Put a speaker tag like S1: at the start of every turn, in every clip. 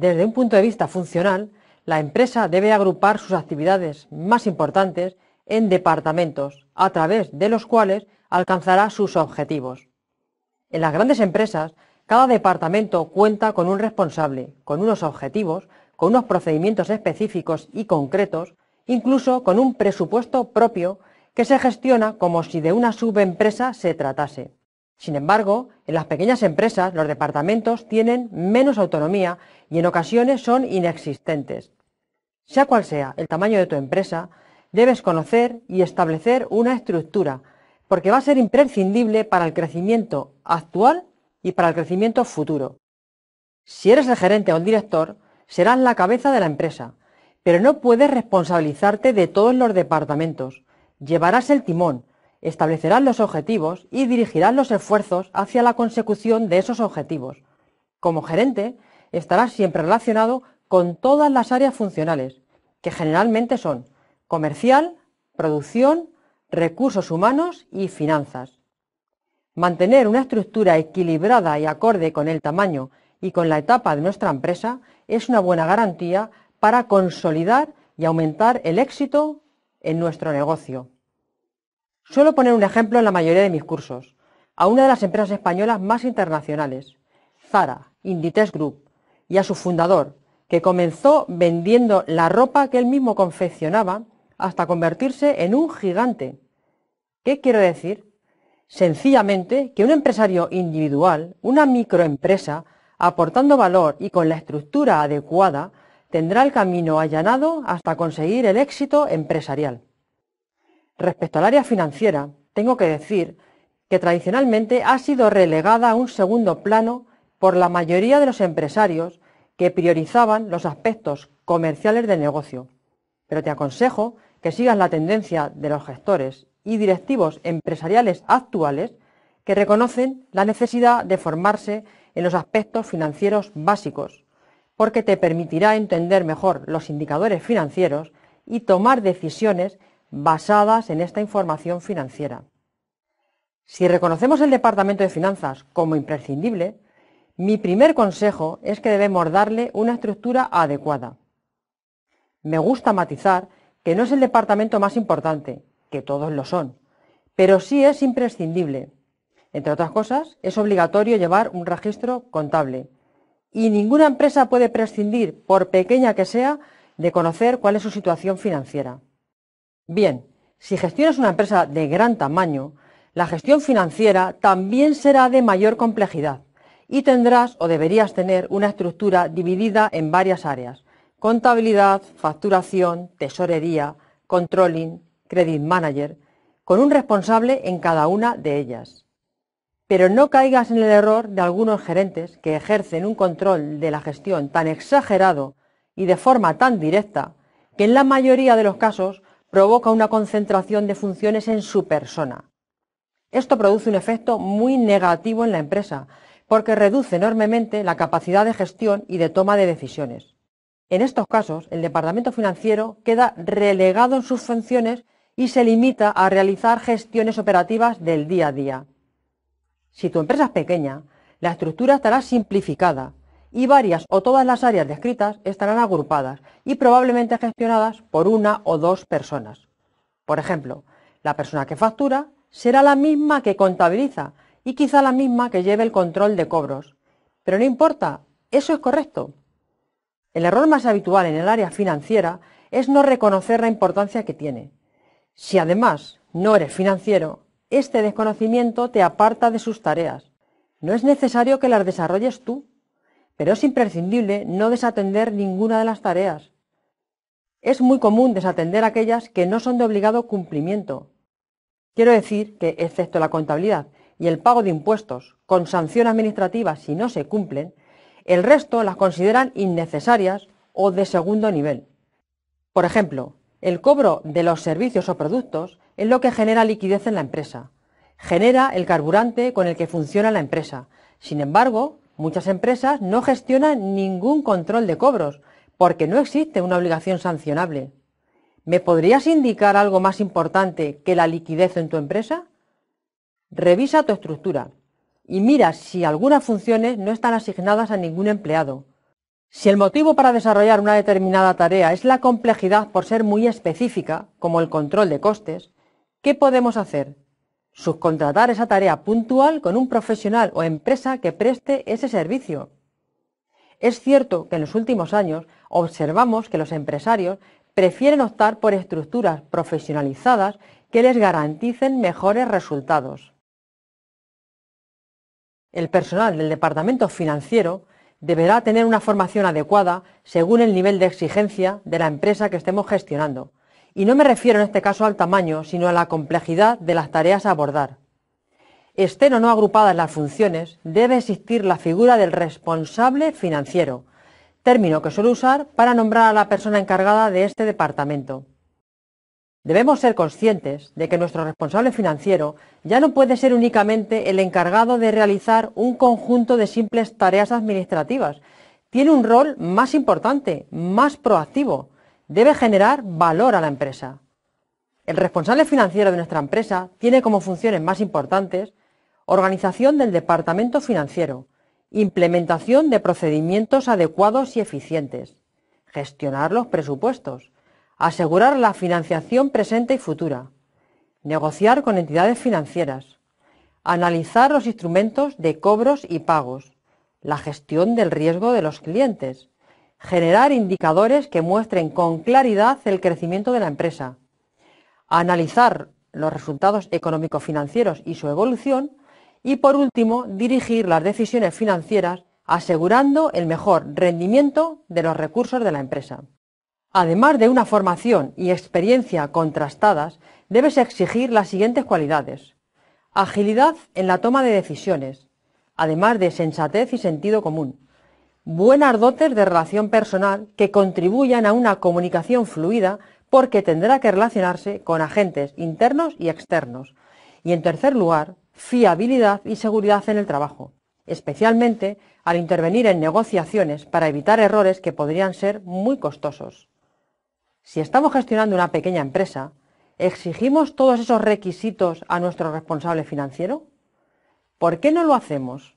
S1: Desde un punto de vista funcional, la empresa debe agrupar sus actividades más importantes en departamentos, a través de los cuales alcanzará sus objetivos. En las grandes empresas, cada departamento cuenta con un responsable, con unos objetivos, con unos procedimientos específicos y concretos, incluso con un presupuesto propio que se gestiona como si de una subempresa se tratase. Sin embargo, en las pequeñas empresas los departamentos tienen menos autonomía y en ocasiones son inexistentes. Sea cual sea el tamaño de tu empresa, debes conocer y establecer una estructura, porque va a ser imprescindible para el crecimiento actual y para el crecimiento futuro. Si eres el gerente o el director, serás la cabeza de la empresa, pero no puedes responsabilizarte de todos los departamentos. Llevarás el timón, establecerán los objetivos y dirigirán los esfuerzos hacia la consecución de esos objetivos. Como gerente, estarás siempre relacionado con todas las áreas funcionales, que generalmente son comercial, producción, recursos humanos y finanzas. Mantener una estructura equilibrada y acorde con el tamaño y con la etapa de nuestra empresa es una buena garantía para consolidar y aumentar el éxito en nuestro negocio. Suelo poner un ejemplo en la mayoría de mis cursos, a una de las empresas españolas más internacionales, Zara, Inditex Group, y a su fundador, que comenzó vendiendo la ropa que él mismo confeccionaba hasta convertirse en un gigante. ¿Qué quiero decir? Sencillamente que un empresario individual, una microempresa, aportando valor y con la estructura adecuada, tendrá el camino allanado hasta conseguir el éxito empresarial. Respecto al área financiera, tengo que decir que tradicionalmente ha sido relegada a un segundo plano por la mayoría de los empresarios que priorizaban los aspectos comerciales del negocio. Pero te aconsejo que sigas la tendencia de los gestores y directivos empresariales actuales que reconocen la necesidad de formarse en los aspectos financieros básicos, porque te permitirá entender mejor los indicadores financieros y tomar decisiones basadas en esta información financiera. Si reconocemos el Departamento de Finanzas como imprescindible, mi primer consejo es que debemos darle una estructura adecuada. Me gusta matizar que no es el departamento más importante, que todos lo son, pero sí es imprescindible. Entre otras cosas, es obligatorio llevar un registro contable y ninguna empresa puede prescindir, por pequeña que sea, de conocer cuál es su situación financiera. Bien, si gestionas una empresa de gran tamaño, la gestión financiera también será de mayor complejidad y tendrás o deberías tener una estructura dividida en varias áreas. Contabilidad, facturación, tesorería, controlling, credit manager, con un responsable en cada una de ellas. Pero no caigas en el error de algunos gerentes que ejercen un control de la gestión tan exagerado y de forma tan directa que en la mayoría de los casos provoca una concentración de funciones en su persona. Esto produce un efecto muy negativo en la empresa, porque reduce enormemente la capacidad de gestión y de toma de decisiones. En estos casos, el departamento financiero queda relegado en sus funciones y se limita a realizar gestiones operativas del día a día. Si tu empresa es pequeña, la estructura estará simplificada y varias o todas las áreas descritas estarán agrupadas y probablemente gestionadas por una o dos personas. Por ejemplo, la persona que factura será la misma que contabiliza y quizá la misma que lleve el control de cobros. Pero no importa, eso es correcto. El error más habitual en el área financiera es no reconocer la importancia que tiene. Si además no eres financiero, este desconocimiento te aparta de sus tareas. No es necesario que las desarrolles tú pero es imprescindible no desatender ninguna de las tareas. Es muy común desatender aquellas que no son de obligado cumplimiento. Quiero decir que, excepto la contabilidad y el pago de impuestos, con sanción administrativa si no se cumplen, el resto las consideran innecesarias o de segundo nivel. Por ejemplo, el cobro de los servicios o productos es lo que genera liquidez en la empresa. Genera el carburante con el que funciona la empresa. Sin embargo, Muchas empresas no gestionan ningún control de cobros porque no existe una obligación sancionable. ¿Me podrías indicar algo más importante que la liquidez en tu empresa? Revisa tu estructura y mira si algunas funciones no están asignadas a ningún empleado. Si el motivo para desarrollar una determinada tarea es la complejidad por ser muy específica, como el control de costes, ¿qué podemos hacer? subcontratar esa tarea puntual con un profesional o empresa que preste ese servicio. Es cierto que en los últimos años observamos que los empresarios prefieren optar por estructuras profesionalizadas que les garanticen mejores resultados. El personal del departamento financiero deberá tener una formación adecuada según el nivel de exigencia de la empresa que estemos gestionando y no me refiero en este caso al tamaño, sino a la complejidad de las tareas a abordar. Estén o no agrupadas las funciones, debe existir la figura del responsable financiero, término que suelo usar para nombrar a la persona encargada de este departamento. Debemos ser conscientes de que nuestro responsable financiero ya no puede ser únicamente el encargado de realizar un conjunto de simples tareas administrativas. Tiene un rol más importante, más proactivo, debe generar valor a la empresa. El responsable financiero de nuestra empresa tiene como funciones más importantes organización del departamento financiero, implementación de procedimientos adecuados y eficientes, gestionar los presupuestos, asegurar la financiación presente y futura, negociar con entidades financieras, analizar los instrumentos de cobros y pagos, la gestión del riesgo de los clientes, generar indicadores que muestren con claridad el crecimiento de la empresa, analizar los resultados económico-financieros y su evolución y, por último, dirigir las decisiones financieras asegurando el mejor rendimiento de los recursos de la empresa. Además de una formación y experiencia contrastadas, debes exigir las siguientes cualidades. Agilidad en la toma de decisiones, además de sensatez y sentido común buenas dotes de relación personal que contribuyan a una comunicación fluida porque tendrá que relacionarse con agentes internos y externos. Y en tercer lugar, fiabilidad y seguridad en el trabajo, especialmente al intervenir en negociaciones para evitar errores que podrían ser muy costosos. Si estamos gestionando una pequeña empresa, ¿exigimos todos esos requisitos a nuestro responsable financiero? ¿Por qué no lo hacemos?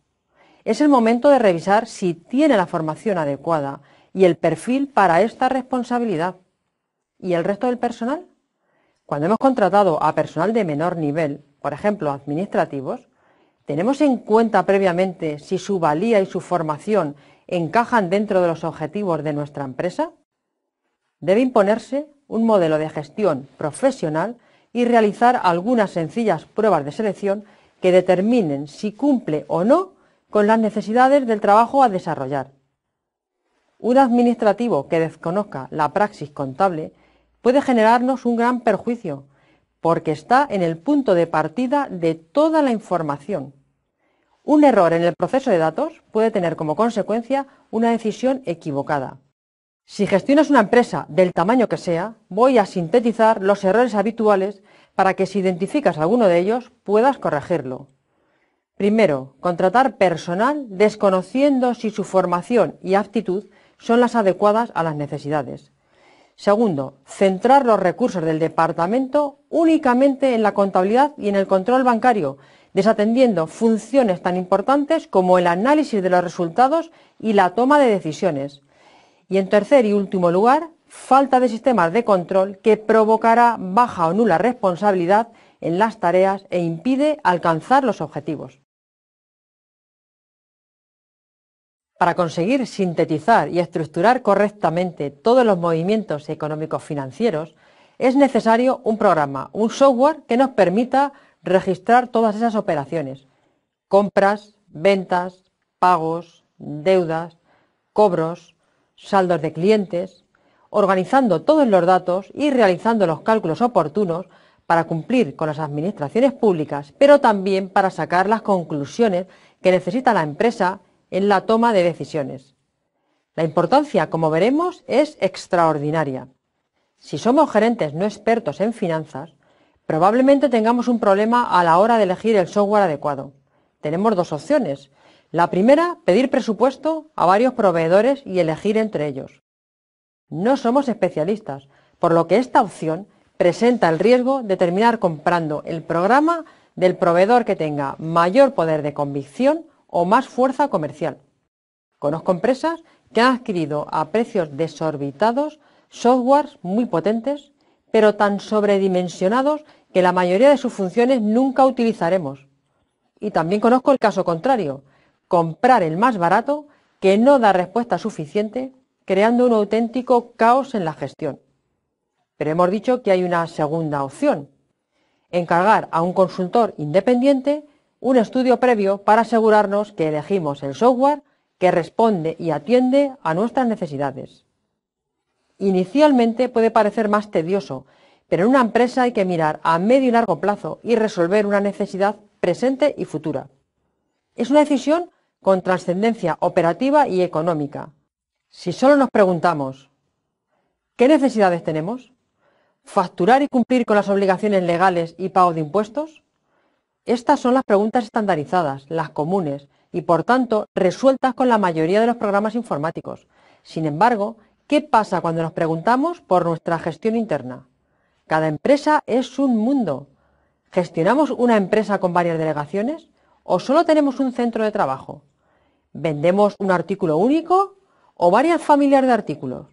S1: es el momento de revisar si tiene la formación adecuada y el perfil para esta responsabilidad. ¿Y el resto del personal? Cuando hemos contratado a personal de menor nivel, por ejemplo administrativos, tenemos en cuenta previamente si su valía y su formación encajan dentro de los objetivos de nuestra empresa. Debe imponerse un modelo de gestión profesional y realizar algunas sencillas pruebas de selección que determinen si cumple o no con las necesidades del trabajo a desarrollar. Un administrativo que desconozca la praxis contable puede generarnos un gran perjuicio, porque está en el punto de partida de toda la información. Un error en el proceso de datos puede tener como consecuencia una decisión equivocada. Si gestionas una empresa del tamaño que sea, voy a sintetizar los errores habituales para que si identificas alguno de ellos puedas corregirlo. Primero, contratar personal desconociendo si su formación y aptitud son las adecuadas a las necesidades. Segundo, centrar los recursos del departamento únicamente en la contabilidad y en el control bancario, desatendiendo funciones tan importantes como el análisis de los resultados y la toma de decisiones. Y en tercer y último lugar, falta de sistemas de control que provocará baja o nula responsabilidad en las tareas e impide alcanzar los objetivos. Para conseguir sintetizar y estructurar correctamente todos los movimientos económicos financieros, es necesario un programa, un software que nos permita registrar todas esas operaciones, compras, ventas, pagos, deudas, cobros, saldos de clientes, organizando todos los datos y realizando los cálculos oportunos para cumplir con las administraciones públicas, pero también para sacar las conclusiones que necesita la empresa en la toma de decisiones. La importancia, como veremos, es extraordinaria. Si somos gerentes no expertos en finanzas, probablemente tengamos un problema a la hora de elegir el software adecuado. Tenemos dos opciones. La primera, pedir presupuesto a varios proveedores y elegir entre ellos. No somos especialistas, por lo que esta opción presenta el riesgo de terminar comprando el programa del proveedor que tenga mayor poder de convicción o más fuerza comercial. Conozco empresas que han adquirido a precios desorbitados softwares muy potentes, pero tan sobredimensionados que la mayoría de sus funciones nunca utilizaremos. Y también conozco el caso contrario, comprar el más barato que no da respuesta suficiente, creando un auténtico caos en la gestión. Pero hemos dicho que hay una segunda opción, encargar a un consultor independiente un estudio previo para asegurarnos que elegimos el software que responde y atiende a nuestras necesidades. Inicialmente puede parecer más tedioso, pero en una empresa hay que mirar a medio y largo plazo y resolver una necesidad presente y futura. Es una decisión con trascendencia operativa y económica. Si solo nos preguntamos, ¿qué necesidades tenemos? ¿Facturar y cumplir con las obligaciones legales y pago de impuestos? Estas son las preguntas estandarizadas, las comunes, y por tanto resueltas con la mayoría de los programas informáticos. Sin embargo, ¿qué pasa cuando nos preguntamos por nuestra gestión interna? Cada empresa es un mundo. ¿Gestionamos una empresa con varias delegaciones? ¿O solo tenemos un centro de trabajo? ¿Vendemos un artículo único o varias familias de artículos?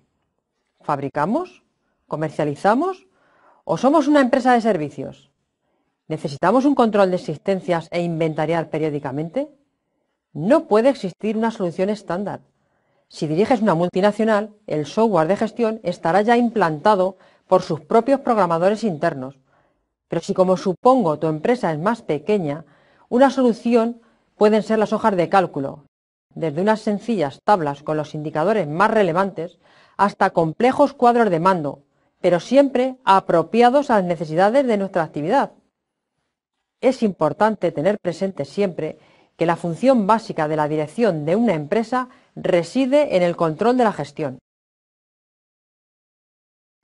S1: ¿Fabricamos? ¿Comercializamos? ¿O somos una empresa de servicios? ¿Necesitamos un control de existencias e inventariar periódicamente? No puede existir una solución estándar. Si diriges una multinacional, el software de gestión estará ya implantado por sus propios programadores internos. Pero si, como supongo, tu empresa es más pequeña, una solución pueden ser las hojas de cálculo, desde unas sencillas tablas con los indicadores más relevantes hasta complejos cuadros de mando, pero siempre apropiados a las necesidades de nuestra actividad es importante tener presente siempre que la función básica de la dirección de una empresa reside en el control de la gestión.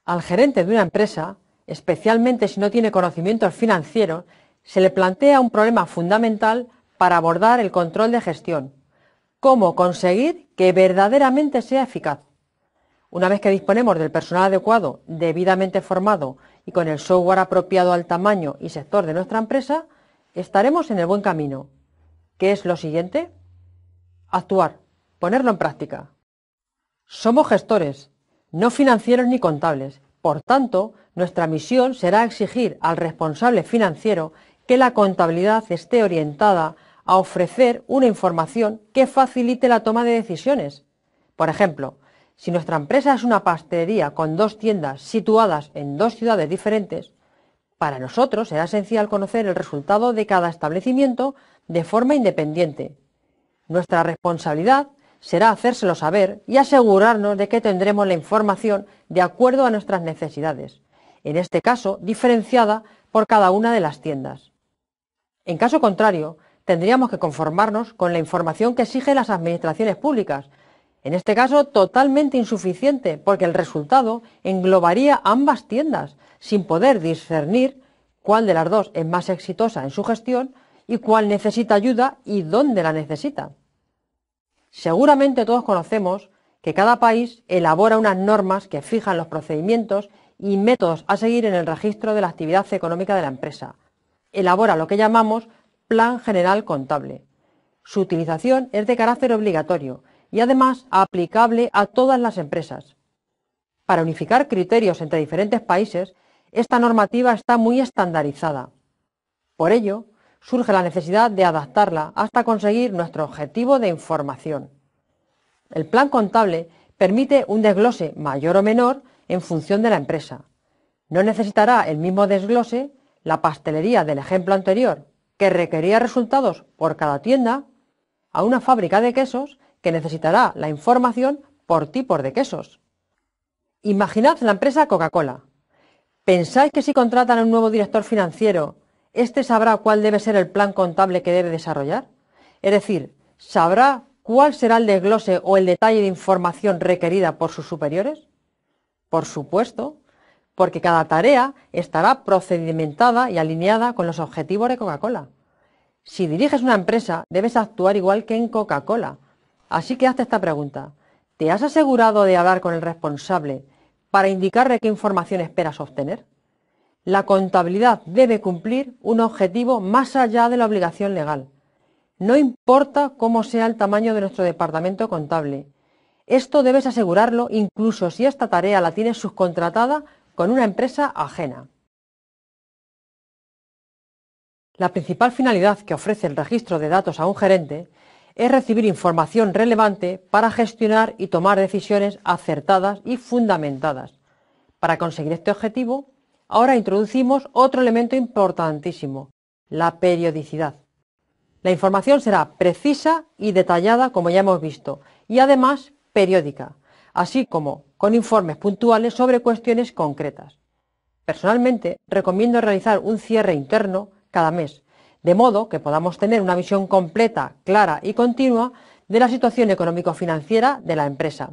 S1: Al gerente de una empresa, especialmente si no tiene conocimientos financieros, se le plantea un problema fundamental para abordar el control de gestión, cómo conseguir que verdaderamente sea eficaz. Una vez que disponemos del personal adecuado, debidamente formado, y con el software apropiado al tamaño y sector de nuestra empresa, estaremos en el buen camino. ¿Qué es lo siguiente? Actuar, ponerlo en práctica. Somos gestores, no financieros ni contables. Por tanto, nuestra misión será exigir al responsable financiero que la contabilidad esté orientada a ofrecer una información que facilite la toma de decisiones. Por ejemplo, si nuestra empresa es una pastelería con dos tiendas situadas en dos ciudades diferentes, para nosotros será esencial conocer el resultado de cada establecimiento de forma independiente. Nuestra responsabilidad será hacérselo saber y asegurarnos de que tendremos la información de acuerdo a nuestras necesidades, en este caso diferenciada por cada una de las tiendas. En caso contrario, tendríamos que conformarnos con la información que exigen las administraciones públicas en este caso, totalmente insuficiente, porque el resultado englobaría ambas tiendas, sin poder discernir cuál de las dos es más exitosa en su gestión y cuál necesita ayuda y dónde la necesita. Seguramente todos conocemos que cada país elabora unas normas que fijan los procedimientos y métodos a seguir en el registro de la actividad económica de la empresa. Elabora lo que llamamos Plan General Contable. Su utilización es de carácter obligatorio y además aplicable a todas las empresas. Para unificar criterios entre diferentes países, esta normativa está muy estandarizada. Por ello, surge la necesidad de adaptarla hasta conseguir nuestro objetivo de información. El plan contable permite un desglose mayor o menor en función de la empresa. No necesitará el mismo desglose la pastelería del ejemplo anterior, que requería resultados por cada tienda, a una fábrica de quesos que necesitará la información por tipos de quesos. Imaginad la empresa Coca-Cola. ¿Pensáis que si contratan a un nuevo director financiero, éste sabrá cuál debe ser el plan contable que debe desarrollar? Es decir, ¿sabrá cuál será el desglose o el detalle de información requerida por sus superiores? Por supuesto, porque cada tarea estará procedimentada y alineada con los objetivos de Coca-Cola. Si diriges una empresa, debes actuar igual que en Coca-Cola, Así que hazte esta pregunta. ¿Te has asegurado de hablar con el responsable para indicarle qué información esperas obtener? La contabilidad debe cumplir un objetivo más allá de la obligación legal. No importa cómo sea el tamaño de nuestro departamento contable. Esto debes asegurarlo incluso si esta tarea la tienes subcontratada con una empresa ajena. La principal finalidad que ofrece el registro de datos a un gerente es recibir información relevante para gestionar y tomar decisiones acertadas y fundamentadas. Para conseguir este objetivo, ahora introducimos otro elemento importantísimo, la periodicidad. La información será precisa y detallada, como ya hemos visto, y además periódica, así como con informes puntuales sobre cuestiones concretas. Personalmente, recomiendo realizar un cierre interno cada mes de modo que podamos tener una visión completa, clara y continua de la situación económico-financiera de la empresa.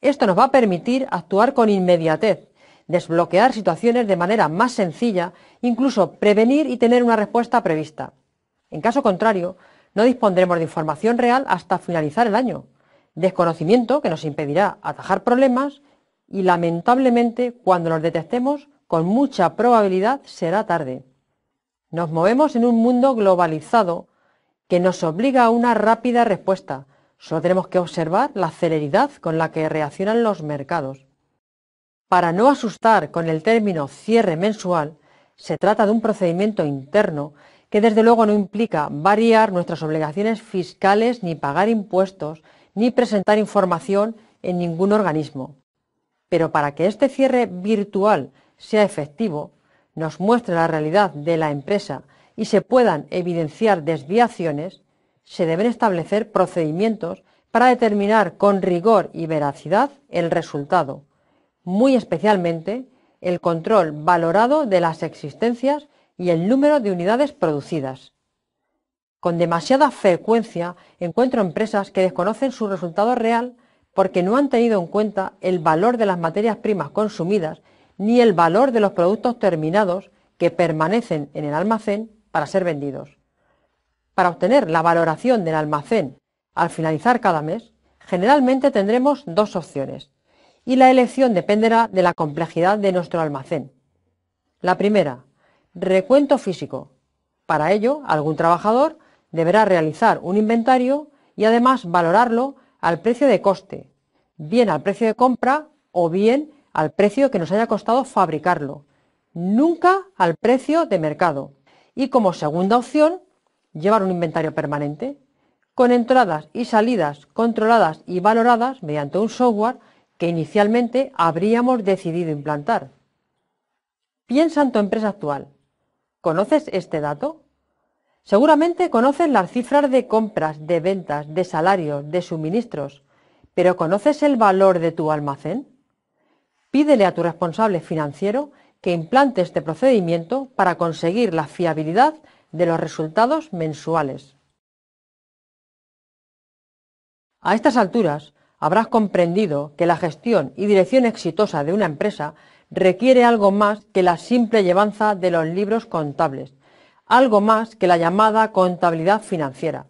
S1: Esto nos va a permitir actuar con inmediatez, desbloquear situaciones de manera más sencilla, incluso prevenir y tener una respuesta prevista. En caso contrario, no dispondremos de información real hasta finalizar el año, desconocimiento que nos impedirá atajar problemas y lamentablemente cuando los detectemos con mucha probabilidad será tarde. Nos movemos en un mundo globalizado que nos obliga a una rápida respuesta. Solo tenemos que observar la celeridad con la que reaccionan los mercados. Para no asustar con el término cierre mensual, se trata de un procedimiento interno que desde luego no implica variar nuestras obligaciones fiscales, ni pagar impuestos, ni presentar información en ningún organismo. Pero para que este cierre virtual sea efectivo, nos muestre la realidad de la empresa y se puedan evidenciar desviaciones, se deben establecer procedimientos para determinar con rigor y veracidad el resultado, muy especialmente el control valorado de las existencias y el número de unidades producidas. Con demasiada frecuencia encuentro empresas que desconocen su resultado real porque no han tenido en cuenta el valor de las materias primas consumidas ni el valor de los productos terminados que permanecen en el almacén para ser vendidos. Para obtener la valoración del almacén al finalizar cada mes, generalmente tendremos dos opciones y la elección dependerá de la complejidad de nuestro almacén. La primera, recuento físico. Para ello, algún trabajador deberá realizar un inventario y además valorarlo al precio de coste, bien al precio de compra o bien al precio que nos haya costado fabricarlo, nunca al precio de mercado. Y como segunda opción, llevar un inventario permanente, con entradas y salidas controladas y valoradas mediante un software que inicialmente habríamos decidido implantar. Piensa en tu empresa actual. ¿Conoces este dato? Seguramente conoces las cifras de compras, de ventas, de salarios, de suministros, pero ¿conoces el valor de tu almacén? Pídele a tu responsable financiero que implante este procedimiento para conseguir la fiabilidad de los resultados mensuales. A estas alturas, habrás comprendido que la gestión y dirección exitosa de una empresa requiere algo más que la simple llevanza de los libros contables, algo más que la llamada contabilidad financiera.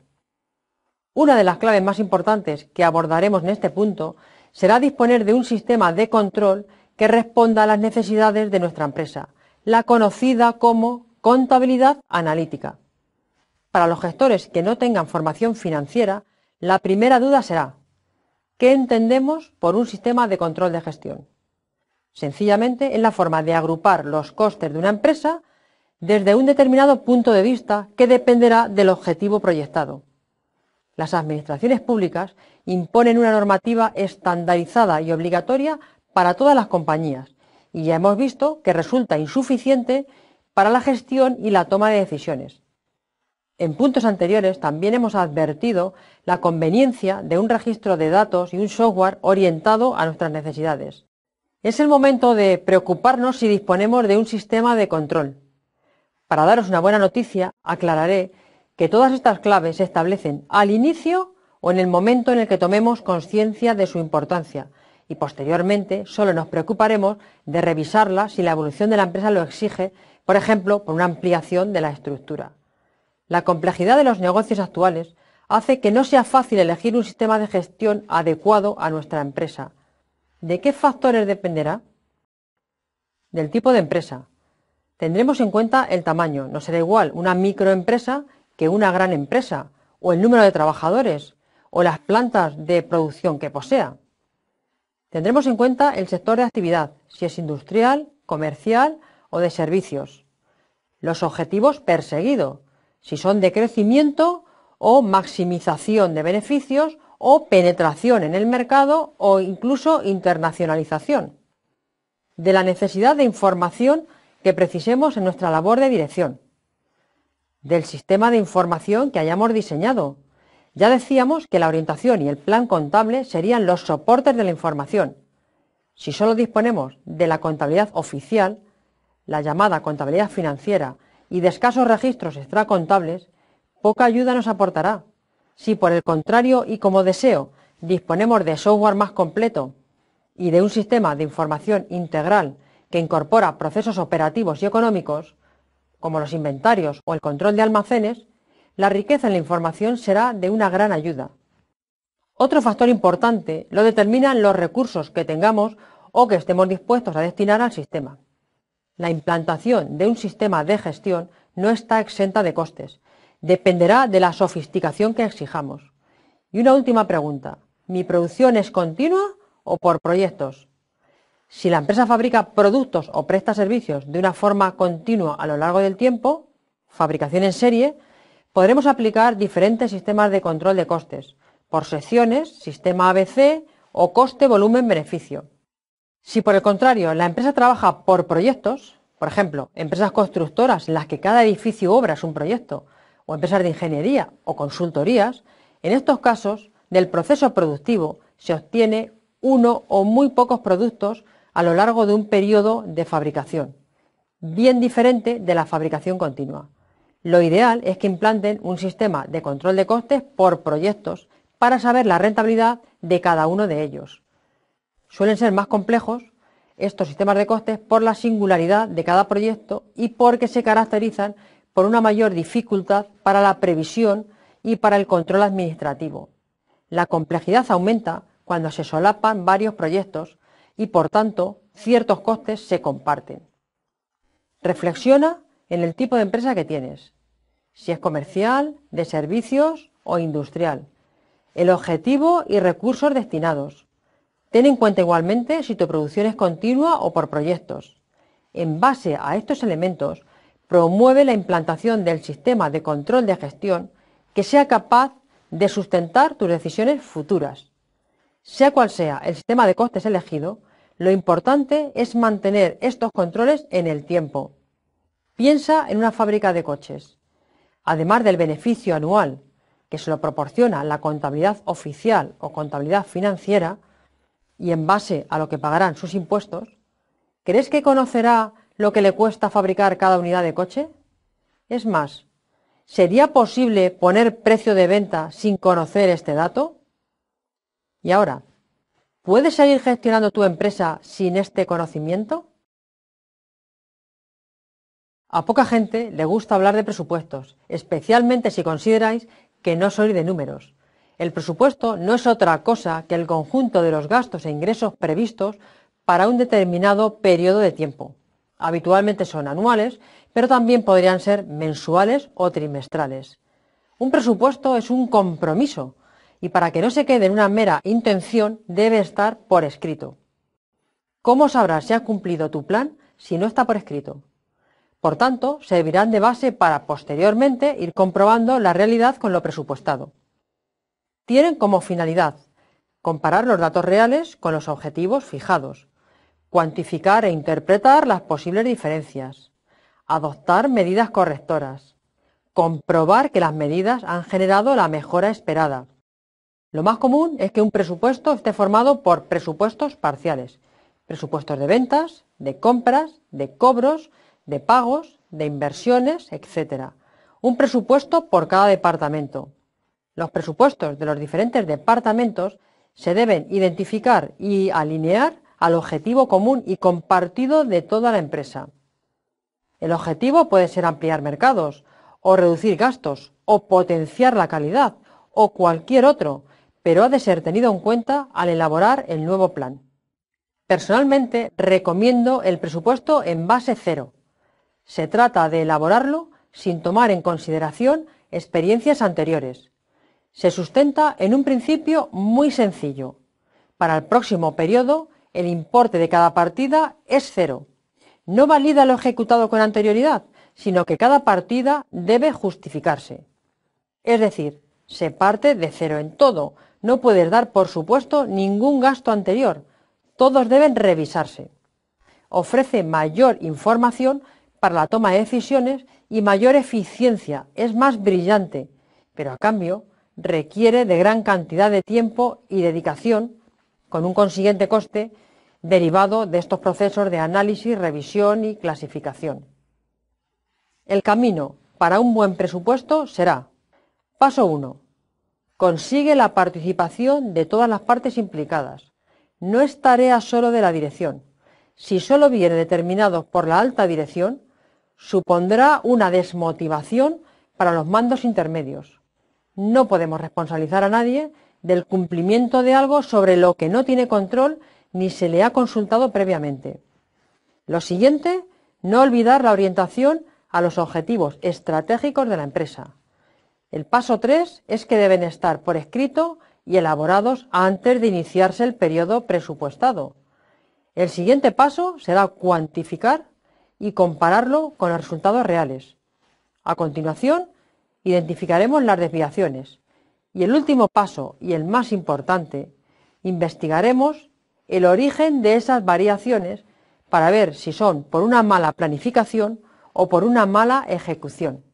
S1: Una de las claves más importantes que abordaremos en este punto será disponer de un sistema de control que responda a las necesidades de nuestra empresa, la conocida como contabilidad analítica. Para los gestores que no tengan formación financiera, la primera duda será, ¿qué entendemos por un sistema de control de gestión? Sencillamente es la forma de agrupar los costes de una empresa desde un determinado punto de vista que dependerá del objetivo proyectado las administraciones públicas imponen una normativa estandarizada y obligatoria para todas las compañías, y ya hemos visto que resulta insuficiente para la gestión y la toma de decisiones. En puntos anteriores también hemos advertido la conveniencia de un registro de datos y un software orientado a nuestras necesidades. Es el momento de preocuparnos si disponemos de un sistema de control. Para daros una buena noticia, aclararé que todas estas claves se establecen al inicio o en el momento en el que tomemos conciencia de su importancia y posteriormente solo nos preocuparemos de revisarla si la evolución de la empresa lo exige, por ejemplo, por una ampliación de la estructura. La complejidad de los negocios actuales hace que no sea fácil elegir un sistema de gestión adecuado a nuestra empresa. ¿De qué factores dependerá? Del tipo de empresa. Tendremos en cuenta el tamaño. No será igual una microempresa que una gran empresa, o el número de trabajadores, o las plantas de producción que posea. Tendremos en cuenta el sector de actividad, si es industrial, comercial o de servicios. Los objetivos perseguidos, si son de crecimiento o maximización de beneficios o penetración en el mercado o incluso internacionalización. De la necesidad de información que precisemos en nuestra labor de dirección del sistema de información que hayamos diseñado. Ya decíamos que la orientación y el plan contable serían los soportes de la información. Si solo disponemos de la contabilidad oficial, la llamada contabilidad financiera, y de escasos registros extracontables, poca ayuda nos aportará. Si por el contrario y como deseo disponemos de software más completo y de un sistema de información integral que incorpora procesos operativos y económicos, como los inventarios o el control de almacenes, la riqueza en la información será de una gran ayuda. Otro factor importante lo determinan los recursos que tengamos o que estemos dispuestos a destinar al sistema. La implantación de un sistema de gestión no está exenta de costes, dependerá de la sofisticación que exijamos. Y una última pregunta, ¿mi producción es continua o por proyectos? Si la empresa fabrica productos o presta servicios de una forma continua a lo largo del tiempo, fabricación en serie, podremos aplicar diferentes sistemas de control de costes, por secciones, sistema ABC o coste-volumen-beneficio. Si por el contrario la empresa trabaja por proyectos, por ejemplo, empresas constructoras en las que cada edificio obra es un proyecto, o empresas de ingeniería o consultorías, en estos casos del proceso productivo se obtiene uno o muy pocos productos a lo largo de un periodo de fabricación, bien diferente de la fabricación continua. Lo ideal es que implanten un sistema de control de costes por proyectos para saber la rentabilidad de cada uno de ellos. Suelen ser más complejos estos sistemas de costes por la singularidad de cada proyecto y porque se caracterizan por una mayor dificultad para la previsión y para el control administrativo. La complejidad aumenta cuando se solapan varios proyectos y, por tanto, ciertos costes se comparten. Reflexiona en el tipo de empresa que tienes, si es comercial, de servicios o industrial, el objetivo y recursos destinados. Ten en cuenta igualmente si tu producción es continua o por proyectos. En base a estos elementos, promueve la implantación del sistema de control de gestión que sea capaz de sustentar tus decisiones futuras. Sea cual sea el sistema de costes elegido, lo importante es mantener estos controles en el tiempo. Piensa en una fábrica de coches. Además del beneficio anual que se lo proporciona la contabilidad oficial o contabilidad financiera, y en base a lo que pagarán sus impuestos, ¿crees que conocerá lo que le cuesta fabricar cada unidad de coche? Es más, ¿sería posible poner precio de venta sin conocer este dato? Y ahora, ¿Puedes seguir gestionando tu empresa sin este conocimiento? A poca gente le gusta hablar de presupuestos, especialmente si consideráis que no soy de números. El presupuesto no es otra cosa que el conjunto de los gastos e ingresos previstos para un determinado periodo de tiempo. Habitualmente son anuales, pero también podrían ser mensuales o trimestrales. Un presupuesto es un compromiso y para que no se quede en una mera intención debe estar por escrito. ¿Cómo sabrás si has cumplido tu plan si no está por escrito? Por tanto, servirán de base para posteriormente ir comprobando la realidad con lo presupuestado. Tienen como finalidad comparar los datos reales con los objetivos fijados, cuantificar e interpretar las posibles diferencias, adoptar medidas correctoras, comprobar que las medidas han generado la mejora esperada, lo más común es que un presupuesto esté formado por presupuestos parciales, presupuestos de ventas, de compras, de cobros, de pagos, de inversiones, etc. Un presupuesto por cada departamento. Los presupuestos de los diferentes departamentos se deben identificar y alinear al objetivo común y compartido de toda la empresa. El objetivo puede ser ampliar mercados, o reducir gastos, o potenciar la calidad, o cualquier otro, pero ha de ser tenido en cuenta al elaborar el nuevo plan. Personalmente recomiendo el presupuesto en base cero. Se trata de elaborarlo sin tomar en consideración experiencias anteriores. Se sustenta en un principio muy sencillo. Para el próximo periodo, el importe de cada partida es cero. No valida lo ejecutado con anterioridad, sino que cada partida debe justificarse. Es decir, se parte de cero en todo, no puedes dar, por supuesto, ningún gasto anterior. Todos deben revisarse. Ofrece mayor información para la toma de decisiones y mayor eficiencia. Es más brillante, pero a cambio requiere de gran cantidad de tiempo y dedicación, con un consiguiente coste derivado de estos procesos de análisis, revisión y clasificación. El camino para un buen presupuesto será, paso 1, consigue la participación de todas las partes implicadas. No es tarea solo de la dirección. Si solo viene determinado por la alta dirección, supondrá una desmotivación para los mandos intermedios. No podemos responsabilizar a nadie del cumplimiento de algo sobre lo que no tiene control ni se le ha consultado previamente. Lo siguiente, no olvidar la orientación a los objetivos estratégicos de la empresa. El paso 3 es que deben estar por escrito y elaborados antes de iniciarse el periodo presupuestado. El siguiente paso será cuantificar y compararlo con los resultados reales. A continuación, identificaremos las desviaciones. Y el último paso, y el más importante, investigaremos el origen de esas variaciones para ver si son por una mala planificación o por una mala ejecución.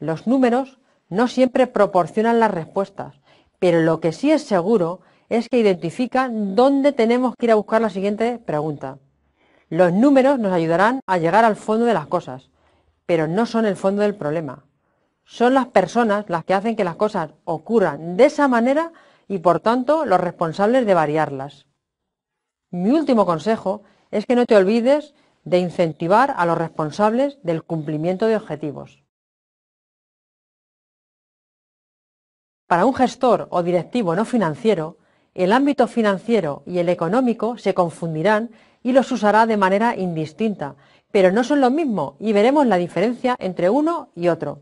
S1: Los números no siempre proporcionan las respuestas, pero lo que sí es seguro es que identifican dónde tenemos que ir a buscar la siguiente pregunta. Los números nos ayudarán a llegar al fondo de las cosas, pero no son el fondo del problema. Son las personas las que hacen que las cosas ocurran de esa manera y por tanto los responsables de variarlas. Mi último consejo es que no te olvides de incentivar a los responsables del cumplimiento de objetivos. Para un gestor o directivo no financiero, el ámbito financiero y el económico se confundirán y los usará de manera indistinta, pero no son lo mismo y veremos la diferencia entre uno y otro.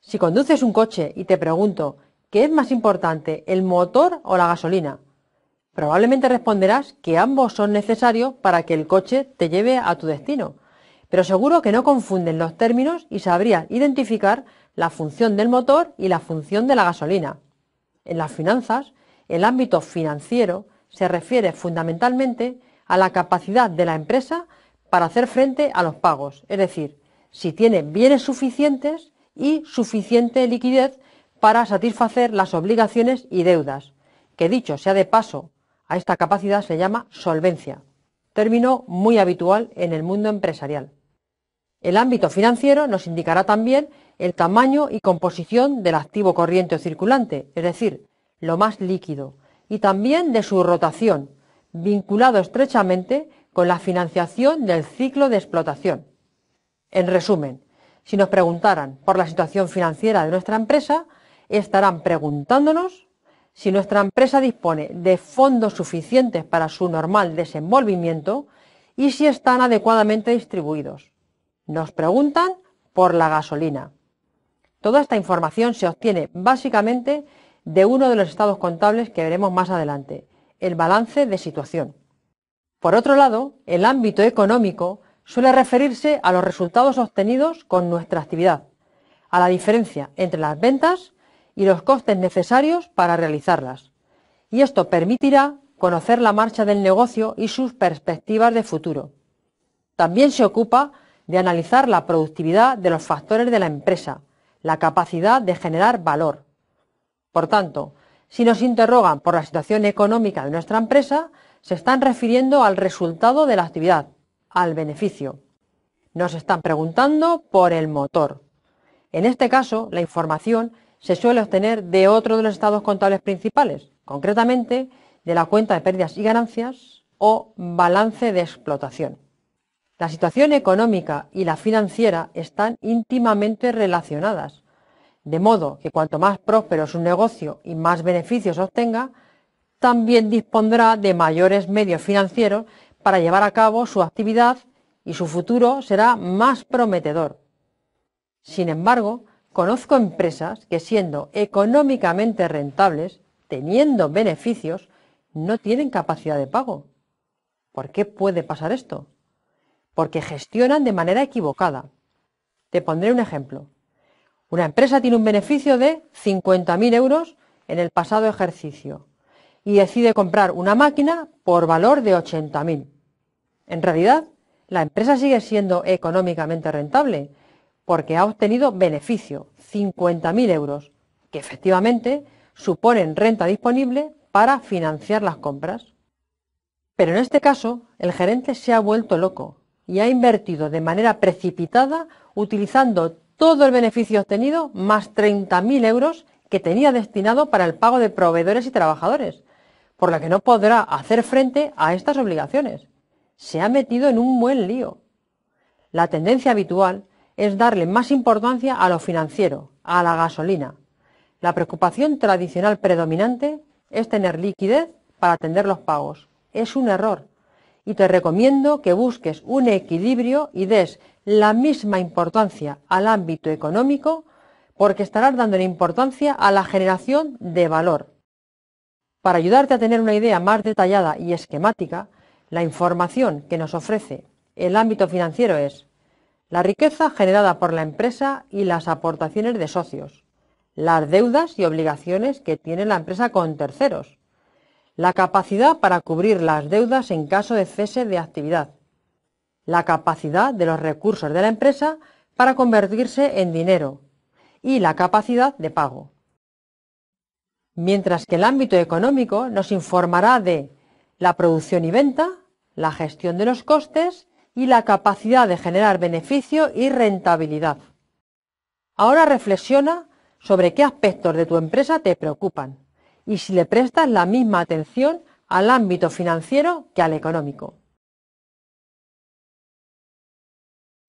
S1: Si conduces un coche y te pregunto, ¿qué es más importante, el motor o la gasolina? Probablemente responderás que ambos son necesarios para que el coche te lleve a tu destino, pero seguro que no confunden los términos y sabrías identificar la función del motor y la función de la gasolina. En las finanzas, el ámbito financiero se refiere fundamentalmente a la capacidad de la empresa para hacer frente a los pagos, es decir, si tiene bienes suficientes y suficiente liquidez para satisfacer las obligaciones y deudas, que dicho sea de paso, a esta capacidad se llama solvencia, término muy habitual en el mundo empresarial. El ámbito financiero nos indicará también el tamaño y composición del activo corriente o circulante, es decir, lo más líquido, y también de su rotación, vinculado estrechamente con la financiación del ciclo de explotación. En resumen, si nos preguntaran por la situación financiera de nuestra empresa, estarán preguntándonos si nuestra empresa dispone de fondos suficientes para su normal desenvolvimiento y si están adecuadamente distribuidos. Nos preguntan por la gasolina. Toda esta información se obtiene básicamente de uno de los estados contables que veremos más adelante, el balance de situación. Por otro lado, el ámbito económico suele referirse a los resultados obtenidos con nuestra actividad, a la diferencia entre las ventas y los costes necesarios para realizarlas. Y esto permitirá conocer la marcha del negocio y sus perspectivas de futuro. También se ocupa de analizar la productividad de los factores de la empresa, la capacidad de generar valor. Por tanto, si nos interrogan por la situación económica de nuestra empresa, se están refiriendo al resultado de la actividad, al beneficio. Nos están preguntando por el motor. En este caso, la información se suele obtener de otro de los estados contables principales, concretamente de la cuenta de pérdidas y ganancias o balance de explotación. La situación económica y la financiera están íntimamente relacionadas, de modo que cuanto más próspero es su negocio y más beneficios obtenga, también dispondrá de mayores medios financieros para llevar a cabo su actividad y su futuro será más prometedor. Sin embargo, conozco empresas que siendo económicamente rentables, teniendo beneficios, no tienen capacidad de pago. ¿Por qué puede pasar esto? porque gestionan de manera equivocada. Te pondré un ejemplo. Una empresa tiene un beneficio de 50.000 euros en el pasado ejercicio y decide comprar una máquina por valor de 80.000. En realidad, la empresa sigue siendo económicamente rentable porque ha obtenido beneficio, 50.000 euros, que efectivamente suponen renta disponible para financiar las compras. Pero en este caso, el gerente se ha vuelto loco y ha invertido de manera precipitada utilizando todo el beneficio obtenido más 30.000 euros que tenía destinado para el pago de proveedores y trabajadores, por lo que no podrá hacer frente a estas obligaciones. Se ha metido en un buen lío. La tendencia habitual es darle más importancia a lo financiero, a la gasolina. La preocupación tradicional predominante es tener liquidez para atender los pagos. Es un error y te recomiendo que busques un equilibrio y des la misma importancia al ámbito económico porque estarás la importancia a la generación de valor. Para ayudarte a tener una idea más detallada y esquemática, la información que nos ofrece el ámbito financiero es la riqueza generada por la empresa y las aportaciones de socios, las deudas y obligaciones que tiene la empresa con terceros, la capacidad para cubrir las deudas en caso de cese de actividad. La capacidad de los recursos de la empresa para convertirse en dinero. Y la capacidad de pago. Mientras que el ámbito económico nos informará de la producción y venta, la gestión de los costes y la capacidad de generar beneficio y rentabilidad. Ahora reflexiona sobre qué aspectos de tu empresa te preocupan y si le prestas la misma atención al ámbito financiero que al económico.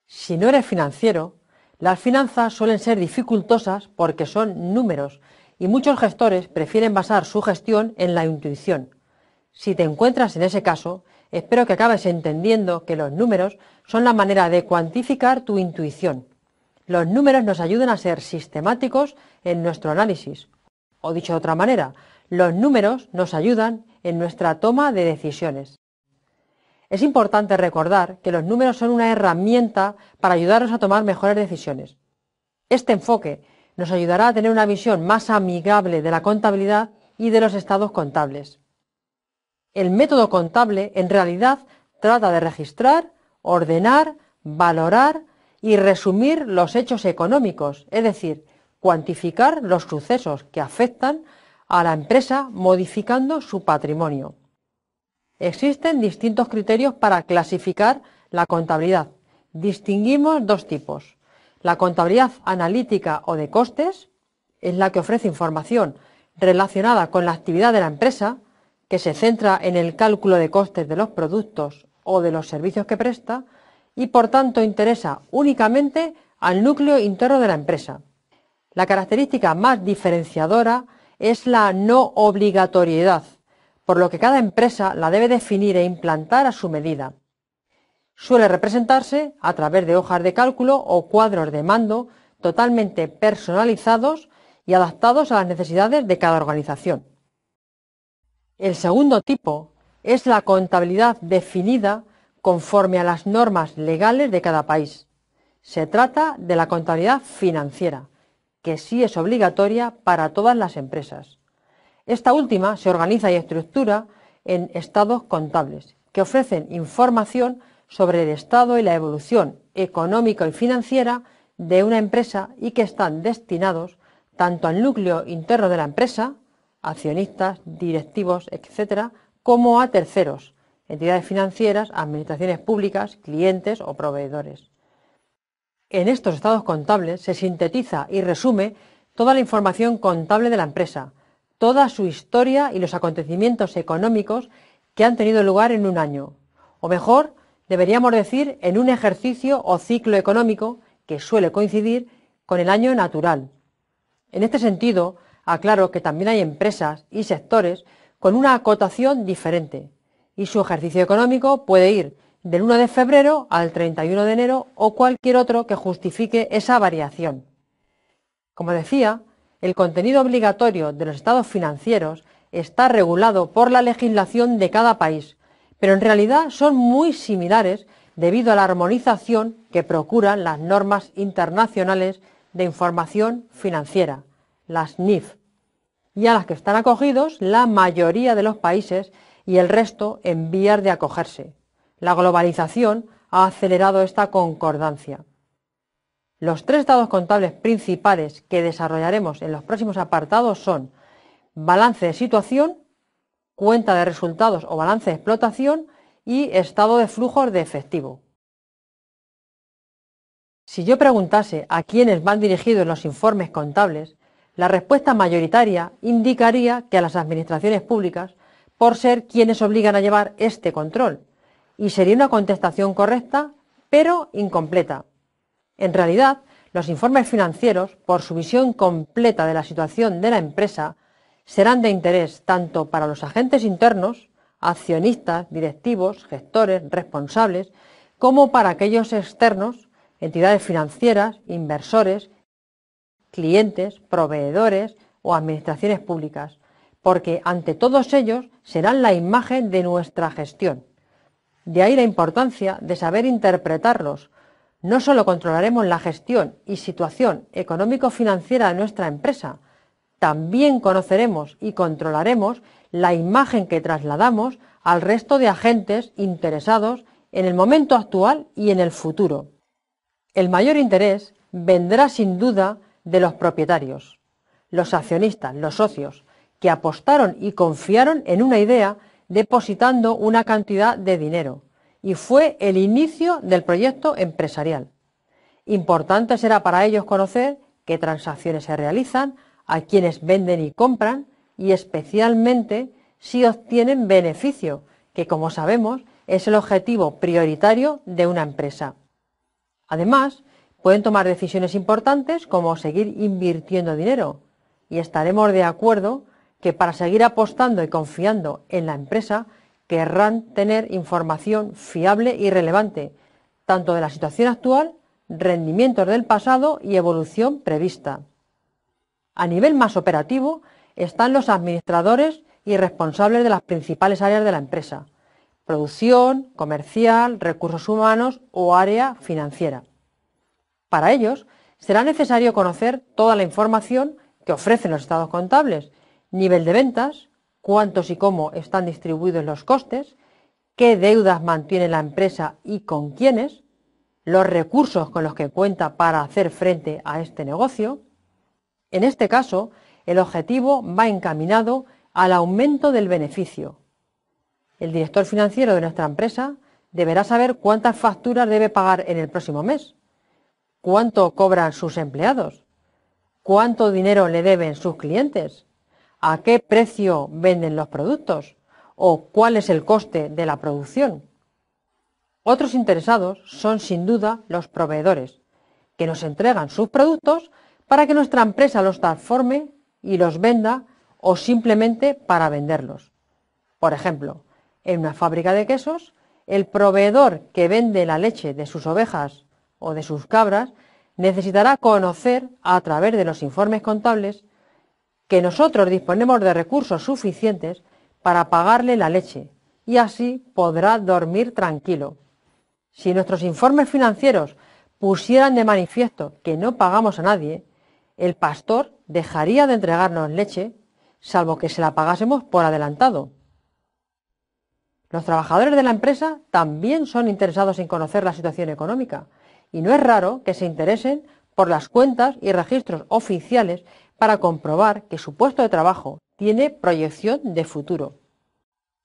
S1: Si no eres financiero, las finanzas suelen ser dificultosas porque son números y muchos gestores prefieren basar su gestión en la intuición. Si te encuentras en ese caso, espero que acabes entendiendo que los números son la manera de cuantificar tu intuición. Los números nos ayudan a ser sistemáticos en nuestro análisis, o dicho de otra manera, los números nos ayudan en nuestra toma de decisiones. Es importante recordar que los números son una herramienta para ayudarnos a tomar mejores decisiones. Este enfoque nos ayudará a tener una visión más amigable de la contabilidad y de los estados contables. El método contable en realidad trata de registrar, ordenar, valorar y resumir los hechos económicos, es decir, cuantificar los sucesos que afectan a la empresa modificando su patrimonio. Existen distintos criterios para clasificar la contabilidad. Distinguimos dos tipos. La contabilidad analítica o de costes es la que ofrece información relacionada con la actividad de la empresa, que se centra en el cálculo de costes de los productos o de los servicios que presta y por tanto interesa únicamente al núcleo interno de la empresa. La característica más diferenciadora es la no obligatoriedad, por lo que cada empresa la debe definir e implantar a su medida. Suele representarse a través de hojas de cálculo o cuadros de mando totalmente personalizados y adaptados a las necesidades de cada organización. El segundo tipo es la contabilidad definida conforme a las normas legales de cada país. Se trata de la contabilidad financiera, que sí es obligatoria para todas las empresas. Esta última se organiza y estructura en estados contables, que ofrecen información sobre el estado y la evolución económica y financiera de una empresa y que están destinados tanto al núcleo interno de la empresa, accionistas, directivos, etc., como a terceros, entidades financieras, administraciones públicas, clientes o proveedores. En estos estados contables se sintetiza y resume toda la información contable de la empresa, toda su historia y los acontecimientos económicos que han tenido lugar en un año, o mejor, deberíamos decir, en un ejercicio o ciclo económico que suele coincidir con el año natural. En este sentido, aclaro que también hay empresas y sectores con una acotación diferente, y su ejercicio económico puede ir del 1 de febrero al 31 de enero o cualquier otro que justifique esa variación. Como decía, el contenido obligatorio de los estados financieros está regulado por la legislación de cada país, pero en realidad son muy similares debido a la armonización que procuran las normas internacionales de información financiera, las NIF, y a las que están acogidos la mayoría de los países y el resto en vías de acogerse la globalización ha acelerado esta concordancia. Los tres estados contables principales que desarrollaremos en los próximos apartados son balance de situación, cuenta de resultados o balance de explotación y estado de flujos de efectivo. Si yo preguntase a quiénes van dirigidos los informes contables, la respuesta mayoritaria indicaría que a las administraciones públicas, por ser quienes obligan a llevar este control, y sería una contestación correcta, pero incompleta. En realidad, los informes financieros, por su visión completa de la situación de la empresa, serán de interés tanto para los agentes internos, accionistas, directivos, gestores, responsables, como para aquellos externos, entidades financieras, inversores, clientes, proveedores o administraciones públicas, porque ante todos ellos serán la imagen de nuestra gestión. De ahí la importancia de saber interpretarlos. No solo controlaremos la gestión y situación económico-financiera de nuestra empresa, también conoceremos y controlaremos la imagen que trasladamos al resto de agentes interesados en el momento actual y en el futuro. El mayor interés vendrá sin duda de los propietarios, los accionistas, los socios, que apostaron y confiaron en una idea depositando una cantidad de dinero y fue el inicio del proyecto empresarial. Importante será para ellos conocer qué transacciones se realizan, a quienes venden y compran y especialmente si obtienen beneficio, que como sabemos es el objetivo prioritario de una empresa. Además, pueden tomar decisiones importantes como seguir invirtiendo dinero y estaremos de acuerdo que para seguir apostando y confiando en la empresa querrán tener información fiable y relevante, tanto de la situación actual, rendimientos del pasado y evolución prevista. A nivel más operativo están los administradores y responsables de las principales áreas de la empresa, producción, comercial, recursos humanos o área financiera. Para ellos será necesario conocer toda la información que ofrecen los estados contables nivel de ventas, cuántos y cómo están distribuidos los costes, qué deudas mantiene la empresa y con quiénes, los recursos con los que cuenta para hacer frente a este negocio. En este caso, el objetivo va encaminado al aumento del beneficio. El director financiero de nuestra empresa deberá saber cuántas facturas debe pagar en el próximo mes, cuánto cobran sus empleados, cuánto dinero le deben sus clientes, a qué precio venden los productos o cuál es el coste de la producción. Otros interesados son sin duda los proveedores, que nos entregan sus productos para que nuestra empresa los transforme y los venda o simplemente para venderlos. Por ejemplo, en una fábrica de quesos, el proveedor que vende la leche de sus ovejas o de sus cabras necesitará conocer, a través de los informes contables, que nosotros disponemos de recursos suficientes para pagarle la leche y así podrá dormir tranquilo. Si nuestros informes financieros pusieran de manifiesto que no pagamos a nadie, el pastor dejaría de entregarnos leche, salvo que se la pagásemos por adelantado. Los trabajadores de la empresa también son interesados en conocer la situación económica, y no es raro que se interesen por las cuentas y registros oficiales para comprobar que su puesto de trabajo tiene proyección de futuro.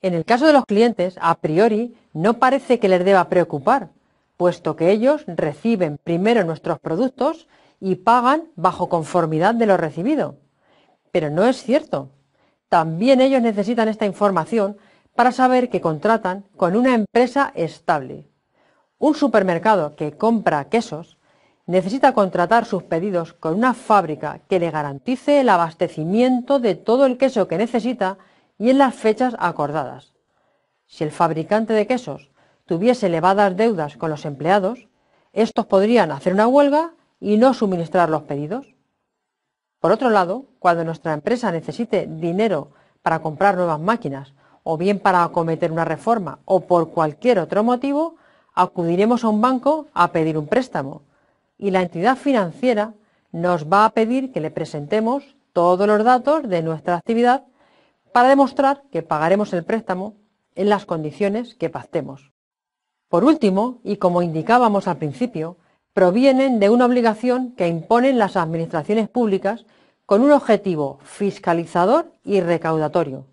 S1: En el caso de los clientes, a priori, no parece que les deba preocupar, puesto que ellos reciben primero nuestros productos y pagan bajo conformidad de lo recibido. Pero no es cierto. También ellos necesitan esta información para saber que contratan con una empresa estable. Un supermercado que compra quesos necesita contratar sus pedidos con una fábrica que le garantice el abastecimiento de todo el queso que necesita y en las fechas acordadas. Si el fabricante de quesos tuviese elevadas deudas con los empleados, estos podrían hacer una huelga y no suministrar los pedidos. Por otro lado, cuando nuestra empresa necesite dinero para comprar nuevas máquinas o bien para acometer una reforma o por cualquier otro motivo, acudiremos a un banco a pedir un préstamo y la entidad financiera nos va a pedir que le presentemos todos los datos de nuestra actividad para demostrar que pagaremos el préstamo en las condiciones que pactemos. Por último, y como indicábamos al principio, provienen de una obligación que imponen las administraciones públicas con un objetivo fiscalizador y recaudatorio.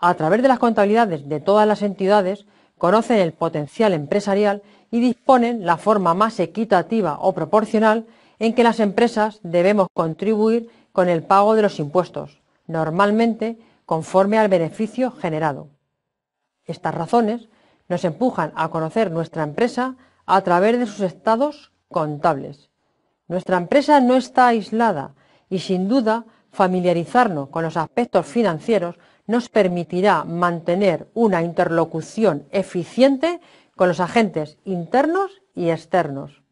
S1: A través de las contabilidades de todas las entidades conocen el potencial empresarial y disponen la forma más equitativa o proporcional en que las empresas debemos contribuir con el pago de los impuestos, normalmente conforme al beneficio generado. Estas razones nos empujan a conocer nuestra empresa a través de sus estados contables. Nuestra empresa no está aislada y sin duda familiarizarnos con los aspectos financieros nos permitirá mantener una interlocución eficiente con los agentes internos y externos.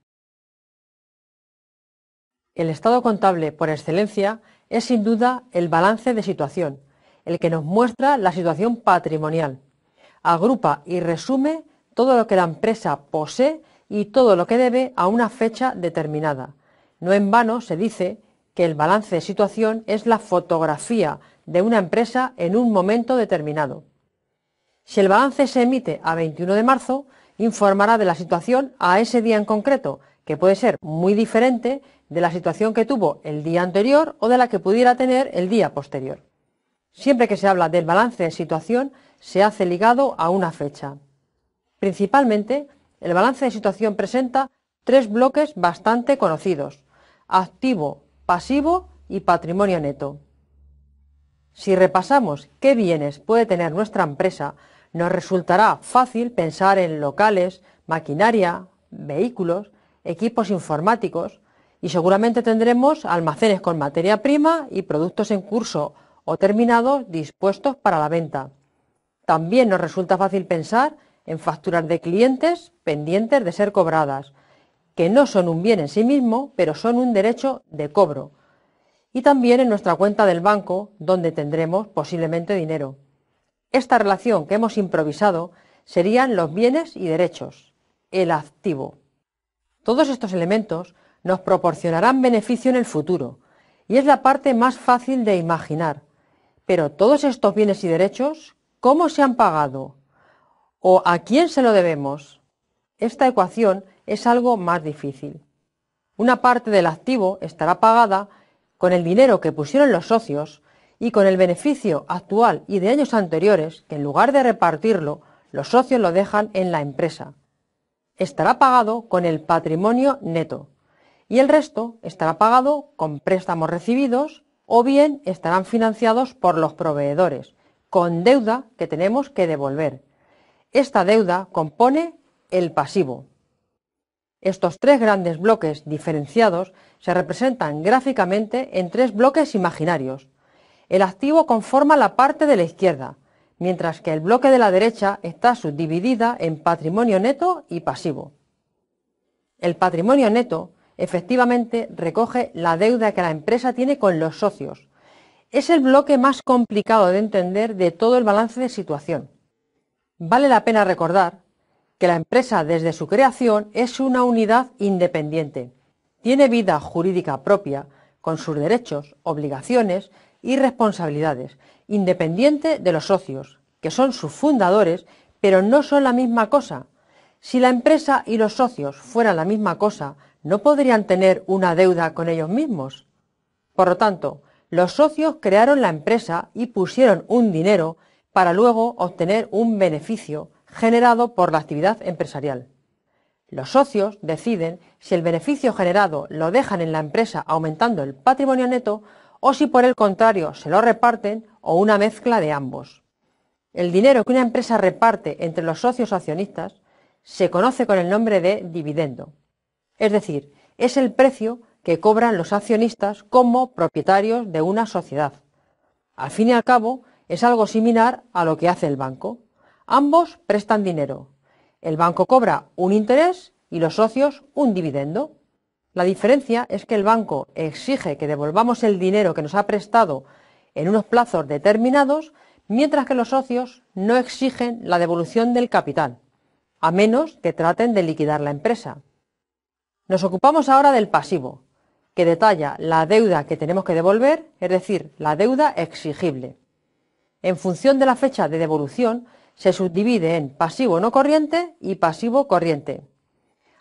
S1: El estado contable por excelencia es sin duda el balance de situación, el que nos muestra la situación patrimonial. Agrupa y resume todo lo que la empresa posee y todo lo que debe a una fecha determinada. No en vano se dice que el balance de situación es la fotografía de una empresa en un momento determinado. Si el balance se emite a 21 de marzo, informará de la situación a ese día en concreto, que puede ser muy diferente de la situación que tuvo el día anterior o de la que pudiera tener el día posterior. Siempre que se habla del balance de situación, se hace ligado a una fecha. Principalmente, el balance de situación presenta tres bloques bastante conocidos, activo, pasivo y patrimonio neto. Si repasamos qué bienes puede tener nuestra empresa, nos resultará fácil pensar en locales, maquinaria, vehículos, equipos informáticos y seguramente tendremos almacenes con materia prima y productos en curso o terminados dispuestos para la venta. También nos resulta fácil pensar en facturas de clientes pendientes de ser cobradas, que no son un bien en sí mismo, pero son un derecho de cobro y también en nuestra cuenta del banco, donde tendremos posiblemente dinero. Esta relación que hemos improvisado serían los bienes y derechos, el activo. Todos estos elementos nos proporcionarán beneficio en el futuro, y es la parte más fácil de imaginar. Pero todos estos bienes y derechos, ¿cómo se han pagado? ¿O a quién se lo debemos? Esta ecuación es algo más difícil. Una parte del activo estará pagada con el dinero que pusieron los socios y con el beneficio actual y de años anteriores, que en lugar de repartirlo, los socios lo dejan en la empresa. Estará pagado con el patrimonio neto y el resto estará pagado con préstamos recibidos o bien estarán financiados por los proveedores, con deuda que tenemos que devolver. Esta deuda compone el pasivo. Estos tres grandes bloques diferenciados se representan gráficamente en tres bloques imaginarios. El activo conforma la parte de la izquierda, mientras que el bloque de la derecha está subdividida en patrimonio neto y pasivo. El patrimonio neto efectivamente recoge la deuda que la empresa tiene con los socios. Es el bloque más complicado de entender de todo el balance de situación. Vale la pena recordar que la empresa desde su creación es una unidad independiente. Tiene vida jurídica propia, con sus derechos, obligaciones y responsabilidades, independiente de los socios, que son sus fundadores, pero no son la misma cosa. Si la empresa y los socios fueran la misma cosa, no podrían tener una deuda con ellos mismos. Por lo tanto, los socios crearon la empresa y pusieron un dinero para luego obtener un beneficio generado por la actividad empresarial. Los socios deciden si el beneficio generado lo dejan en la empresa aumentando el patrimonio neto o si por el contrario se lo reparten o una mezcla de ambos. El dinero que una empresa reparte entre los socios accionistas se conoce con el nombre de dividendo. Es decir, es el precio que cobran los accionistas como propietarios de una sociedad. Al fin y al cabo, es algo similar a lo que hace el banco. Ambos prestan dinero. El banco cobra un interés y los socios un dividendo. La diferencia es que el banco exige que devolvamos el dinero que nos ha prestado en unos plazos determinados, mientras que los socios no exigen la devolución del capital, a menos que traten de liquidar la empresa. Nos ocupamos ahora del pasivo, que detalla la deuda que tenemos que devolver, es decir, la deuda exigible. En función de la fecha de devolución, se subdivide en pasivo no corriente y pasivo corriente.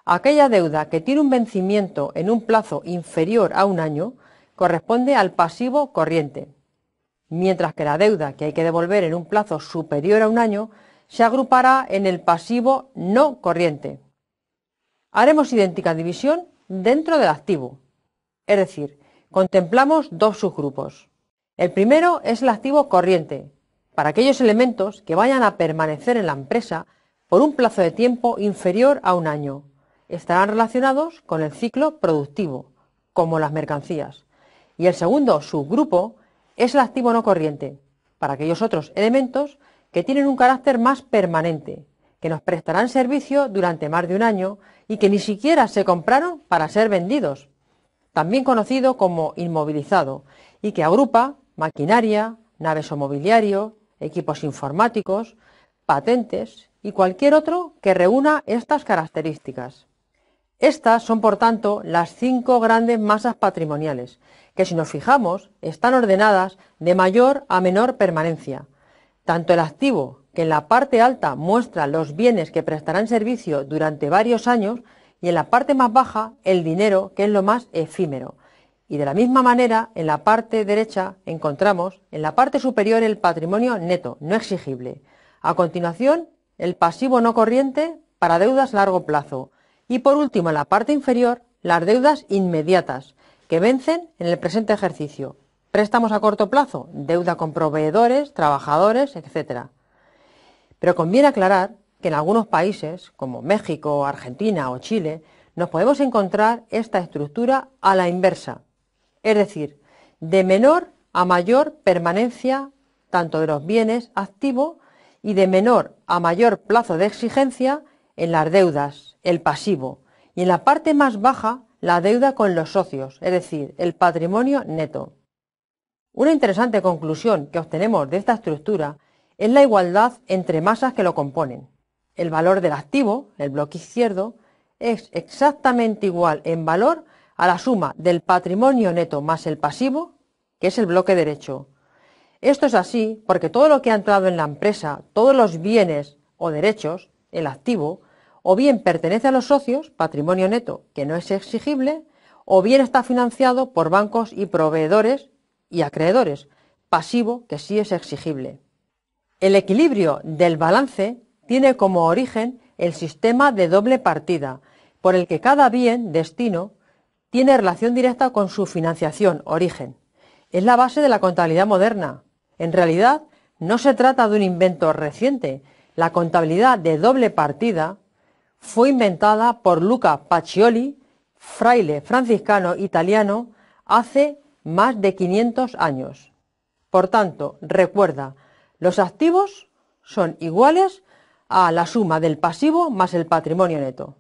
S1: Aquella deuda que tiene un vencimiento en un plazo inferior a un año corresponde al pasivo corriente, mientras que la deuda que hay que devolver en un plazo superior a un año se agrupará en el pasivo no corriente. Haremos idéntica división dentro del activo, es decir, contemplamos dos subgrupos. El primero es el activo corriente, para aquellos elementos que vayan a permanecer en la empresa por un plazo de tiempo inferior a un año. Estarán relacionados con el ciclo productivo, como las mercancías. Y el segundo subgrupo es el activo no corriente, para aquellos otros elementos que tienen un carácter más permanente, que nos prestarán servicio durante más de un año y que ni siquiera se compraron para ser vendidos, también conocido como inmovilizado, y que agrupa maquinaria, naves o mobiliario, equipos informáticos, patentes y cualquier otro que reúna estas características. Estas son, por tanto, las cinco grandes masas patrimoniales, que si nos fijamos están ordenadas de mayor a menor permanencia. Tanto el activo, que en la parte alta muestra los bienes que prestarán servicio durante varios años, y en la parte más baja el dinero, que es lo más efímero, y de la misma manera, en la parte derecha encontramos, en la parte superior, el patrimonio neto, no exigible. A continuación, el pasivo no corriente para deudas a largo plazo. Y por último, en la parte inferior, las deudas inmediatas, que vencen en el presente ejercicio. Préstamos a corto plazo, deuda con proveedores, trabajadores, etc. Pero conviene aclarar que en algunos países, como México, Argentina o Chile, nos podemos encontrar esta estructura a la inversa, es decir, de menor a mayor permanencia tanto de los bienes activos y de menor a mayor plazo de exigencia en las deudas, el pasivo, y en la parte más baja la deuda con los socios, es decir, el patrimonio neto. Una interesante conclusión que obtenemos de esta estructura es la igualdad entre masas que lo componen. El valor del activo, el bloque izquierdo, es exactamente igual en valor a la suma del patrimonio neto más el pasivo, que es el bloque derecho. Esto es así porque todo lo que ha entrado en la empresa, todos los bienes o derechos, el activo, o bien pertenece a los socios, patrimonio neto, que no es exigible, o bien está financiado por bancos y proveedores y acreedores, pasivo, que sí es exigible. El equilibrio del balance tiene como origen el sistema de doble partida, por el que cada bien, destino, tiene relación directa con su financiación, origen. Es la base de la contabilidad moderna. En realidad, no se trata de un invento reciente. La contabilidad de doble partida fue inventada por Luca Pacioli, fraile franciscano italiano, hace más de 500 años. Por tanto, recuerda, los activos son iguales a la suma del pasivo más el patrimonio neto.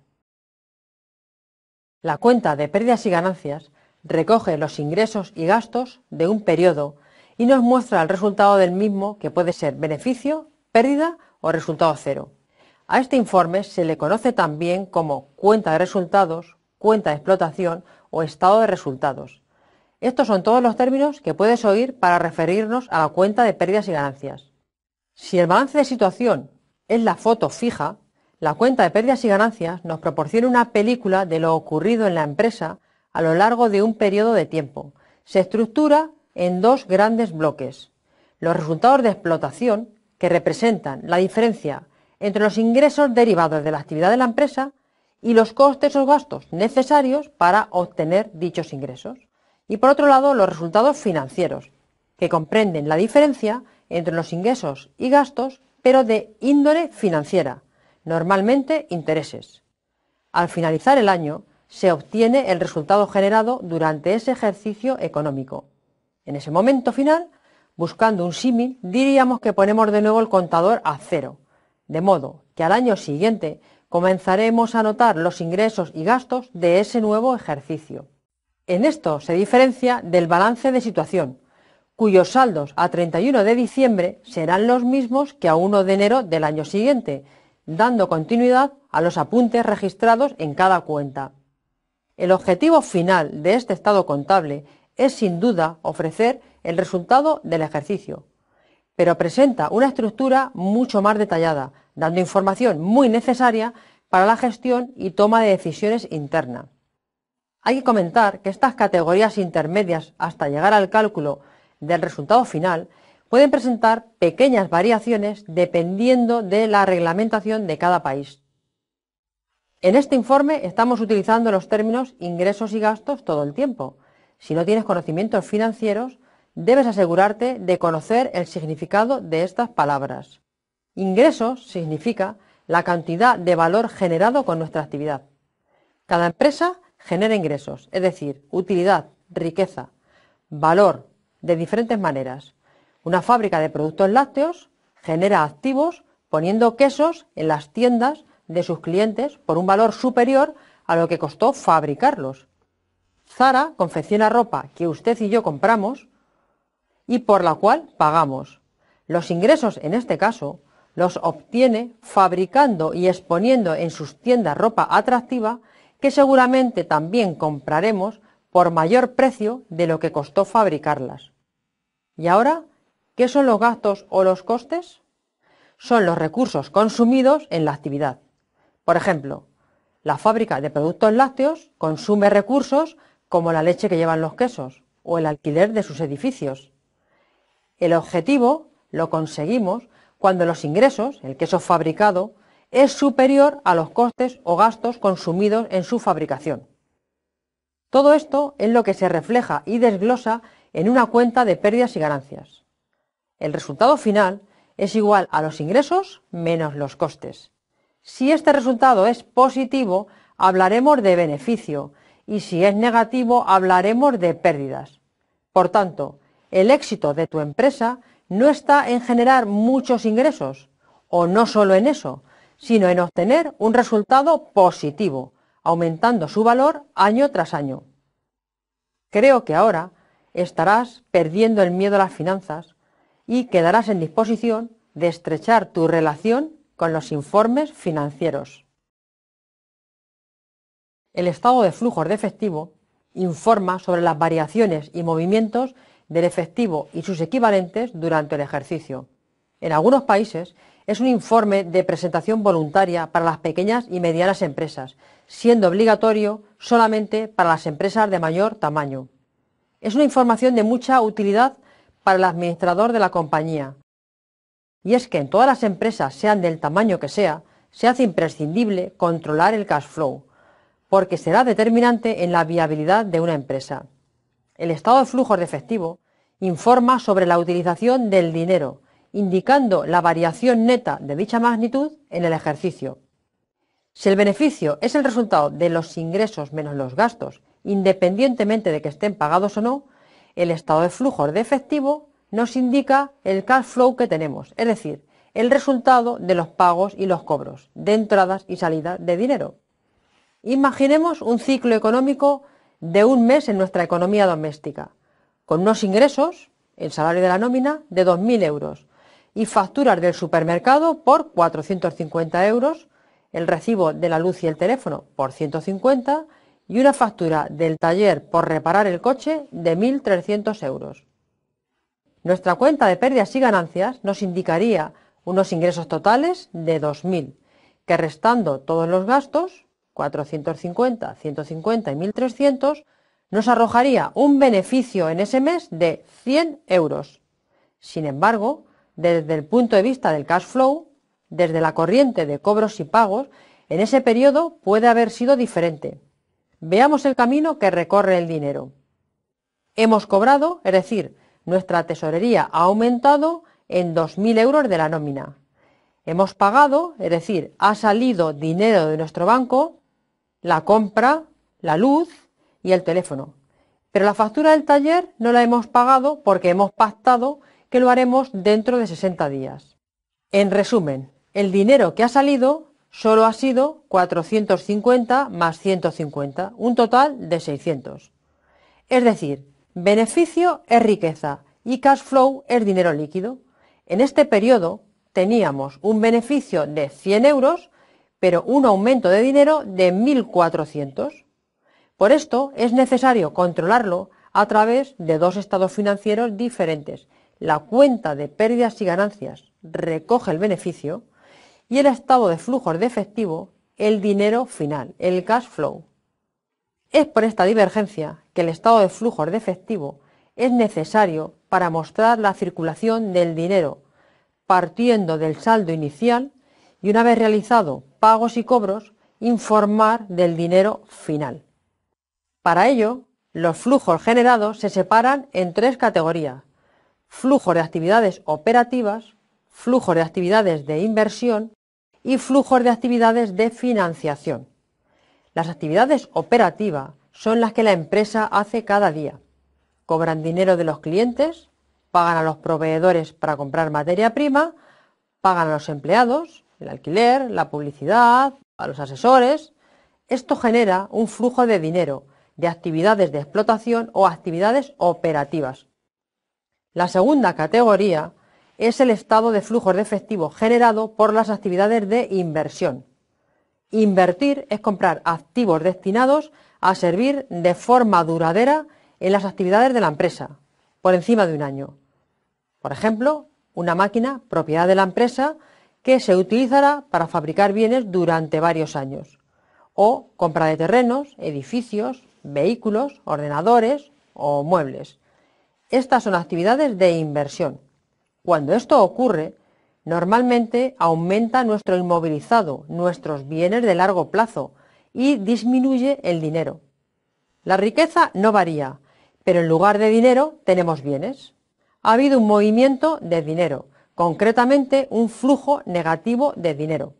S1: La cuenta de pérdidas y ganancias recoge los ingresos y gastos de un periodo y nos muestra el resultado del mismo que puede ser beneficio, pérdida o resultado cero. A este informe se le conoce también como cuenta de resultados, cuenta de explotación o estado de resultados. Estos son todos los términos que puedes oír para referirnos a la cuenta de pérdidas y ganancias. Si el balance de situación es la foto fija, la cuenta de pérdidas y ganancias nos proporciona una película de lo ocurrido en la empresa a lo largo de un periodo de tiempo. Se estructura en dos grandes bloques. Los resultados de explotación, que representan la diferencia entre los ingresos derivados de la actividad de la empresa y los costes o gastos necesarios para obtener dichos ingresos. Y por otro lado, los resultados financieros, que comprenden la diferencia entre los ingresos y gastos, pero de índole financiera normalmente intereses. Al finalizar el año, se obtiene el resultado generado durante ese ejercicio económico. En ese momento final, buscando un símil, diríamos que ponemos de nuevo el contador a cero, de modo que al año siguiente comenzaremos a notar los ingresos y gastos de ese nuevo ejercicio. En esto se diferencia del balance de situación, cuyos saldos a 31 de diciembre serán los mismos que a 1 de enero del año siguiente, dando continuidad a los apuntes registrados en cada cuenta. El objetivo final de este estado contable es sin duda ofrecer el resultado del ejercicio, pero presenta una estructura mucho más detallada, dando información muy necesaria para la gestión y toma de decisiones interna. Hay que comentar que estas categorías intermedias hasta llegar al cálculo del resultado final pueden presentar pequeñas variaciones dependiendo de la reglamentación de cada país. En este informe estamos utilizando los términos ingresos y gastos todo el tiempo. Si no tienes conocimientos financieros, debes asegurarte de conocer el significado de estas palabras. Ingresos significa la cantidad de valor generado con nuestra actividad. Cada empresa genera ingresos, es decir, utilidad, riqueza, valor, de diferentes maneras una fábrica de productos lácteos genera activos poniendo quesos en las tiendas de sus clientes por un valor superior a lo que costó fabricarlos. Zara confecciona ropa que usted y yo compramos y por la cual pagamos. Los ingresos, en este caso, los obtiene fabricando y exponiendo en sus tiendas ropa atractiva que seguramente también compraremos por mayor precio de lo que costó fabricarlas. Y ahora ¿Qué son los gastos o los costes? Son los recursos consumidos en la actividad. Por ejemplo, la fábrica de productos lácteos consume recursos como la leche que llevan los quesos o el alquiler de sus edificios. El objetivo lo conseguimos cuando los ingresos, el queso fabricado, es superior a los costes o gastos consumidos en su fabricación. Todo esto es lo que se refleja y desglosa en una cuenta de pérdidas y ganancias. El resultado final es igual a los ingresos menos los costes. Si este resultado es positivo, hablaremos de beneficio y si es negativo, hablaremos de pérdidas. Por tanto, el éxito de tu empresa no está en generar muchos ingresos, o no solo en eso, sino en obtener un resultado positivo, aumentando su valor año tras año. Creo que ahora estarás perdiendo el miedo a las finanzas y quedarás en disposición de estrechar tu relación con los informes financieros. El estado de flujos de efectivo informa sobre las variaciones y movimientos del efectivo y sus equivalentes durante el ejercicio. En algunos países es un informe de presentación voluntaria para las pequeñas y medianas empresas, siendo obligatorio solamente para las empresas de mayor tamaño. Es una información de mucha utilidad para el administrador de la compañía. Y es que en todas las empresas, sean del tamaño que sea, se hace imprescindible controlar el cash flow, porque será determinante en la viabilidad de una empresa. El estado de flujo de efectivo informa sobre la utilización del dinero, indicando la variación neta de dicha magnitud en el ejercicio. Si el beneficio es el resultado de los ingresos menos los gastos, independientemente de que estén pagados o no, el estado de flujos de efectivo nos indica el cash flow que tenemos, es decir, el resultado de los pagos y los cobros, de entradas y salidas de dinero. Imaginemos un ciclo económico de un mes en nuestra economía doméstica, con unos ingresos, el salario de la nómina, de 2.000 euros y facturas del supermercado por 450 euros, el recibo de la luz y el teléfono por 150 y una factura del taller por reparar el coche de 1.300 euros. Nuestra cuenta de pérdidas y ganancias nos indicaría unos ingresos totales de 2.000, que restando todos los gastos, 450, 150 y 1.300, nos arrojaría un beneficio en ese mes de 100 euros. Sin embargo, desde el punto de vista del cash flow, desde la corriente de cobros y pagos, en ese periodo puede haber sido diferente. Veamos el camino que recorre el dinero. Hemos cobrado, es decir, nuestra tesorería ha aumentado en 2.000 euros de la nómina. Hemos pagado, es decir, ha salido dinero de nuestro banco, la compra, la luz y el teléfono. Pero la factura del taller no la hemos pagado porque hemos pactado que lo haremos dentro de 60 días. En resumen, el dinero que ha salido Solo ha sido 450 más 150, un total de 600. Es decir, beneficio es riqueza y cash flow es dinero líquido. En este periodo teníamos un beneficio de 100 euros, pero un aumento de dinero de 1.400. Por esto es necesario controlarlo a través de dos estados financieros diferentes. La cuenta de pérdidas y ganancias recoge el beneficio y el estado de flujos de efectivo, el dinero final, el cash flow. Es por esta divergencia que el estado de flujos de efectivo es necesario para mostrar la circulación del dinero, partiendo del saldo inicial y una vez realizado pagos y cobros, informar del dinero final. Para ello, los flujos generados se separan en tres categorías. flujo de actividades operativas, flujo de actividades de inversión y flujos de actividades de financiación. Las actividades operativas son las que la empresa hace cada día. Cobran dinero de los clientes, pagan a los proveedores para comprar materia prima, pagan a los empleados, el alquiler, la publicidad, a los asesores. Esto genera un flujo de dinero de actividades de explotación o actividades operativas. La segunda categoría es el estado de flujos de efectivo generado por las actividades de inversión. Invertir es comprar activos destinados a servir de forma duradera en las actividades de la empresa, por encima de un año. Por ejemplo, una máquina propiedad de la empresa que se utilizará para fabricar bienes durante varios años. O compra de terrenos, edificios, vehículos, ordenadores o muebles. Estas son actividades de inversión cuando esto ocurre, normalmente aumenta nuestro inmovilizado, nuestros bienes de largo plazo y disminuye el dinero. La riqueza no varía, pero en lugar de dinero tenemos bienes. Ha habido un movimiento de dinero, concretamente un flujo negativo de dinero.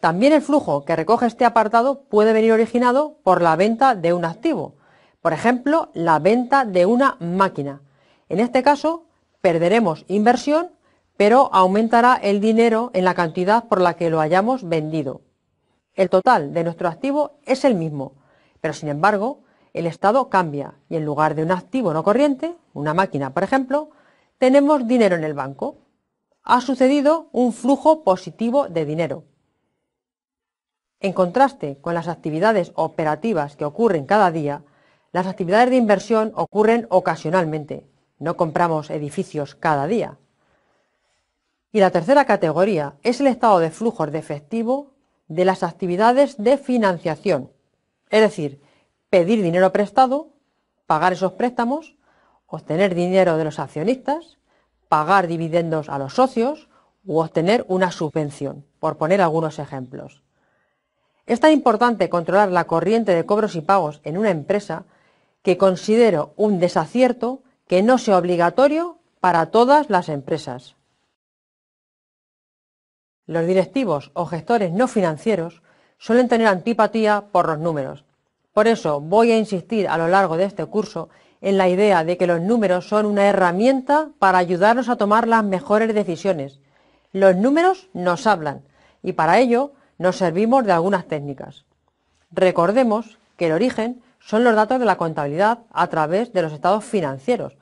S1: También el flujo que recoge este apartado puede venir originado por la venta de un activo, por ejemplo, la venta de una máquina. En este caso, perderemos inversión, pero aumentará el dinero en la cantidad por la que lo hayamos vendido. El total de nuestro activo es el mismo, pero sin embargo, el estado cambia y en lugar de un activo no corriente, una máquina por ejemplo, tenemos dinero en el banco. Ha sucedido un flujo positivo de dinero. En contraste con las actividades operativas que ocurren cada día, las actividades de inversión ocurren ocasionalmente, no compramos edificios cada día. Y la tercera categoría es el estado de flujos de efectivo de las actividades de financiación, es decir, pedir dinero prestado, pagar esos préstamos, obtener dinero de los accionistas, pagar dividendos a los socios u obtener una subvención, por poner algunos ejemplos. Es tan importante controlar la corriente de cobros y pagos en una empresa que considero un desacierto que no sea obligatorio para todas las empresas. Los directivos o gestores no financieros suelen tener antipatía por los números. Por eso voy a insistir a lo largo de este curso en la idea de que los números son una herramienta para ayudarnos a tomar las mejores decisiones. Los números nos hablan y para ello nos servimos de algunas técnicas. Recordemos que el origen son los datos de la contabilidad a través de los estados financieros,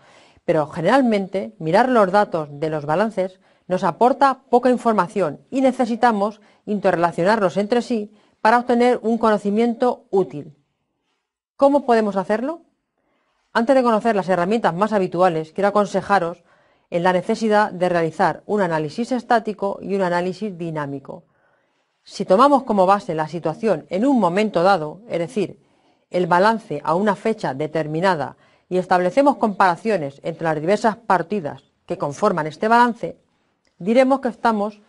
S1: pero generalmente mirar los datos de los balances nos aporta poca información y necesitamos interrelacionarlos entre sí para obtener un conocimiento útil. ¿Cómo podemos hacerlo? Antes de conocer las herramientas más habituales, quiero aconsejaros en la necesidad de realizar un análisis estático y un análisis dinámico. Si tomamos como base la situación en un momento dado, es decir, el balance a una fecha determinada y establecemos comparaciones entre las diversas partidas que conforman este balance, diremos que estamos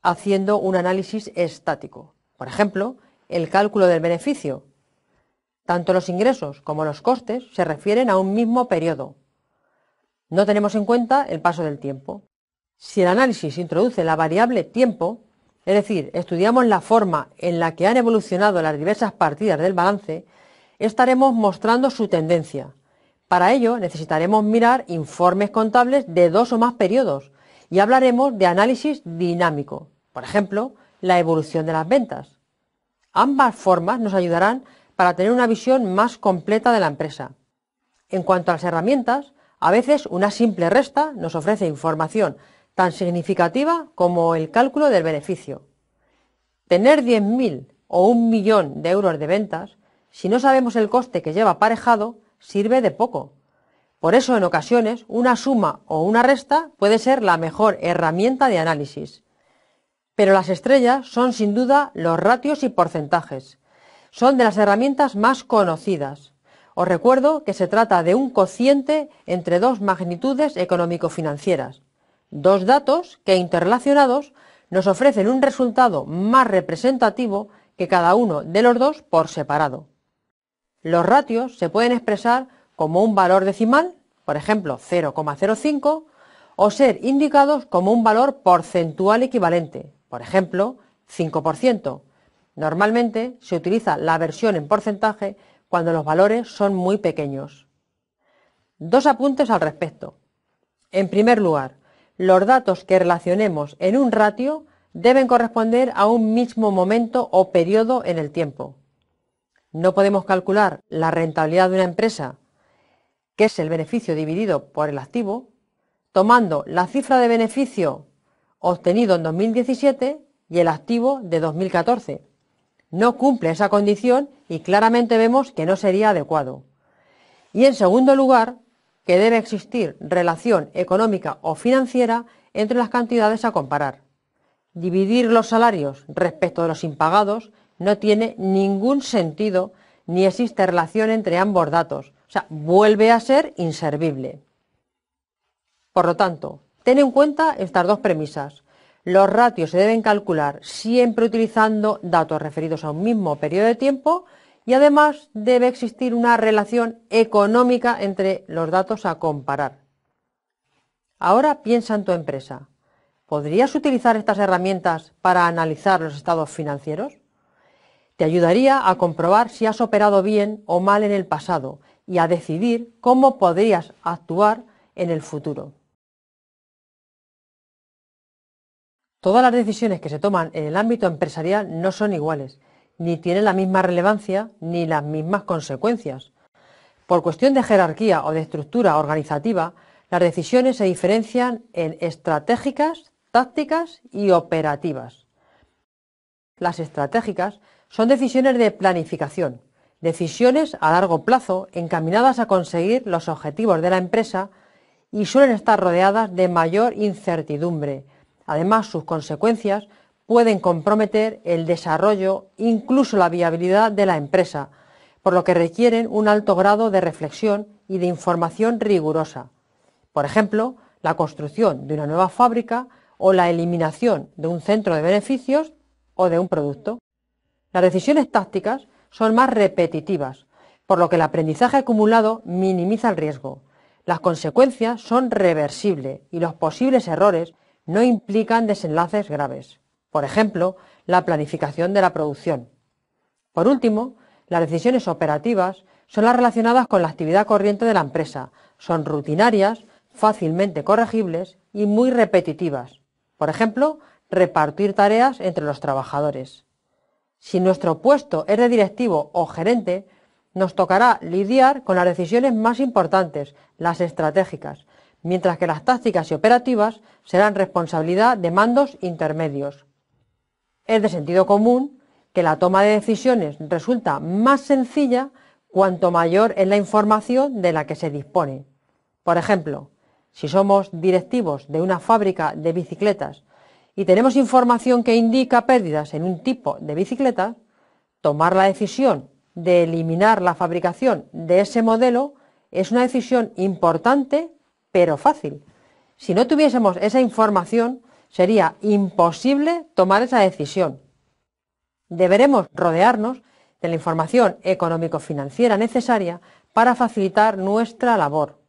S1: haciendo un análisis estático. Por ejemplo, el cálculo del beneficio. Tanto los ingresos como los costes se refieren a un mismo periodo. No tenemos en cuenta el paso del tiempo. Si el análisis introduce la variable tiempo, es decir, estudiamos la forma en la que han evolucionado las diversas partidas del balance, estaremos mostrando su tendencia. Para ello necesitaremos mirar informes contables de dos o más periodos y hablaremos de análisis dinámico, por ejemplo, la evolución de las ventas. Ambas formas nos ayudarán para tener una visión más completa de la empresa. En cuanto a las herramientas, a veces una simple resta nos ofrece información tan significativa como el cálculo del beneficio. Tener 10.000 o un millón de euros de ventas si no sabemos el coste que lleva aparejado, sirve de poco. Por eso, en ocasiones, una suma o una resta puede ser la mejor herramienta de análisis. Pero las estrellas son sin duda los ratios y porcentajes. Son de las herramientas más conocidas. Os recuerdo que se trata de un cociente entre dos magnitudes económico-financieras. Dos datos que interrelacionados nos ofrecen un resultado más representativo que cada uno de los dos por separado. Los ratios se pueden expresar como un valor decimal, por ejemplo 0,05, o ser indicados como un valor porcentual equivalente, por ejemplo 5%. Normalmente se utiliza la versión en porcentaje cuando los valores son muy pequeños. Dos apuntes al respecto. En primer lugar, los datos que relacionemos en un ratio deben corresponder a un mismo momento o periodo en el tiempo no podemos calcular la rentabilidad de una empresa, que es el beneficio dividido por el activo, tomando la cifra de beneficio obtenido en 2017 y el activo de 2014. No cumple esa condición y claramente vemos que no sería adecuado. Y en segundo lugar, que debe existir relación económica o financiera entre las cantidades a comparar. Dividir los salarios respecto de los impagados no tiene ningún sentido ni existe relación entre ambos datos. O sea, vuelve a ser inservible. Por lo tanto, ten en cuenta estas dos premisas. Los ratios se deben calcular siempre utilizando datos referidos a un mismo periodo de tiempo y además debe existir una relación económica entre los datos a comparar. Ahora piensa en tu empresa. ¿Podrías utilizar estas herramientas para analizar los estados financieros? Te ayudaría a comprobar si has operado bien o mal en el pasado y a decidir cómo podrías actuar en el futuro. Todas las decisiones que se toman en el ámbito empresarial no son iguales, ni tienen la misma relevancia ni las mismas consecuencias. Por cuestión de jerarquía o de estructura organizativa, las decisiones se diferencian en estratégicas, tácticas y operativas. Las estratégicas son decisiones de planificación, decisiones a largo plazo encaminadas a conseguir los objetivos de la empresa y suelen estar rodeadas de mayor incertidumbre. Además, sus consecuencias pueden comprometer el desarrollo, incluso la viabilidad de la empresa, por lo que requieren un alto grado de reflexión y de información rigurosa. Por ejemplo, la construcción de una nueva fábrica o la eliminación de un centro de beneficios o de un producto. Las decisiones tácticas son más repetitivas, por lo que el aprendizaje acumulado minimiza el riesgo. Las consecuencias son reversibles y los posibles errores no implican desenlaces graves. Por ejemplo, la planificación de la producción. Por último, las decisiones operativas son las relacionadas con la actividad corriente de la empresa. Son rutinarias, fácilmente corregibles y muy repetitivas. Por ejemplo, repartir tareas entre los trabajadores. Si nuestro puesto es de directivo o gerente, nos tocará lidiar con las decisiones más importantes, las estratégicas, mientras que las tácticas y operativas serán responsabilidad de mandos intermedios. Es de sentido común que la toma de decisiones resulta más sencilla cuanto mayor es la información de la que se dispone. Por ejemplo, si somos directivos de una fábrica de bicicletas y tenemos información que indica pérdidas en un tipo de bicicleta, tomar la decisión de eliminar la fabricación de ese modelo es una decisión importante pero fácil. Si no tuviésemos esa información, sería imposible tomar esa decisión. Deberemos rodearnos de la información económico-financiera necesaria para facilitar nuestra labor.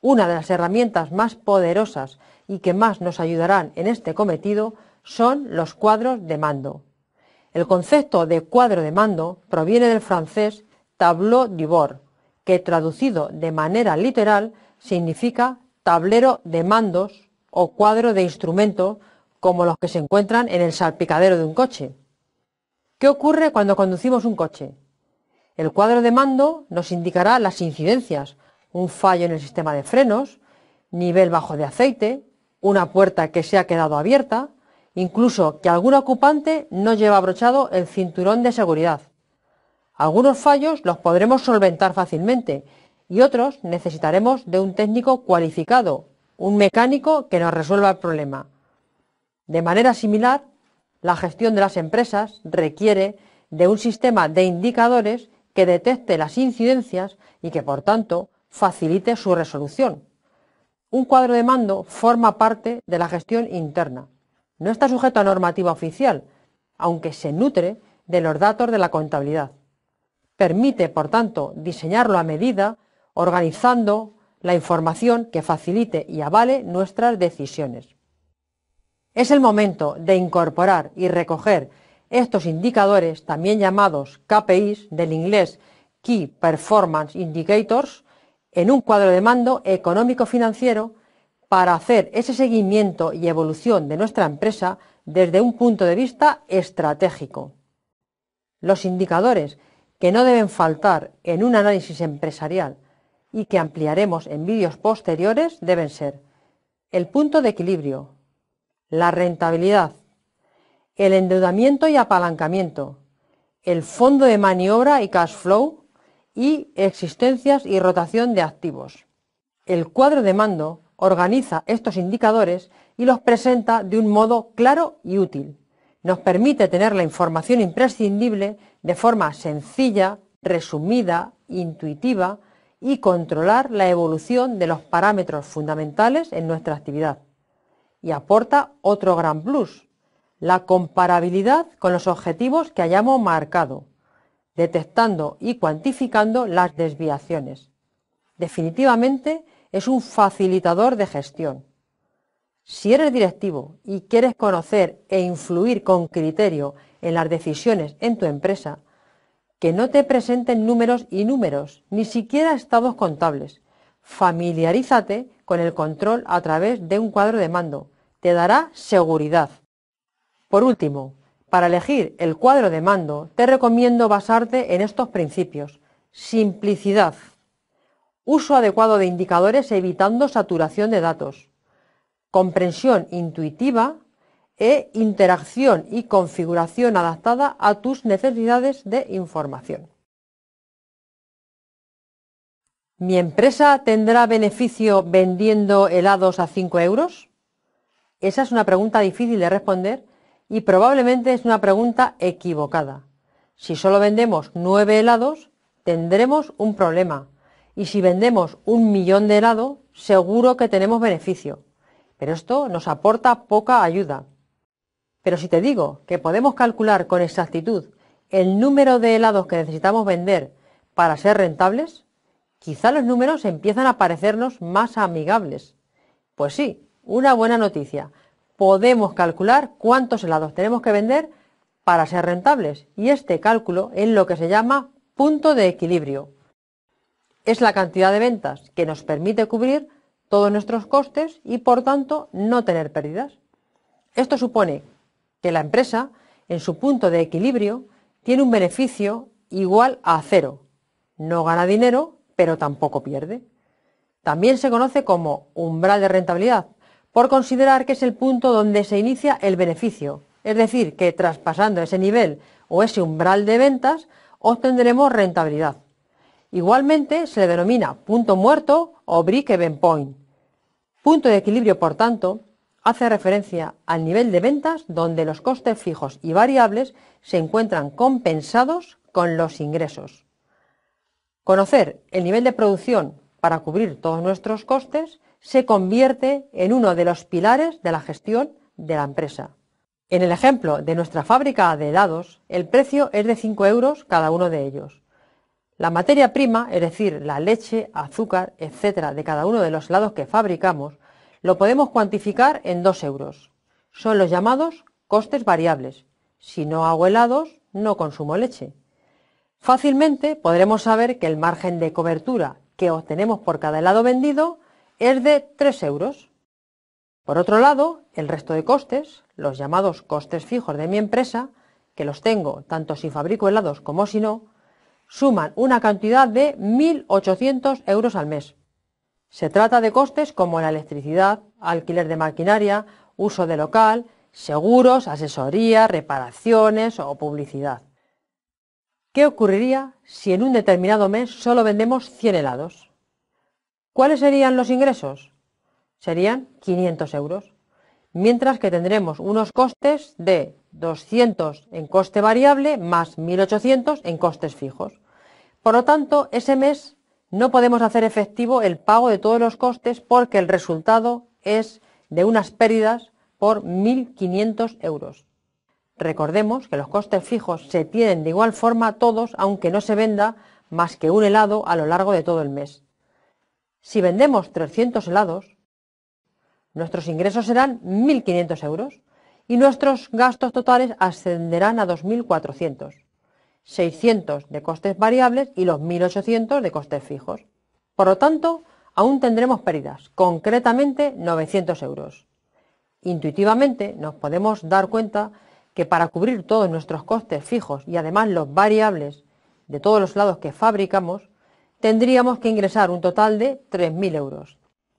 S1: Una de las herramientas más poderosas y que más nos ayudarán en este cometido son los cuadros de mando. El concepto de cuadro de mando proviene del francés tableau du bord, que traducido de manera literal significa tablero de mandos o cuadro de instrumento, como los que se encuentran en el salpicadero de un coche. ¿Qué ocurre cuando conducimos un coche? El cuadro de mando nos indicará las incidencias, un fallo en el sistema de frenos, nivel bajo de aceite, una puerta que se ha quedado abierta, incluso que algún ocupante no lleva abrochado el cinturón de seguridad. Algunos fallos los podremos solventar fácilmente y otros necesitaremos de un técnico cualificado, un mecánico que nos resuelva el problema. De manera similar, la gestión de las empresas requiere de un sistema de indicadores que detecte las incidencias y que, por tanto, facilite su resolución. Un cuadro de mando forma parte de la gestión interna. No está sujeto a normativa oficial, aunque se nutre de los datos de la contabilidad. Permite, por tanto, diseñarlo a medida, organizando la información que facilite y avale nuestras decisiones. Es el momento de incorporar y recoger estos indicadores, también llamados KPIs del inglés Key Performance Indicators, en un cuadro de mando económico-financiero para hacer ese seguimiento y evolución de nuestra empresa desde un punto de vista estratégico. Los indicadores que no deben faltar en un análisis empresarial y que ampliaremos en vídeos posteriores deben ser el punto de equilibrio, la rentabilidad, el endeudamiento y apalancamiento, el fondo de maniobra y cash flow y existencias y rotación de activos. El cuadro de mando organiza estos indicadores y los presenta de un modo claro y útil. Nos permite tener la información imprescindible de forma sencilla, resumida, intuitiva y controlar la evolución de los parámetros fundamentales en nuestra actividad. Y aporta otro gran plus, la comparabilidad con los objetivos que hayamos marcado detectando y cuantificando las desviaciones. Definitivamente es un facilitador de gestión. Si eres directivo y quieres conocer e influir con criterio en las decisiones en tu empresa, que no te presenten números y números, ni siquiera estados contables. Familiarízate con el control a través de un cuadro de mando. Te dará seguridad. Por último, para elegir el cuadro de mando, te recomiendo basarte en estos principios. Simplicidad. Uso adecuado de indicadores evitando saturación de datos. Comprensión intuitiva e interacción y configuración adaptada a tus necesidades de información. ¿Mi empresa tendrá beneficio vendiendo helados a 5 euros? Esa es una pregunta difícil de responder y probablemente es una pregunta equivocada. Si solo vendemos nueve helados, tendremos un problema. Y si vendemos un millón de helados, seguro que tenemos beneficio. Pero esto nos aporta poca ayuda. Pero si te digo que podemos calcular con exactitud el número de helados que necesitamos vender para ser rentables, quizá los números empiezan a parecernos más amigables. Pues sí, una buena noticia podemos calcular cuántos helados tenemos que vender para ser rentables y este cálculo es lo que se llama punto de equilibrio. Es la cantidad de ventas que nos permite cubrir todos nuestros costes y por tanto no tener pérdidas. Esto supone que la empresa en su punto de equilibrio tiene un beneficio igual a cero. No gana dinero, pero tampoco pierde. También se conoce como umbral de rentabilidad por considerar que es el punto donde se inicia el beneficio, es decir, que traspasando ese nivel o ese umbral de ventas obtendremos rentabilidad. Igualmente se le denomina punto muerto o break even point. Punto de equilibrio, por tanto, hace referencia al nivel de ventas donde los costes fijos y variables se encuentran compensados con los ingresos. Conocer el nivel de producción para cubrir todos nuestros costes se convierte en uno de los pilares de la gestión de la empresa. En el ejemplo de nuestra fábrica de helados, el precio es de 5 euros cada uno de ellos. La materia prima, es decir, la leche, azúcar, etcétera, de cada uno de los helados que fabricamos, lo podemos cuantificar en 2 euros. Son los llamados costes variables. Si no hago helados, no consumo leche. Fácilmente podremos saber que el margen de cobertura que obtenemos por cada helado vendido es de 3 euros. Por otro lado, el resto de costes, los llamados costes fijos de mi empresa, que los tengo tanto si fabrico helados como si no, suman una cantidad de 1.800 euros al mes. Se trata de costes como la electricidad, alquiler de maquinaria, uso de local, seguros, asesoría, reparaciones o publicidad. ¿Qué ocurriría si en un determinado mes solo vendemos 100 helados? ¿Cuáles serían los ingresos? Serían 500 euros, mientras que tendremos unos costes de 200 en coste variable más 1.800 en costes fijos. Por lo tanto, ese mes no podemos hacer efectivo el pago de todos los costes porque el resultado es de unas pérdidas por 1.500 euros. Recordemos que los costes fijos se tienen de igual forma todos, aunque no se venda más que un helado a lo largo de todo el mes. Si vendemos 300 helados, nuestros ingresos serán 1.500 euros y nuestros gastos totales ascenderán a 2.400, 600 de costes variables y los 1.800 de costes fijos. Por lo tanto, aún tendremos pérdidas, concretamente 900 euros. Intuitivamente nos podemos dar cuenta que para cubrir todos nuestros costes fijos y además los variables de todos los helados que fabricamos, tendríamos que ingresar un total de 3.000 euros,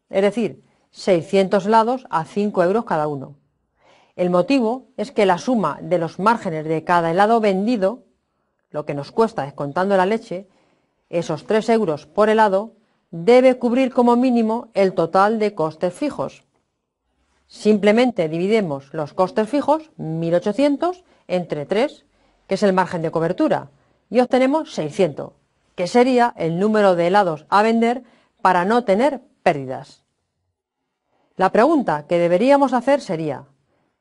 S1: es decir, 600 lados a 5 euros cada uno. El motivo es que la suma de los márgenes de cada helado vendido, lo que nos cuesta descontando la leche, esos 3 euros por helado, debe cubrir como mínimo el total de costes fijos. Simplemente dividimos los costes fijos, 1.800, entre 3, que es el margen de cobertura, y obtenemos 600 que sería el número de helados a vender para no tener pérdidas. La pregunta que deberíamos hacer sería,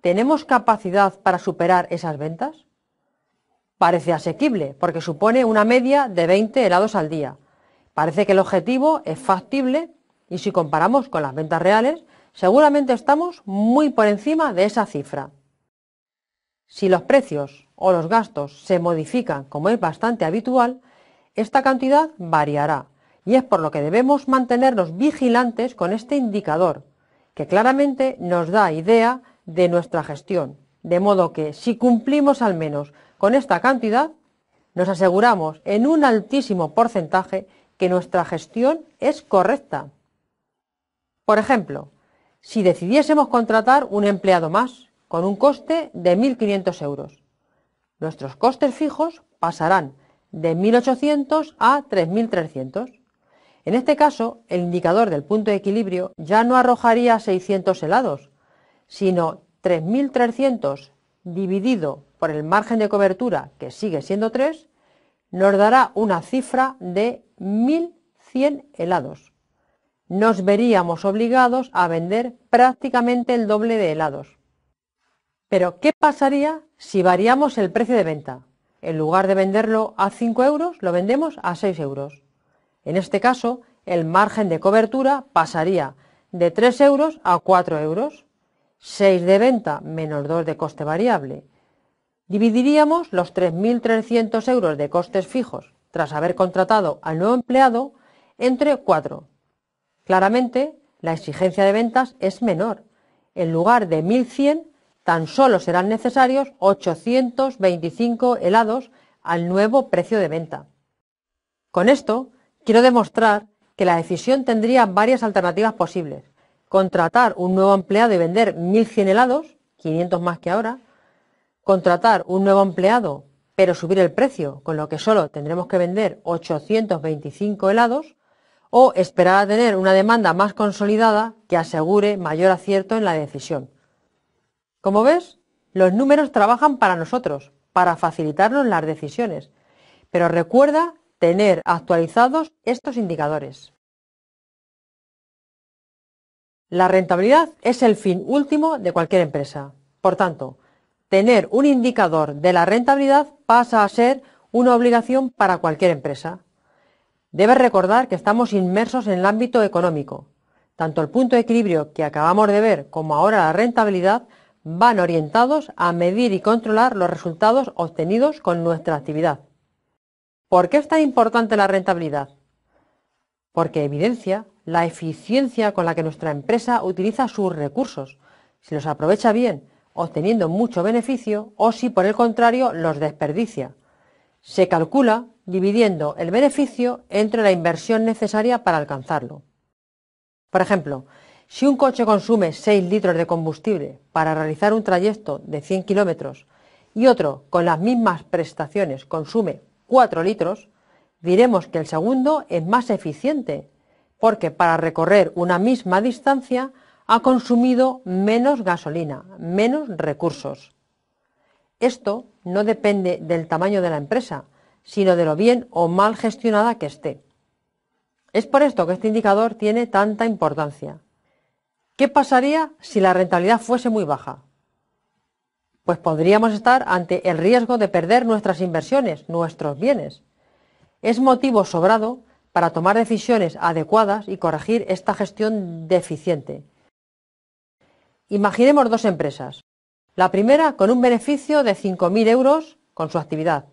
S1: ¿tenemos capacidad para superar esas ventas? Parece asequible porque supone una media de 20 helados al día. Parece que el objetivo es factible y si comparamos con las ventas reales, seguramente estamos muy por encima de esa cifra. Si los precios o los gastos se modifican como es bastante habitual, esta cantidad variará y es por lo que debemos mantenernos vigilantes con este indicador, que claramente nos da idea de nuestra gestión, de modo que si cumplimos al menos con esta cantidad, nos aseguramos en un altísimo porcentaje que nuestra gestión es correcta. Por ejemplo, si decidiésemos contratar un empleado más, con un coste de 1.500 euros, nuestros costes fijos pasarán de 1800 a 3300. En este caso, el indicador del punto de equilibrio ya no arrojaría 600 helados, sino 3300 dividido por el margen de cobertura, que sigue siendo 3, nos dará una cifra de 1100 helados. Nos veríamos obligados a vender prácticamente el doble de helados. Pero, ¿qué pasaría si variamos el precio de venta? En lugar de venderlo a 5 euros, lo vendemos a 6 euros. En este caso, el margen de cobertura pasaría de 3 euros a 4 euros. 6 de venta menos 2 de coste variable. Dividiríamos los 3.300 euros de costes fijos tras haber contratado al nuevo empleado entre 4. Claramente, la exigencia de ventas es menor. En lugar de 1.100, tan solo serán necesarios 825 helados al nuevo precio de venta. Con esto, quiero demostrar que la decisión tendría varias alternativas posibles. Contratar un nuevo empleado y vender 1.100 helados, 500 más que ahora. Contratar un nuevo empleado, pero subir el precio, con lo que solo tendremos que vender 825 helados. O esperar a tener una demanda más consolidada que asegure mayor acierto en la decisión. Como ves, los números trabajan para nosotros, para facilitarnos las decisiones, pero recuerda tener actualizados estos indicadores. La rentabilidad es el fin último de cualquier empresa. Por tanto, tener un indicador de la rentabilidad pasa a ser una obligación para cualquier empresa. Debes recordar que estamos inmersos en el ámbito económico. Tanto el punto de equilibrio que acabamos de ver como ahora la rentabilidad van orientados a medir y controlar los resultados obtenidos con nuestra actividad. ¿Por qué es tan importante la rentabilidad? Porque evidencia la eficiencia con la que nuestra empresa utiliza sus recursos, si los aprovecha bien, obteniendo mucho beneficio, o si por el contrario los desperdicia. Se calcula dividiendo el beneficio entre la inversión necesaria para alcanzarlo. Por ejemplo, si un coche consume 6 litros de combustible para realizar un trayecto de 100 kilómetros y otro con las mismas prestaciones consume 4 litros, diremos que el segundo es más eficiente, porque para recorrer una misma distancia ha consumido menos gasolina, menos recursos. Esto no depende del tamaño de la empresa, sino de lo bien o mal gestionada que esté. Es por esto que este indicador tiene tanta importancia ¿Qué pasaría si la rentabilidad fuese muy baja? Pues podríamos estar ante el riesgo de perder nuestras inversiones, nuestros bienes. Es motivo sobrado para tomar decisiones adecuadas y corregir esta gestión deficiente. Imaginemos dos empresas. La primera con un beneficio de 5.000 euros con su actividad.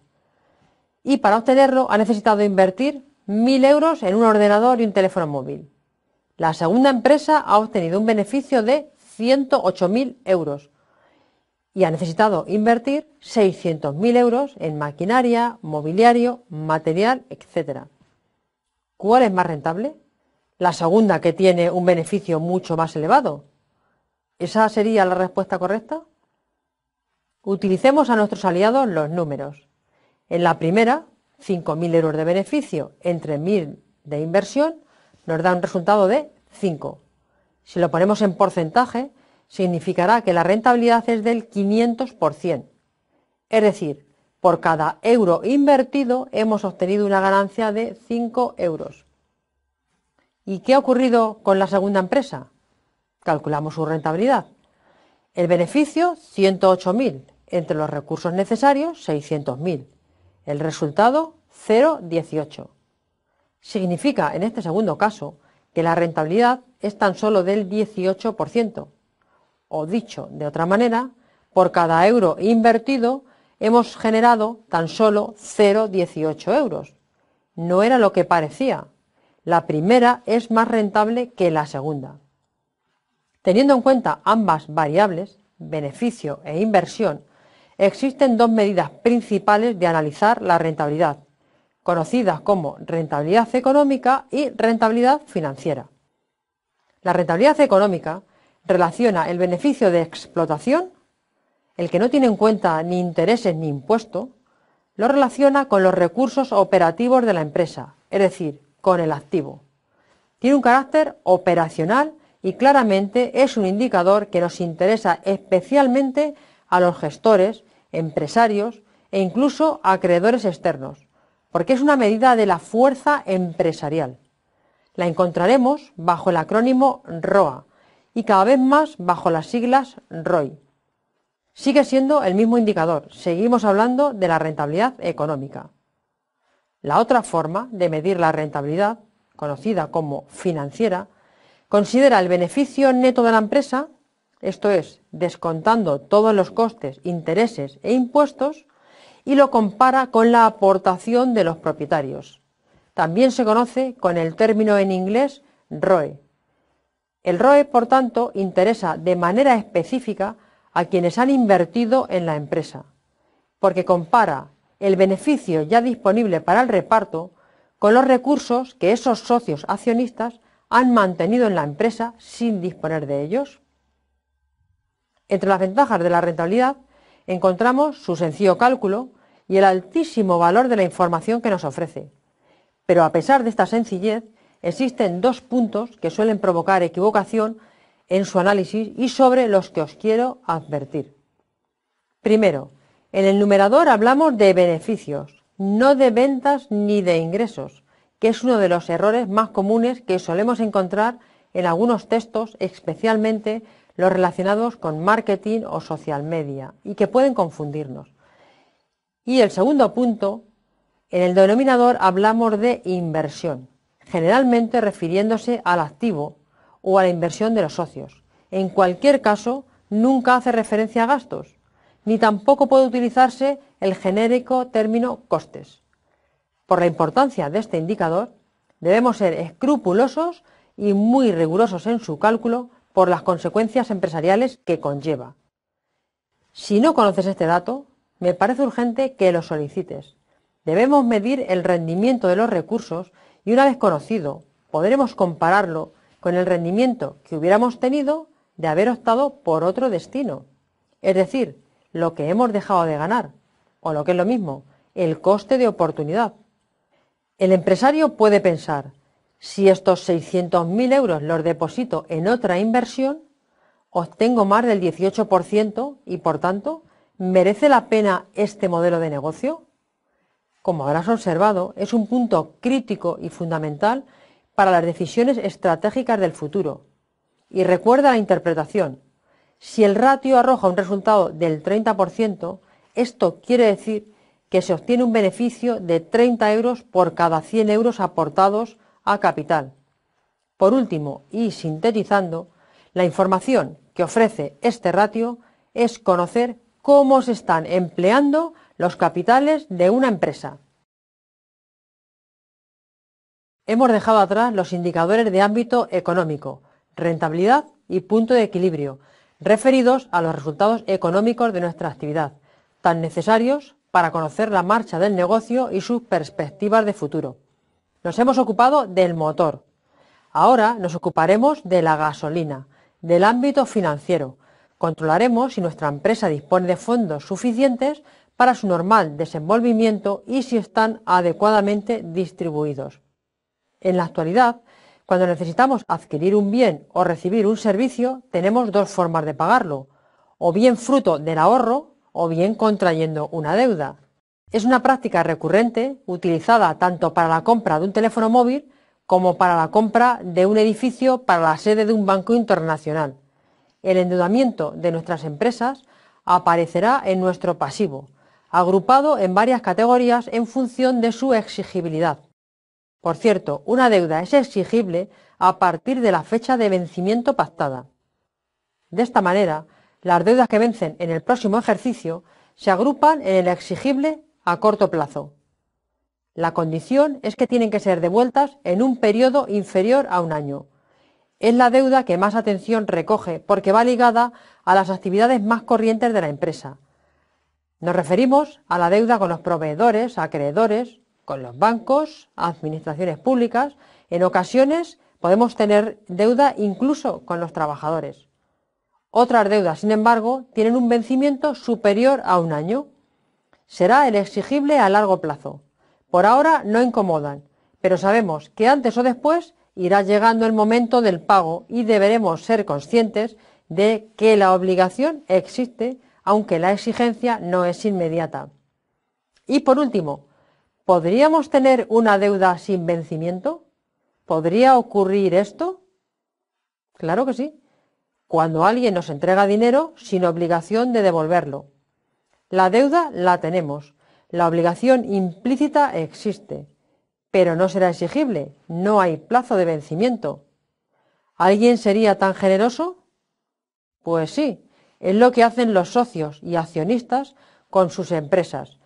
S1: Y para obtenerlo ha necesitado invertir 1.000 euros en un ordenador y un teléfono móvil. La segunda empresa ha obtenido un beneficio de 108.000 euros y ha necesitado invertir 600.000 euros en maquinaria, mobiliario, material, etc. ¿Cuál es más rentable? La segunda, que tiene un beneficio mucho más elevado. ¿Esa sería la respuesta correcta? Utilicemos a nuestros aliados los números. En la primera, 5.000 euros de beneficio entre 1.000 de inversión nos da un resultado de 5. Si lo ponemos en porcentaje, significará que la rentabilidad es del 500%. Es decir, por cada euro invertido hemos obtenido una ganancia de 5 euros. ¿Y qué ha ocurrido con la segunda empresa? Calculamos su rentabilidad. El beneficio, 108.000. Entre los recursos necesarios, 600.000. El resultado, 0,18 significa en este segundo caso que la rentabilidad es tan solo del 18%. O dicho de otra manera, por cada euro invertido hemos generado tan solo 0,18 euros. No era lo que parecía. La primera es más rentable que la segunda. Teniendo en cuenta ambas variables, beneficio e inversión, existen dos medidas principales de analizar la rentabilidad, conocidas como rentabilidad económica y rentabilidad financiera. La rentabilidad económica relaciona el beneficio de explotación, el que no tiene en cuenta ni intereses ni impuestos, lo relaciona con los recursos operativos de la empresa, es decir, con el activo. Tiene un carácter operacional y claramente es un indicador que nos interesa especialmente a los gestores, empresarios e incluso a acreedores externos, porque es una medida de la fuerza empresarial. La encontraremos bajo el acrónimo ROA y cada vez más bajo las siglas ROI. Sigue siendo el mismo indicador, seguimos hablando de la rentabilidad económica. La otra forma de medir la rentabilidad, conocida como financiera, considera el beneficio neto de la empresa, esto es, descontando todos los costes, intereses e impuestos, y lo compara con la aportación de los propietarios. También se conoce con el término en inglés ROE. El ROE, por tanto, interesa de manera específica a quienes han invertido en la empresa, porque compara el beneficio ya disponible para el reparto con los recursos que esos socios accionistas han mantenido en la empresa sin disponer de ellos. Entre las ventajas de la rentabilidad encontramos su sencillo cálculo, y el altísimo valor de la información que nos ofrece. Pero a pesar de esta sencillez, existen dos puntos que suelen provocar equivocación en su análisis y sobre los que os quiero advertir. Primero, en el numerador hablamos de beneficios, no de ventas ni de ingresos, que es uno de los errores más comunes que solemos encontrar en algunos textos, especialmente los relacionados con marketing o social media, y que pueden confundirnos. Y el segundo punto, en el denominador hablamos de inversión, generalmente refiriéndose al activo o a la inversión de los socios. En cualquier caso, nunca hace referencia a gastos, ni tampoco puede utilizarse el genérico término costes. Por la importancia de este indicador, debemos ser escrupulosos y muy rigurosos en su cálculo por las consecuencias empresariales que conlleva. Si no conoces este dato, me parece urgente que lo solicites. Debemos medir el rendimiento de los recursos y una vez conocido, podremos compararlo con el rendimiento que hubiéramos tenido de haber optado por otro destino, es decir, lo que hemos dejado de ganar, o lo que es lo mismo, el coste de oportunidad. El empresario puede pensar, si estos 600.000 euros los deposito en otra inversión, obtengo más del 18% y, por tanto, ¿Merece la pena este modelo de negocio? Como habrás observado, es un punto crítico y fundamental para las decisiones estratégicas del futuro. Y recuerda la interpretación. Si el ratio arroja un resultado del 30%, esto quiere decir que se obtiene un beneficio de 30 euros por cada 100 euros aportados a capital. Por último, y sintetizando, la información que ofrece este ratio es conocer cómo se están empleando los capitales de una empresa. Hemos dejado atrás los indicadores de ámbito económico, rentabilidad y punto de equilibrio, referidos a los resultados económicos de nuestra actividad, tan necesarios para conocer la marcha del negocio y sus perspectivas de futuro. Nos hemos ocupado del motor. Ahora nos ocuparemos de la gasolina, del ámbito financiero, Controlaremos si nuestra empresa dispone de fondos suficientes para su normal desenvolvimiento y si están adecuadamente distribuidos. En la actualidad, cuando necesitamos adquirir un bien o recibir un servicio, tenemos dos formas de pagarlo, o bien fruto del ahorro o bien contrayendo una deuda. Es una práctica recurrente utilizada tanto para la compra de un teléfono móvil como para la compra de un edificio para la sede de un banco internacional el endeudamiento de nuestras empresas aparecerá en nuestro pasivo, agrupado en varias categorías en función de su exigibilidad. Por cierto, una deuda es exigible a partir de la fecha de vencimiento pactada. De esta manera, las deudas que vencen en el próximo ejercicio se agrupan en el exigible a corto plazo. La condición es que tienen que ser devueltas en un periodo inferior a un año, es la deuda que más atención recoge porque va ligada a las actividades más corrientes de la empresa. Nos referimos a la deuda con los proveedores, acreedores, con los bancos, administraciones públicas. En ocasiones podemos tener deuda incluso con los trabajadores. Otras deudas, sin embargo, tienen un vencimiento superior a un año. Será el exigible a largo plazo. Por ahora no incomodan, pero sabemos que antes o después irá llegando el momento del pago y deberemos ser conscientes de que la obligación existe, aunque la exigencia no es inmediata. Y por último, ¿podríamos tener una deuda sin vencimiento? ¿Podría ocurrir esto? Claro que sí. Cuando alguien nos entrega dinero sin obligación de devolverlo. La deuda la tenemos. La obligación implícita existe pero no será exigible, no hay plazo de vencimiento. ¿Alguien sería tan generoso? Pues sí, es lo que hacen los socios y accionistas con sus empresas.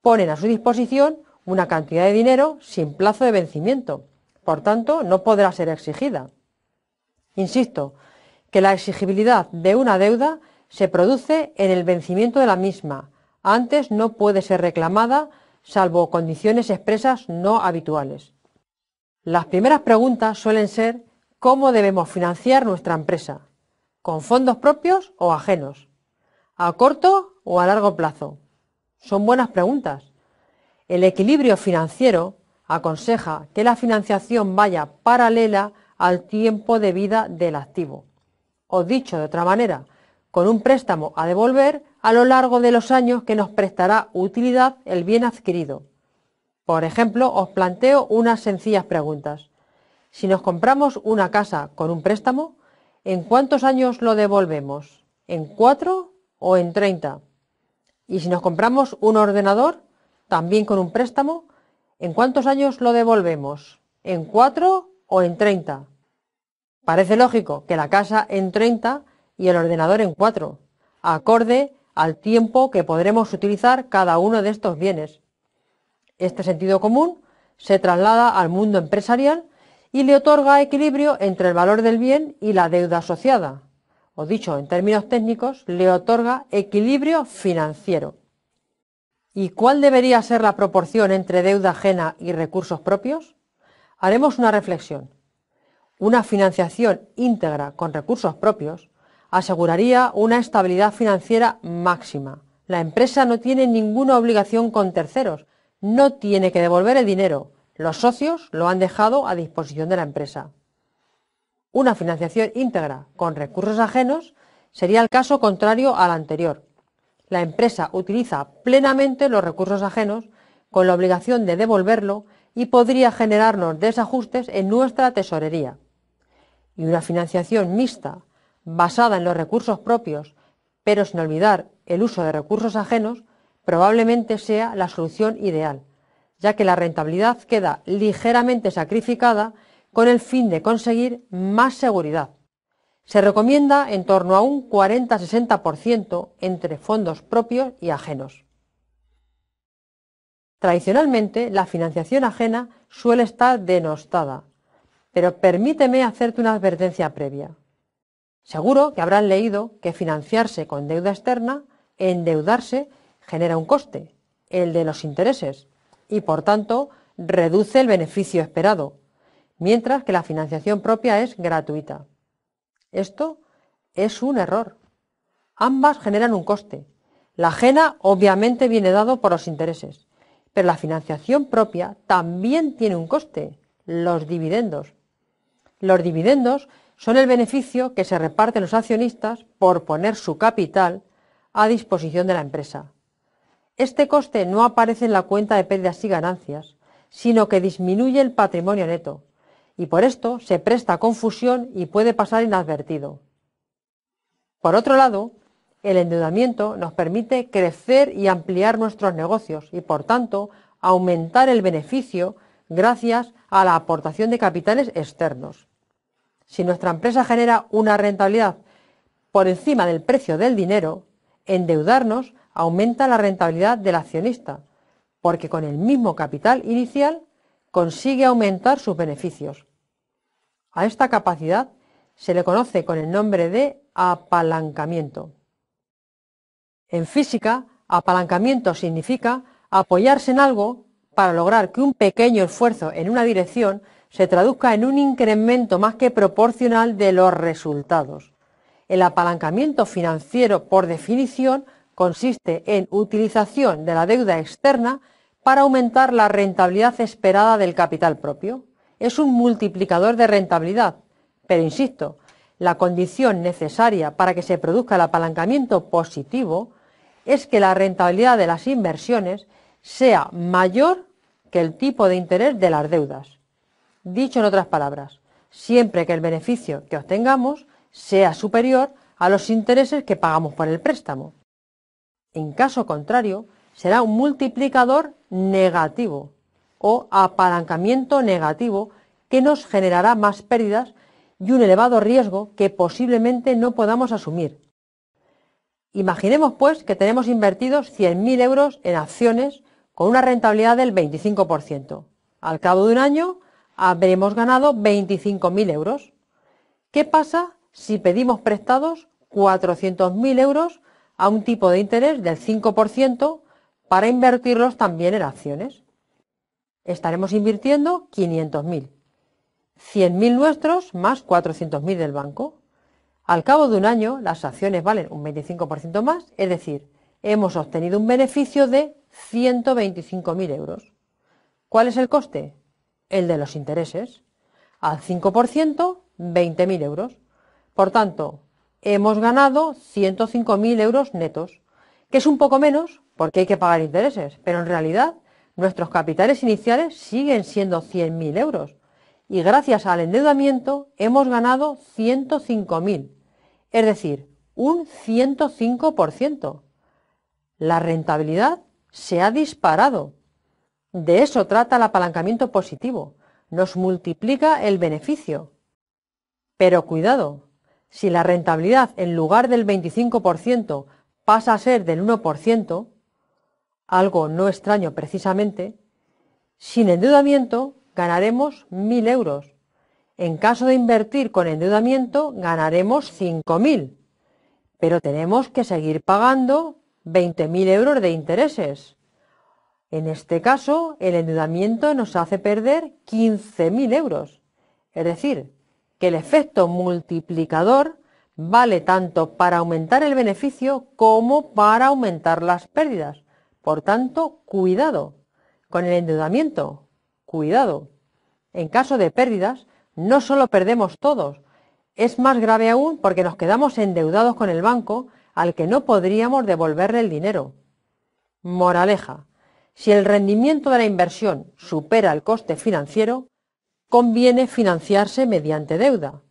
S1: Ponen a su disposición una cantidad de dinero sin plazo de vencimiento. Por tanto, no podrá ser exigida. Insisto, que la exigibilidad de una deuda se produce en el vencimiento de la misma. Antes no puede ser reclamada salvo condiciones expresas no habituales. Las primeras preguntas suelen ser cómo debemos financiar nuestra empresa, con fondos propios o ajenos, a corto o a largo plazo. Son buenas preguntas. El equilibrio financiero aconseja que la financiación vaya paralela al tiempo de vida del activo. O dicho de otra manera, con un préstamo a devolver a lo largo de los años que nos prestará utilidad el bien adquirido. Por ejemplo, os planteo unas sencillas preguntas. Si nos compramos una casa con un préstamo, ¿en cuántos años lo devolvemos? ¿En cuatro o en treinta? Y si nos compramos un ordenador, también con un préstamo, ¿en cuántos años lo devolvemos? ¿En cuatro o en treinta? Parece lógico que la casa en treinta y el ordenador en cuatro, acorde al tiempo que podremos utilizar cada uno de estos bienes. Este sentido común se traslada al mundo empresarial y le otorga equilibrio entre el valor del bien y la deuda asociada, o dicho en términos técnicos, le otorga equilibrio financiero. ¿Y cuál debería ser la proporción entre deuda ajena y recursos propios? Haremos una reflexión. Una financiación íntegra con recursos propios aseguraría una estabilidad financiera máxima. La empresa no tiene ninguna obligación con terceros, no tiene que devolver el dinero. Los socios lo han dejado a disposición de la empresa. Una financiación íntegra con recursos ajenos sería el caso contrario al anterior. La empresa utiliza plenamente los recursos ajenos con la obligación de devolverlo y podría generarnos desajustes en nuestra tesorería. Y una financiación mixta basada en los recursos propios, pero sin olvidar el uso de recursos ajenos, probablemente sea la solución ideal, ya que la rentabilidad queda ligeramente sacrificada con el fin de conseguir más seguridad. Se recomienda en torno a un 40-60% entre fondos propios y ajenos. Tradicionalmente, la financiación ajena suele estar denostada, pero permíteme hacerte una advertencia previa. Seguro que habrán leído que financiarse con deuda externa, endeudarse, genera un coste, el de los intereses, y por tanto reduce el beneficio esperado, mientras que la financiación propia es gratuita. Esto es un error. Ambas generan un coste. La ajena obviamente viene dado por los intereses, pero la financiación propia también tiene un coste, los dividendos. Los dividendos son el beneficio que se reparten los accionistas por poner su capital a disposición de la empresa. Este coste no aparece en la cuenta de pérdidas y ganancias, sino que disminuye el patrimonio neto, y por esto se presta confusión y puede pasar inadvertido. Por otro lado, el endeudamiento nos permite crecer y ampliar nuestros negocios y, por tanto, aumentar el beneficio gracias a la aportación de capitales externos. Si nuestra empresa genera una rentabilidad por encima del precio del dinero, endeudarnos aumenta la rentabilidad del accionista, porque con el mismo capital inicial consigue aumentar sus beneficios. A esta capacidad se le conoce con el nombre de apalancamiento. En física, apalancamiento significa apoyarse en algo para lograr que un pequeño esfuerzo en una dirección se traduzca en un incremento más que proporcional de los resultados. El apalancamiento financiero, por definición, consiste en utilización de la deuda externa para aumentar la rentabilidad esperada del capital propio. Es un multiplicador de rentabilidad, pero insisto, la condición necesaria para que se produzca el apalancamiento positivo es que la rentabilidad de las inversiones sea mayor que el tipo de interés de las deudas. Dicho en otras palabras, siempre que el beneficio que obtengamos sea superior a los intereses que pagamos por el préstamo. En caso contrario, será un multiplicador negativo o apalancamiento negativo que nos generará más pérdidas y un elevado riesgo que posiblemente no podamos asumir. Imaginemos pues que tenemos invertidos 100.000 euros en acciones con una rentabilidad del 25%. Al cabo de un año habremos ganado 25.000 euros. ¿Qué pasa si pedimos prestados 400.000 euros a un tipo de interés del 5% para invertirlos también en acciones? Estaremos invirtiendo 500.000, 100.000 nuestros más 400.000 del banco. Al cabo de un año, las acciones valen un 25% más, es decir, hemos obtenido un beneficio de 125.000 euros. ¿Cuál es el coste? el de los intereses. Al 5%, 20.000 euros. Por tanto, hemos ganado 105.000 euros netos, que es un poco menos porque hay que pagar intereses, pero en realidad nuestros capitales iniciales siguen siendo 100.000 euros y gracias al endeudamiento hemos ganado 105.000, es decir, un 105%. La rentabilidad se ha disparado de eso trata el apalancamiento positivo, nos multiplica el beneficio. Pero cuidado, si la rentabilidad en lugar del 25% pasa a ser del 1%, algo no extraño precisamente, sin endeudamiento ganaremos 1.000 euros. En caso de invertir con endeudamiento ganaremos 5.000, pero tenemos que seguir pagando 20.000 euros de intereses. En este caso, el endeudamiento nos hace perder 15.000 euros. Es decir, que el efecto multiplicador vale tanto para aumentar el beneficio como para aumentar las pérdidas. Por tanto, cuidado con el endeudamiento. Cuidado. En caso de pérdidas, no solo perdemos todos, es más grave aún porque nos quedamos endeudados con el banco al que no podríamos devolverle el dinero. Moraleja. Si el rendimiento de la inversión supera el coste financiero, conviene financiarse mediante deuda.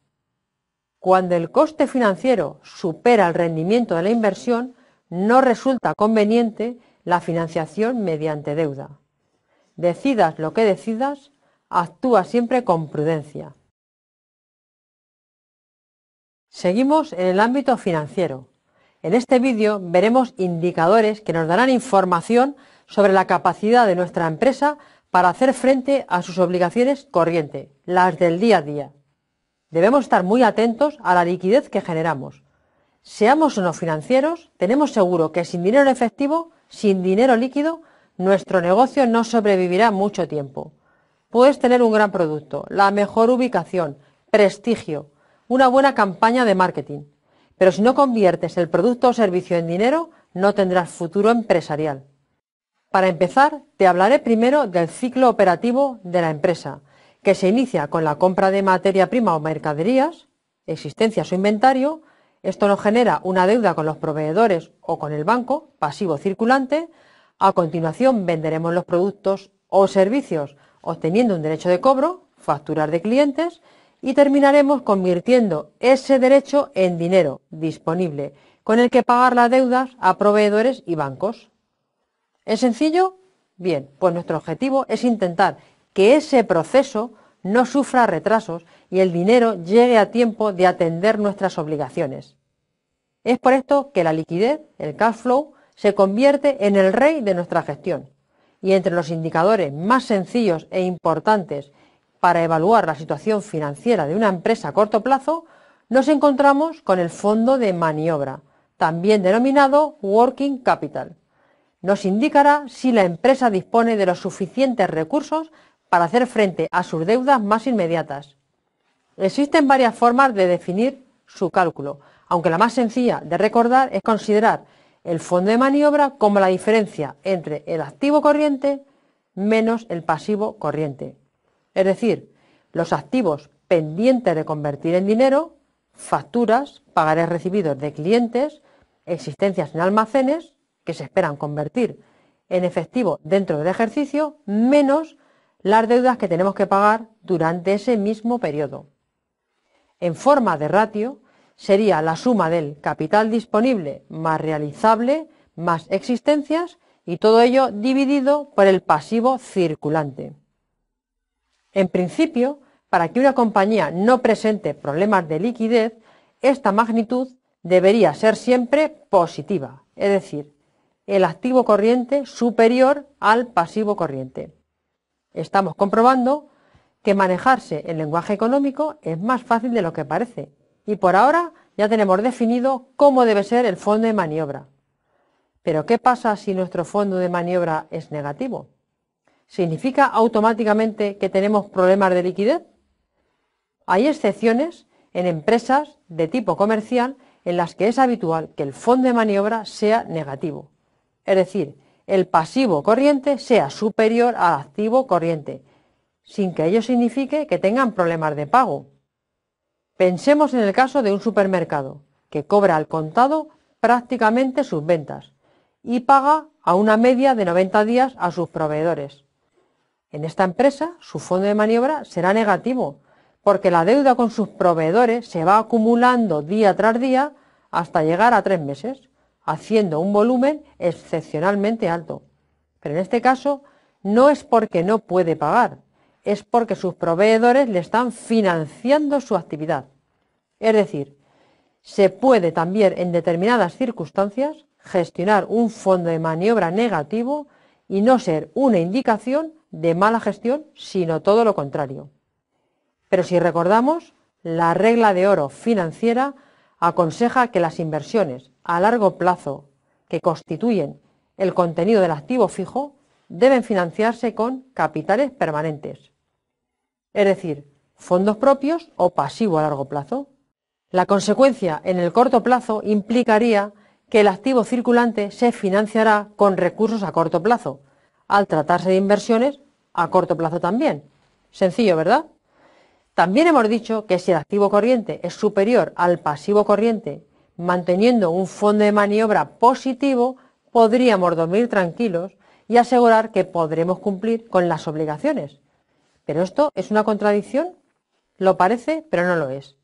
S1: Cuando el coste financiero supera el rendimiento de la inversión, no resulta conveniente la financiación mediante deuda. Decidas lo que decidas, actúa siempre con prudencia. Seguimos en el ámbito financiero. En este vídeo veremos indicadores que nos darán información sobre la capacidad de nuestra empresa para hacer frente a sus obligaciones corriente, las del día a día. Debemos estar muy atentos a la liquidez que generamos. Seamos unos financieros, tenemos seguro que sin dinero en efectivo, sin dinero líquido, nuestro negocio no sobrevivirá mucho tiempo. Puedes tener un gran producto, la mejor ubicación, prestigio, una buena campaña de marketing, pero si no conviertes el producto o servicio en dinero, no tendrás futuro empresarial. Para empezar, te hablaré primero del ciclo operativo de la empresa, que se inicia con la compra de materia prima o mercaderías, existencia o inventario, esto nos genera una deuda con los proveedores o con el banco, pasivo circulante. A continuación venderemos los productos o servicios obteniendo un derecho de cobro, facturar de clientes y terminaremos convirtiendo ese derecho en dinero disponible con el que pagar las deudas a proveedores y bancos. ¿Es sencillo? Bien, pues nuestro objetivo es intentar que ese proceso no sufra retrasos y el dinero llegue a tiempo de atender nuestras obligaciones. Es por esto que la liquidez, el cash flow, se convierte en el rey de nuestra gestión. Y entre los indicadores más sencillos e importantes para evaluar la situación financiera de una empresa a corto plazo, nos encontramos con el fondo de maniobra, también denominado Working Capital nos indicará si la empresa dispone de los suficientes recursos para hacer frente a sus deudas más inmediatas. Existen varias formas de definir su cálculo, aunque la más sencilla de recordar es considerar el fondo de maniobra como la diferencia entre el activo corriente menos el pasivo corriente. Es decir, los activos pendientes de convertir en dinero, facturas, pagares recibidos de clientes, existencias en almacenes, se esperan convertir en efectivo dentro del ejercicio, menos las deudas que tenemos que pagar durante ese mismo periodo. En forma de ratio, sería la suma del capital disponible más realizable más existencias y todo ello dividido por el pasivo circulante. En principio, para que una compañía no presente problemas de liquidez, esta magnitud debería ser siempre positiva, es decir, el activo corriente superior al pasivo corriente. Estamos comprobando que manejarse el lenguaje económico es más fácil de lo que parece y por ahora ya tenemos definido cómo debe ser el fondo de maniobra. Pero ¿qué pasa si nuestro fondo de maniobra es negativo? ¿Significa automáticamente que tenemos problemas de liquidez? Hay excepciones en empresas de tipo comercial en las que es habitual que el fondo de maniobra sea negativo es decir, el pasivo corriente sea superior al activo corriente, sin que ello signifique que tengan problemas de pago. Pensemos en el caso de un supermercado, que cobra al contado prácticamente sus ventas y paga a una media de 90 días a sus proveedores. En esta empresa, su fondo de maniobra será negativo, porque la deuda con sus proveedores se va acumulando día tras día hasta llegar a tres meses haciendo un volumen excepcionalmente alto. Pero en este caso no es porque no puede pagar, es porque sus proveedores le están financiando su actividad. Es decir, se puede también en determinadas circunstancias gestionar un fondo de maniobra negativo y no ser una indicación de mala gestión, sino todo lo contrario. Pero si recordamos, la regla de oro financiera aconseja que las inversiones, a largo plazo que constituyen el contenido del activo fijo deben financiarse con capitales permanentes, es decir, fondos propios o pasivo a largo plazo. La consecuencia en el corto plazo implicaría que el activo circulante se financiará con recursos a corto plazo, al tratarse de inversiones a corto plazo también. Sencillo, ¿verdad? También hemos dicho que si el activo corriente es superior al pasivo corriente manteniendo un fondo de maniobra positivo, podríamos dormir tranquilos y asegurar que podremos cumplir con las obligaciones. ¿Pero esto es una contradicción? Lo parece, pero no lo es.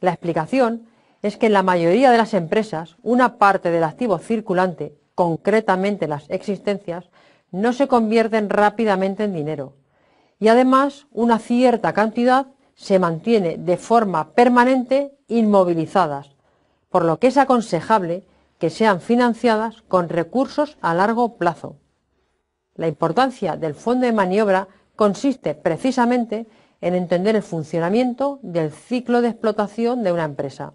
S1: La explicación es que en la mayoría de las empresas, una parte del activo circulante, concretamente las existencias, no se convierten rápidamente en dinero. Y además, una cierta cantidad se mantiene de forma permanente inmovilizadas, por lo que es aconsejable que sean financiadas con recursos a largo plazo. La importancia del fondo de maniobra consiste precisamente en entender el funcionamiento del ciclo de explotación de una empresa.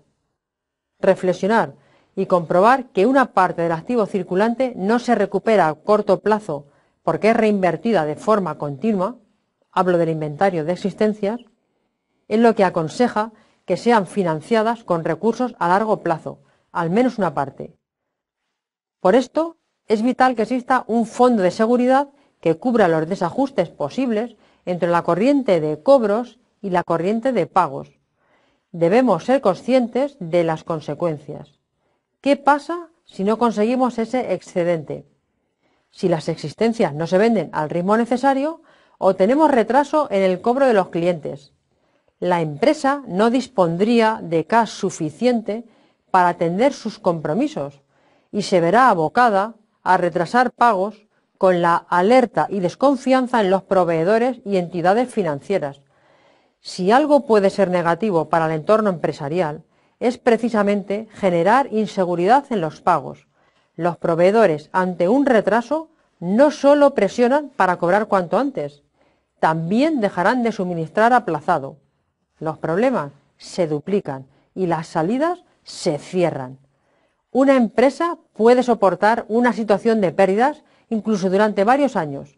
S1: Reflexionar y comprobar que una parte del activo circulante no se recupera a corto plazo porque es reinvertida de forma continua, hablo del inventario de existencias, es lo que aconseja que sean financiadas con recursos a largo plazo, al menos una parte. Por esto, es vital que exista un fondo de seguridad que cubra los desajustes posibles entre la corriente de cobros y la corriente de pagos. Debemos ser conscientes de las consecuencias. ¿Qué pasa si no conseguimos ese excedente? Si las existencias no se venden al ritmo necesario o tenemos retraso en el cobro de los clientes, la empresa no dispondría de cash suficiente para atender sus compromisos y se verá abocada a retrasar pagos con la alerta y desconfianza en los proveedores y entidades financieras. Si algo puede ser negativo para el entorno empresarial, es precisamente generar inseguridad en los pagos. Los proveedores, ante un retraso, no solo presionan para cobrar cuanto antes, también dejarán de suministrar aplazado los problemas se duplican y las salidas se cierran. Una empresa puede soportar una situación de pérdidas incluso durante varios años,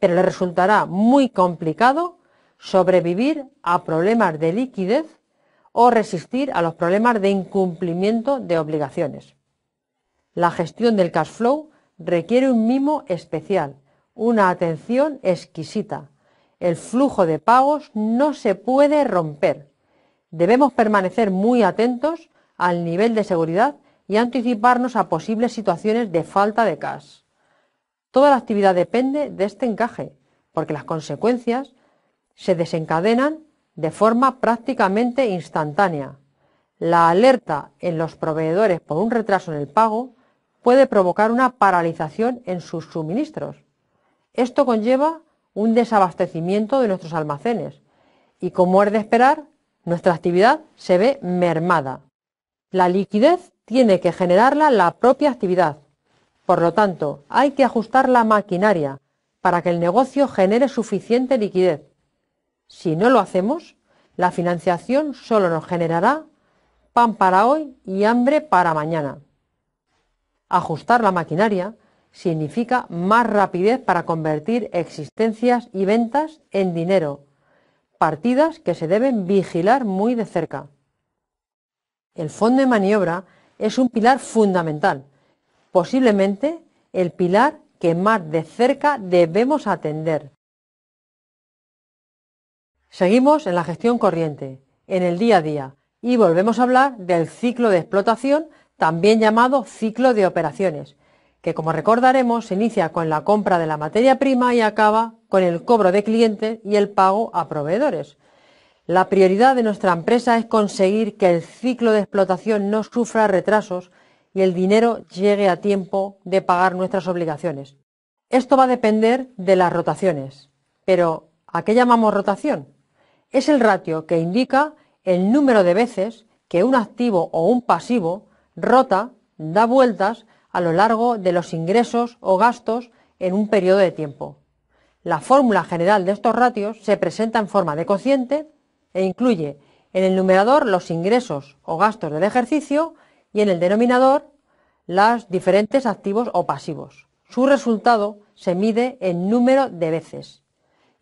S1: pero le resultará muy complicado sobrevivir a problemas de liquidez o resistir a los problemas de incumplimiento de obligaciones. La gestión del cash flow requiere un mimo especial, una atención exquisita, el flujo de pagos no se puede romper. Debemos permanecer muy atentos al nivel de seguridad y anticiparnos a posibles situaciones de falta de cash. Toda la actividad depende de este encaje, porque las consecuencias se desencadenan de forma prácticamente instantánea. La alerta en los proveedores por un retraso en el pago puede provocar una paralización en sus suministros. Esto conlleva un desabastecimiento de nuestros almacenes y, como es de esperar, nuestra actividad se ve mermada. La liquidez tiene que generarla la propia actividad. Por lo tanto, hay que ajustar la maquinaria para que el negocio genere suficiente liquidez. Si no lo hacemos, la financiación solo nos generará pan para hoy y hambre para mañana. Ajustar la maquinaria significa más rapidez para convertir existencias y ventas en dinero, partidas que se deben vigilar muy de cerca. El fondo de maniobra es un pilar fundamental, posiblemente el pilar que más de cerca debemos atender. Seguimos en la gestión corriente, en el día a día, y volvemos a hablar del ciclo de explotación, también llamado ciclo de operaciones, que como recordaremos se inicia con la compra de la materia prima y acaba con el cobro de clientes y el pago a proveedores. La prioridad de nuestra empresa es conseguir que el ciclo de explotación no sufra retrasos y el dinero llegue a tiempo de pagar nuestras obligaciones. Esto va a depender de las rotaciones. Pero, ¿a qué llamamos rotación? Es el ratio que indica el número de veces que un activo o un pasivo rota, da vueltas, a lo largo de los ingresos o gastos en un periodo de tiempo. La fórmula general de estos ratios se presenta en forma de cociente e incluye en el numerador los ingresos o gastos del ejercicio y en el denominador las diferentes activos o pasivos. Su resultado se mide en número de veces.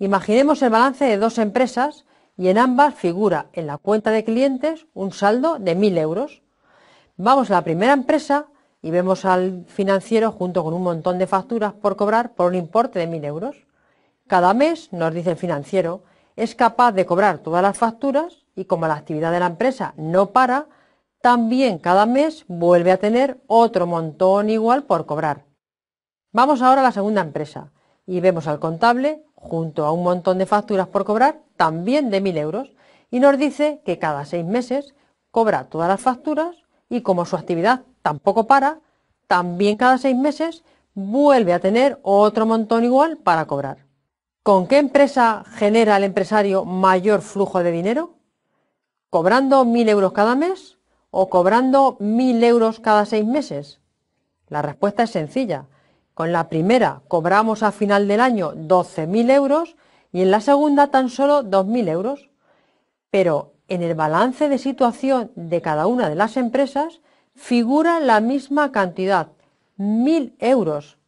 S1: Imaginemos el balance de dos empresas y en ambas figura en la cuenta de clientes un saldo de 1.000 euros. Vamos a la primera empresa y vemos al financiero junto con un montón de facturas por cobrar por un importe de 1.000 euros. Cada mes, nos dice el financiero, es capaz de cobrar todas las facturas y como la actividad de la empresa no para, también cada mes vuelve a tener otro montón igual por cobrar. Vamos ahora a la segunda empresa y vemos al contable junto a un montón de facturas por cobrar, también de 1.000 euros, y nos dice que cada seis meses cobra todas las facturas y como su actividad tampoco para, también cada seis meses vuelve a tener otro montón igual para cobrar. ¿Con qué empresa genera el empresario mayor flujo de dinero? ¿Cobrando mil euros cada mes o cobrando mil euros cada seis meses? La respuesta es sencilla. Con la primera cobramos a final del año 12.000 euros y en la segunda tan solo 2.000 euros. Pero en el balance de situación de cada una de las empresas figura la misma cantidad, 1.000 euros.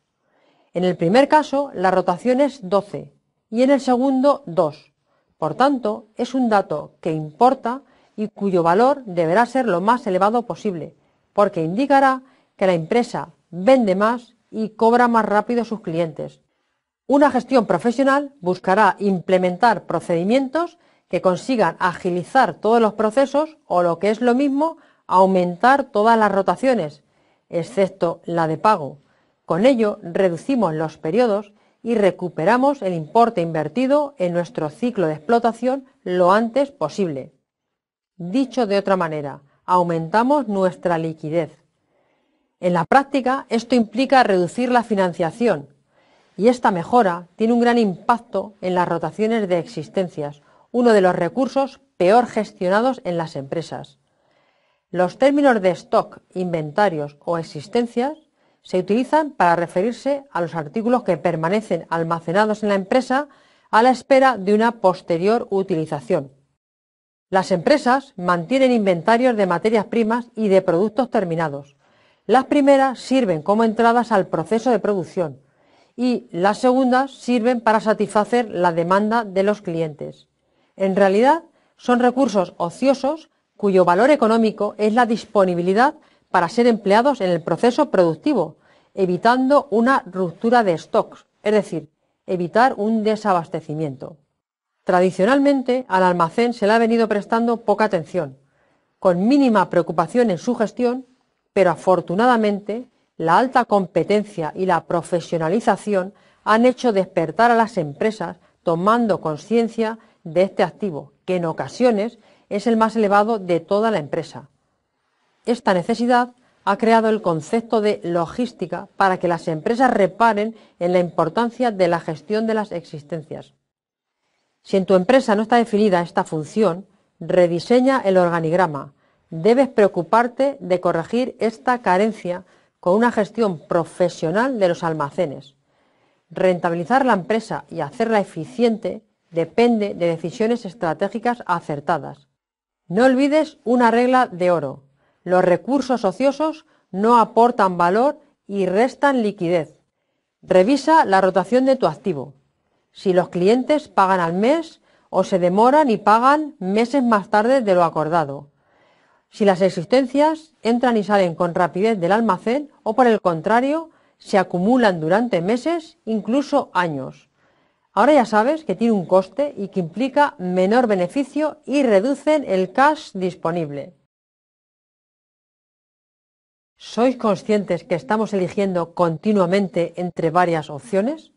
S1: En el primer caso, la rotación es 12 y en el segundo 2. Por tanto, es un dato que importa y cuyo valor deberá ser lo más elevado posible, porque indicará que la empresa vende más y cobra más rápido a sus clientes. Una gestión profesional buscará implementar procedimientos que consigan agilizar todos los procesos o lo que es lo mismo, aumentar todas las rotaciones, excepto la de pago. Con ello reducimos los periodos y recuperamos el importe invertido en nuestro ciclo de explotación lo antes posible. Dicho de otra manera, aumentamos nuestra liquidez. En la práctica, esto implica reducir la financiación y esta mejora tiene un gran impacto en las rotaciones de existencias, uno de los recursos peor gestionados en las empresas. Los términos de stock, inventarios o existencias se utilizan para referirse a los artículos que permanecen almacenados en la empresa a la espera de una posterior utilización. Las empresas mantienen inventarios de materias primas y de productos terminados. Las primeras sirven como entradas al proceso de producción y las segundas sirven para satisfacer la demanda de los clientes. En realidad, son recursos ociosos cuyo valor económico es la disponibilidad para ser empleados en el proceso productivo, evitando una ruptura de stocks, es decir, evitar un desabastecimiento. Tradicionalmente, al almacén se le ha venido prestando poca atención, con mínima preocupación en su gestión, pero afortunadamente la alta competencia y la profesionalización han hecho despertar a las empresas tomando conciencia de este activo, que en ocasiones es el más elevado de toda la empresa. Esta necesidad ha creado el concepto de logística para que las empresas reparen en la importancia de la gestión de las existencias. Si en tu empresa no está definida esta función, rediseña el organigrama. Debes preocuparte de corregir esta carencia con una gestión profesional de los almacenes. Rentabilizar la empresa y hacerla eficiente depende de decisiones estratégicas acertadas. No olvides una regla de oro. Los recursos ociosos no aportan valor y restan liquidez. Revisa la rotación de tu activo. Si los clientes pagan al mes o se demoran y pagan meses más tarde de lo acordado. Si las existencias entran y salen con rapidez del almacén o por el contrario, se acumulan durante meses, incluso años. Ahora ya sabes que tiene un coste y que implica menor beneficio y reducen el cash disponible. ¿Sois conscientes que estamos eligiendo continuamente entre varias opciones?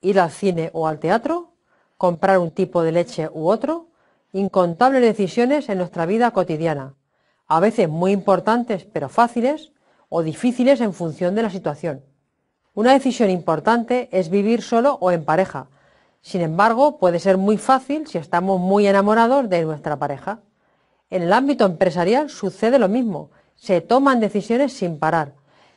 S1: ¿Ir al cine o al teatro? ¿Comprar un tipo de leche u otro? Incontables decisiones en nuestra vida cotidiana, a veces muy importantes pero fáciles o difíciles en función de la situación. Una decisión importante es vivir solo o en pareja, sin embargo, puede ser muy fácil si estamos muy enamorados de nuestra pareja. En el ámbito empresarial sucede lo mismo, se toman decisiones sin parar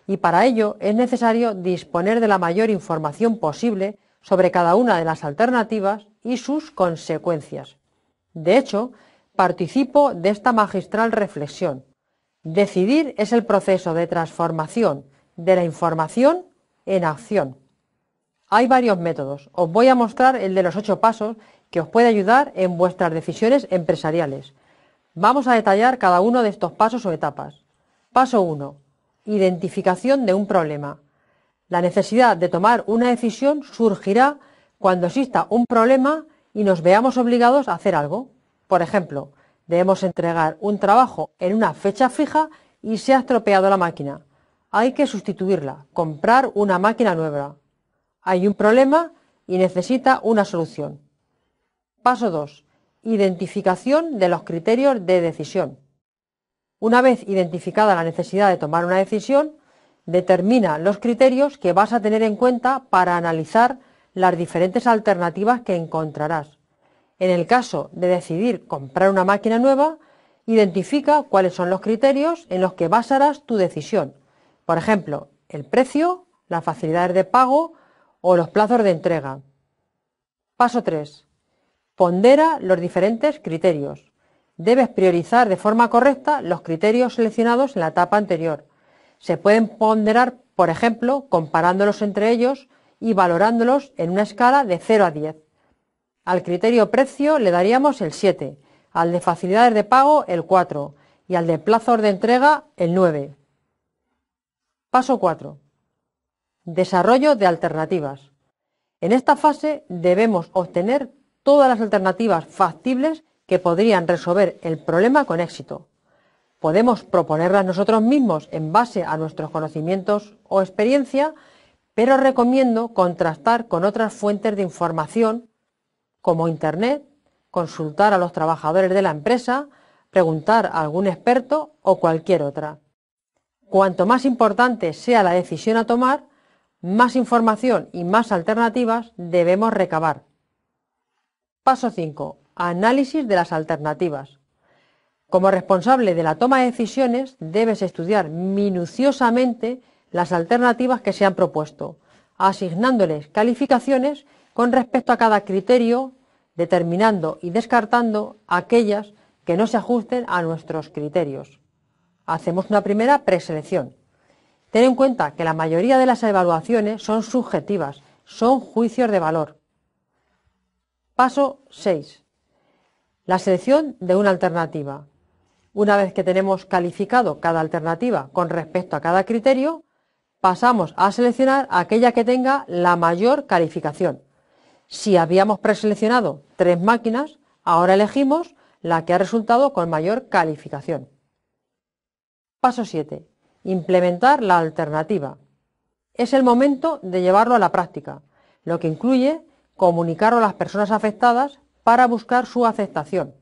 S1: y para ello es necesario disponer de la mayor información posible sobre cada una de las alternativas y sus consecuencias. De hecho, participo de esta magistral reflexión. Decidir es el proceso de transformación de la información en acción. Hay varios métodos. Os voy a mostrar el de los ocho pasos que os puede ayudar en vuestras decisiones empresariales. Vamos a detallar cada uno de estos pasos o etapas. Paso 1. Identificación de un problema. La necesidad de tomar una decisión surgirá cuando exista un problema y nos veamos obligados a hacer algo. Por ejemplo, debemos entregar un trabajo en una fecha fija y se ha estropeado la máquina. Hay que sustituirla, comprar una máquina nueva. Hay un problema y necesita una solución. Paso 2. Identificación de los criterios de decisión. Una vez identificada la necesidad de tomar una decisión, determina los criterios que vas a tener en cuenta para analizar las diferentes alternativas que encontrarás. En el caso de decidir comprar una máquina nueva, identifica cuáles son los criterios en los que basarás tu decisión. Por ejemplo, el precio, las facilidades de pago, o los plazos de entrega. Paso 3. Pondera los diferentes criterios. Debes priorizar de forma correcta los criterios seleccionados en la etapa anterior. Se pueden ponderar, por ejemplo, comparándolos entre ellos y valorándolos en una escala de 0 a 10. Al criterio precio le daríamos el 7, al de facilidades de pago el 4 y al de plazos de entrega el 9. Paso 4. Desarrollo de alternativas. En esta fase debemos obtener todas las alternativas factibles que podrían resolver el problema con éxito. Podemos proponerlas nosotros mismos en base a nuestros conocimientos o experiencia, pero recomiendo contrastar con otras fuentes de información como Internet, consultar a los trabajadores de la empresa, preguntar a algún experto o cualquier otra. Cuanto más importante sea la decisión a tomar, más información y más alternativas debemos recabar. Paso 5. Análisis de las alternativas. Como responsable de la toma de decisiones, debes estudiar minuciosamente las alternativas que se han propuesto, asignándoles calificaciones con respecto a cada criterio, determinando y descartando aquellas que no se ajusten a nuestros criterios. Hacemos una primera preselección. Ten en cuenta que la mayoría de las evaluaciones son subjetivas, son juicios de valor. Paso 6. La selección de una alternativa. Una vez que tenemos calificado cada alternativa con respecto a cada criterio, pasamos a seleccionar aquella que tenga la mayor calificación. Si habíamos preseleccionado tres máquinas, ahora elegimos la que ha resultado con mayor calificación. Paso 7 implementar la alternativa. Es el momento de llevarlo a la práctica, lo que incluye comunicarlo a las personas afectadas para buscar su aceptación.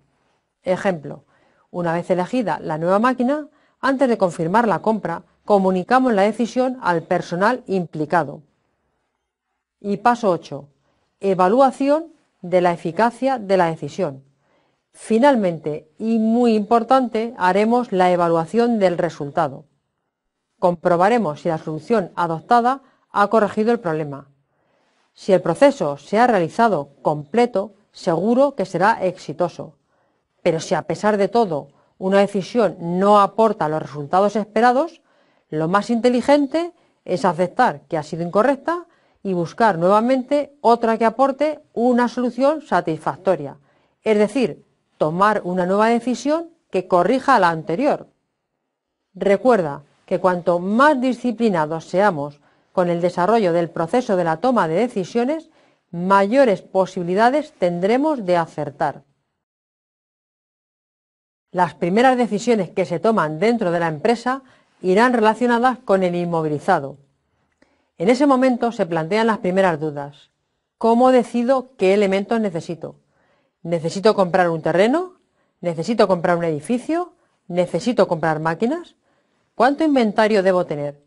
S1: Ejemplo, una vez elegida la nueva máquina, antes de confirmar la compra, comunicamos la decisión al personal implicado. Y paso 8. Evaluación de la eficacia de la decisión. Finalmente, y muy importante, haremos la evaluación del resultado comprobaremos si la solución adoptada ha corregido el problema. Si el proceso se ha realizado completo, seguro que será exitoso. Pero si a pesar de todo una decisión no aporta los resultados esperados, lo más inteligente es aceptar que ha sido incorrecta y buscar nuevamente otra que aporte una solución satisfactoria, es decir, tomar una nueva decisión que corrija la anterior. Recuerda que cuanto más disciplinados seamos con el desarrollo del proceso de la toma de decisiones, mayores posibilidades tendremos de acertar. Las primeras decisiones que se toman dentro de la empresa irán relacionadas con el inmovilizado. En ese momento se plantean las primeras dudas. ¿Cómo decido qué elementos necesito? ¿Necesito comprar un terreno? ¿Necesito comprar un edificio? ¿Necesito comprar máquinas? ¿Cuánto inventario debo tener?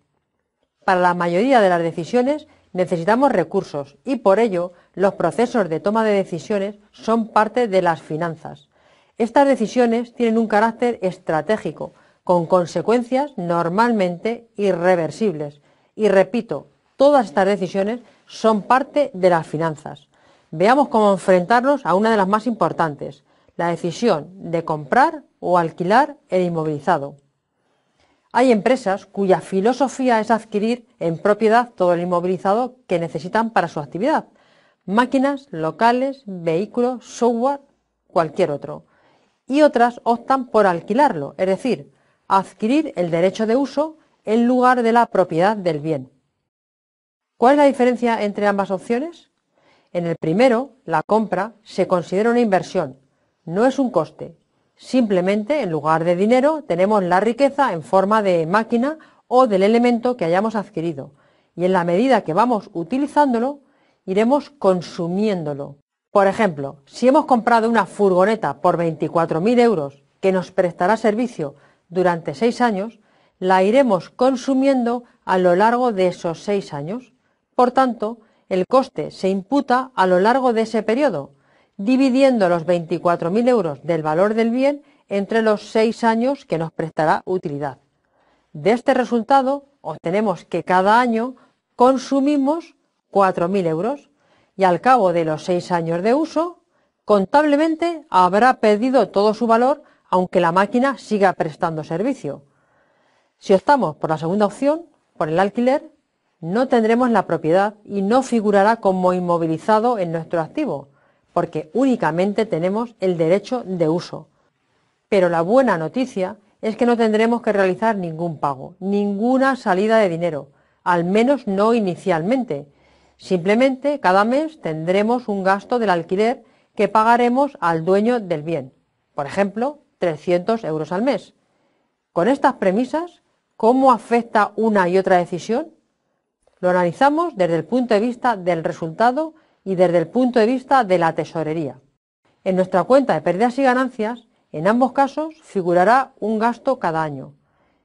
S1: Para la mayoría de las decisiones necesitamos recursos y por ello los procesos de toma de decisiones son parte de las finanzas. Estas decisiones tienen un carácter estratégico, con consecuencias normalmente irreversibles. Y repito, todas estas decisiones son parte de las finanzas. Veamos cómo enfrentarnos a una de las más importantes, la decisión de comprar o alquilar el inmovilizado. Hay empresas cuya filosofía es adquirir en propiedad todo el inmovilizado que necesitan para su actividad. Máquinas, locales, vehículos, software, cualquier otro. Y otras optan por alquilarlo, es decir, adquirir el derecho de uso en lugar de la propiedad del bien. ¿Cuál es la diferencia entre ambas opciones? En el primero, la compra se considera una inversión, no es un coste, Simplemente, en lugar de dinero, tenemos la riqueza en forma de máquina o del elemento que hayamos adquirido, y en la medida que vamos utilizándolo, iremos consumiéndolo. Por ejemplo, si hemos comprado una furgoneta por 24.000 euros que nos prestará servicio durante seis años, la iremos consumiendo a lo largo de esos seis años. Por tanto, el coste se imputa a lo largo de ese periodo, dividiendo los 24.000 euros del valor del bien entre los seis años que nos prestará utilidad. De este resultado obtenemos que cada año consumimos 4.000 euros y al cabo de los seis años de uso, contablemente habrá perdido todo su valor aunque la máquina siga prestando servicio. Si optamos por la segunda opción, por el alquiler, no tendremos la propiedad y no figurará como inmovilizado en nuestro activo, porque únicamente tenemos el derecho de uso. Pero la buena noticia es que no tendremos que realizar ningún pago, ninguna salida de dinero, al menos no inicialmente. Simplemente cada mes tendremos un gasto del alquiler que pagaremos al dueño del bien, por ejemplo, 300 euros al mes. Con estas premisas, ¿cómo afecta una y otra decisión? Lo analizamos desde el punto de vista del resultado y desde el punto de vista de la tesorería. En nuestra cuenta de pérdidas y ganancias, en ambos casos figurará un gasto cada año.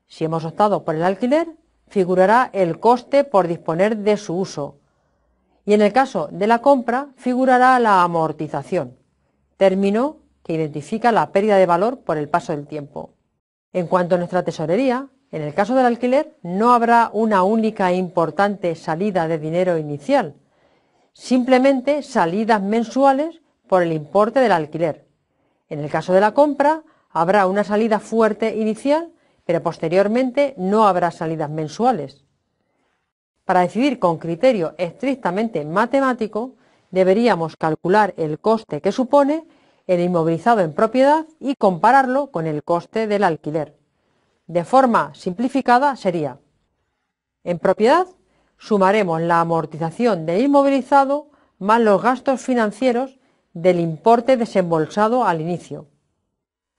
S1: Si hemos optado por el alquiler, figurará el coste por disponer de su uso. Y en el caso de la compra, figurará la amortización, término que identifica la pérdida de valor por el paso del tiempo. En cuanto a nuestra tesorería, en el caso del alquiler no habrá una única importante salida de dinero inicial, simplemente salidas mensuales por el importe del alquiler. En el caso de la compra, habrá una salida fuerte inicial, pero posteriormente no habrá salidas mensuales. Para decidir con criterio estrictamente matemático, deberíamos calcular el coste que supone el inmovilizado en propiedad y compararlo con el coste del alquiler. De forma simplificada sería, en propiedad sumaremos la amortización del inmovilizado más los gastos financieros del importe desembolsado al inicio.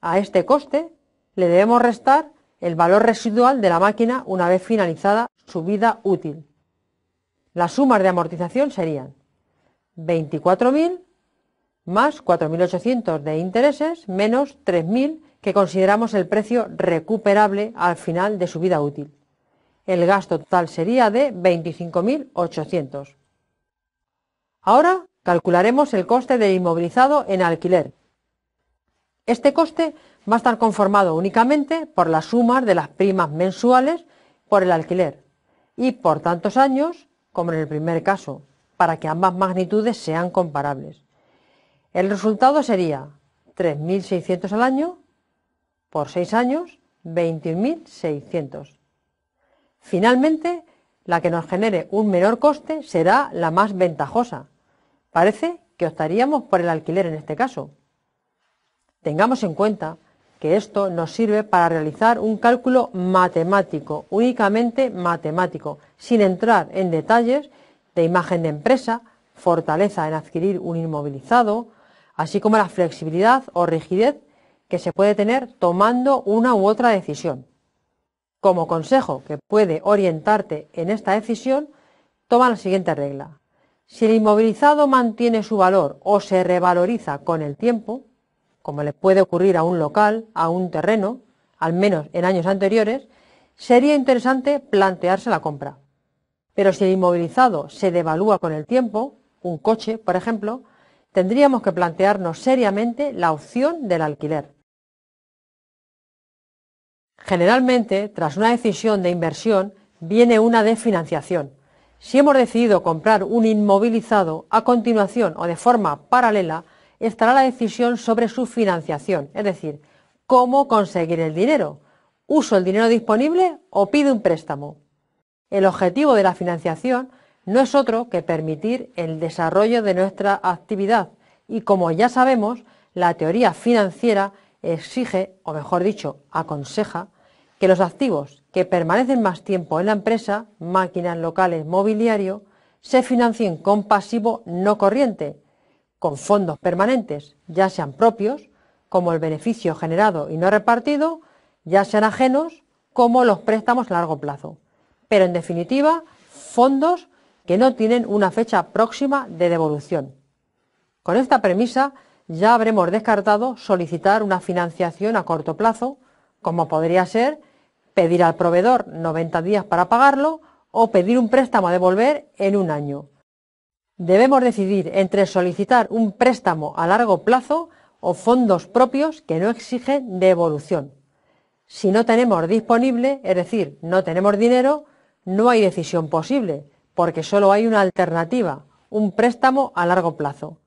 S1: A este coste le debemos restar el valor residual de la máquina una vez finalizada su vida útil. Las sumas de amortización serían 24.000 más 4.800 de intereses menos 3.000 que consideramos el precio recuperable al final de su vida útil el gasto total sería de 25.800. Ahora calcularemos el coste del inmovilizado en alquiler. Este coste va a estar conformado únicamente por la suma de las primas mensuales por el alquiler y por tantos años como en el primer caso, para que ambas magnitudes sean comparables. El resultado sería 3.600 al año por 6 años, 21.600. Finalmente, la que nos genere un menor coste será la más ventajosa. Parece que optaríamos por el alquiler en este caso. Tengamos en cuenta que esto nos sirve para realizar un cálculo matemático, únicamente matemático, sin entrar en detalles de imagen de empresa, fortaleza en adquirir un inmovilizado, así como la flexibilidad o rigidez que se puede tener tomando una u otra decisión. Como consejo que puede orientarte en esta decisión, toma la siguiente regla. Si el inmovilizado mantiene su valor o se revaloriza con el tiempo, como le puede ocurrir a un local, a un terreno, al menos en años anteriores, sería interesante plantearse la compra. Pero si el inmovilizado se devalúa con el tiempo, un coche, por ejemplo, tendríamos que plantearnos seriamente la opción del alquiler. Generalmente, tras una decisión de inversión, viene una de financiación. Si hemos decidido comprar un inmovilizado, a continuación o de forma paralela, estará la decisión sobre su financiación, es decir, cómo conseguir el dinero. ¿Uso el dinero disponible o pido un préstamo? El objetivo de la financiación no es otro que permitir el desarrollo de nuestra actividad y, como ya sabemos, la teoría financiera exige, o mejor dicho, aconseja, que los activos que permanecen más tiempo en la empresa, máquinas locales, mobiliario, se financien con pasivo no corriente, con fondos permanentes, ya sean propios, como el beneficio generado y no repartido, ya sean ajenos, como los préstamos a largo plazo. Pero en definitiva, fondos que no tienen una fecha próxima de devolución. Con esta premisa, ya habremos descartado solicitar una financiación a corto plazo, como podría ser pedir al proveedor 90 días para pagarlo o pedir un préstamo a devolver en un año. Debemos decidir entre solicitar un préstamo a largo plazo o fondos propios que no exigen devolución. Si no tenemos disponible, es decir, no tenemos dinero, no hay decisión posible, porque solo hay una alternativa, un préstamo a largo plazo.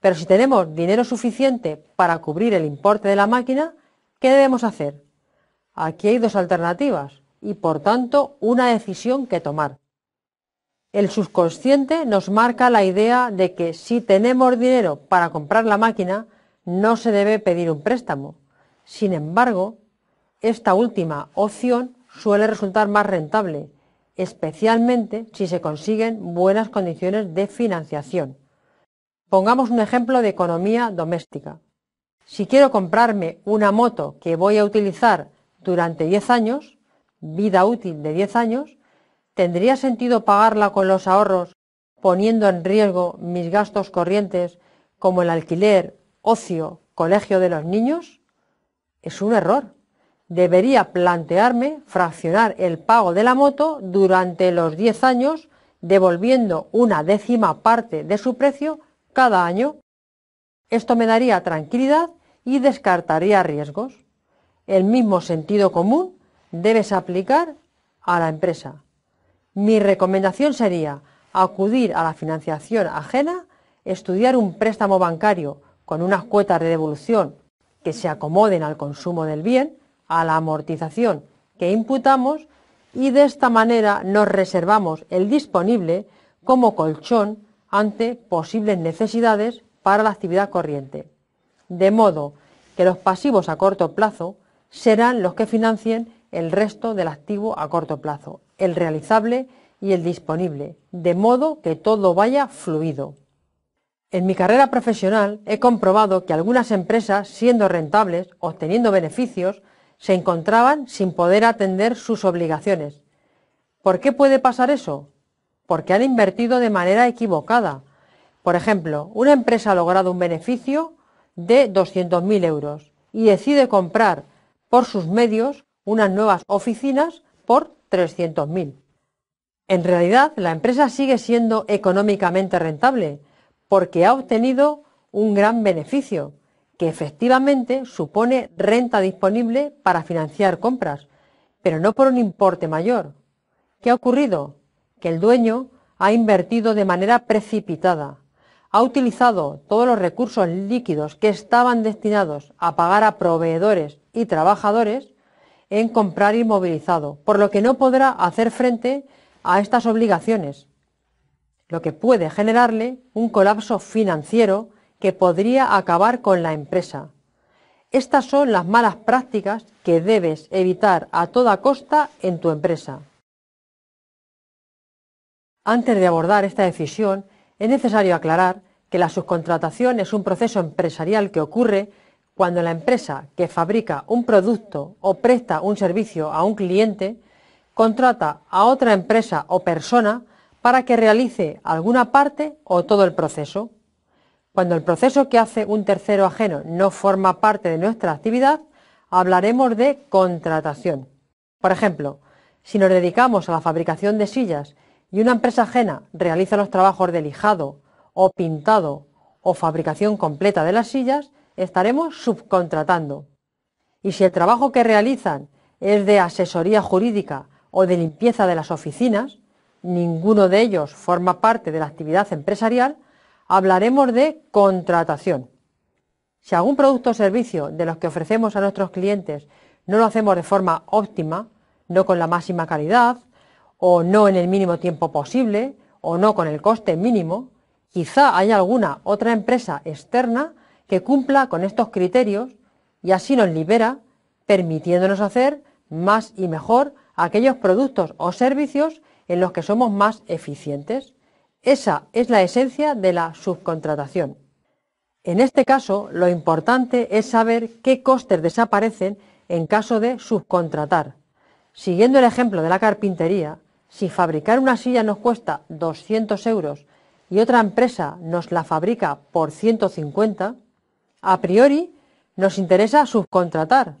S1: Pero si tenemos dinero suficiente para cubrir el importe de la máquina, ¿qué debemos hacer? Aquí hay dos alternativas y por tanto una decisión que tomar. El subconsciente nos marca la idea de que si tenemos dinero para comprar la máquina, no se debe pedir un préstamo. Sin embargo, esta última opción suele resultar más rentable, especialmente si se consiguen buenas condiciones de financiación. Pongamos un ejemplo de economía doméstica. Si quiero comprarme una moto que voy a utilizar durante 10 años, vida útil de 10 años, ¿tendría sentido pagarla con los ahorros poniendo en riesgo mis gastos corrientes como el alquiler, ocio, colegio de los niños? Es un error. Debería plantearme fraccionar el pago de la moto durante los 10 años, devolviendo una décima parte de su precio cada año. Esto me daría tranquilidad y descartaría riesgos. El mismo sentido común debes aplicar a la empresa. Mi recomendación sería acudir a la financiación ajena, estudiar un préstamo bancario con unas cuotas de devolución que se acomoden al consumo del bien, a la amortización que imputamos y de esta manera nos reservamos el disponible como colchón ante posibles necesidades para la actividad corriente. De modo que los pasivos a corto plazo serán los que financien el resto del activo a corto plazo, el realizable y el disponible, de modo que todo vaya fluido. En mi carrera profesional he comprobado que algunas empresas, siendo rentables, obteniendo beneficios, se encontraban sin poder atender sus obligaciones. ¿Por qué puede pasar eso? porque han invertido de manera equivocada. Por ejemplo, una empresa ha logrado un beneficio de 200.000 euros y decide comprar por sus medios unas nuevas oficinas por 300.000. En realidad, la empresa sigue siendo económicamente rentable porque ha obtenido un gran beneficio que efectivamente supone renta disponible para financiar compras, pero no por un importe mayor. ¿Qué ha ocurrido? que el dueño ha invertido de manera precipitada. Ha utilizado todos los recursos líquidos que estaban destinados a pagar a proveedores y trabajadores en comprar inmovilizado, por lo que no podrá hacer frente a estas obligaciones, lo que puede generarle un colapso financiero que podría acabar con la empresa. Estas son las malas prácticas que debes evitar a toda costa en tu empresa. Antes de abordar esta decisión, es necesario aclarar que la subcontratación es un proceso empresarial que ocurre cuando la empresa que fabrica un producto o presta un servicio a un cliente contrata a otra empresa o persona para que realice alguna parte o todo el proceso. Cuando el proceso que hace un tercero ajeno no forma parte de nuestra actividad, hablaremos de contratación. Por ejemplo, si nos dedicamos a la fabricación de sillas y una empresa ajena realiza los trabajos de lijado o pintado o fabricación completa de las sillas, estaremos subcontratando. Y si el trabajo que realizan es de asesoría jurídica o de limpieza de las oficinas, ninguno de ellos forma parte de la actividad empresarial, hablaremos de contratación. Si algún producto o servicio de los que ofrecemos a nuestros clientes no lo hacemos de forma óptima, no con la máxima calidad, o no en el mínimo tiempo posible, o no con el coste mínimo, quizá haya alguna otra empresa externa que cumpla con estos criterios y así nos libera, permitiéndonos hacer más y mejor aquellos productos o servicios en los que somos más eficientes. Esa es la esencia de la subcontratación. En este caso, lo importante es saber qué costes desaparecen en caso de subcontratar. Siguiendo el ejemplo de la carpintería, si fabricar una silla nos cuesta 200 euros y otra empresa nos la fabrica por 150, a priori nos interesa subcontratar,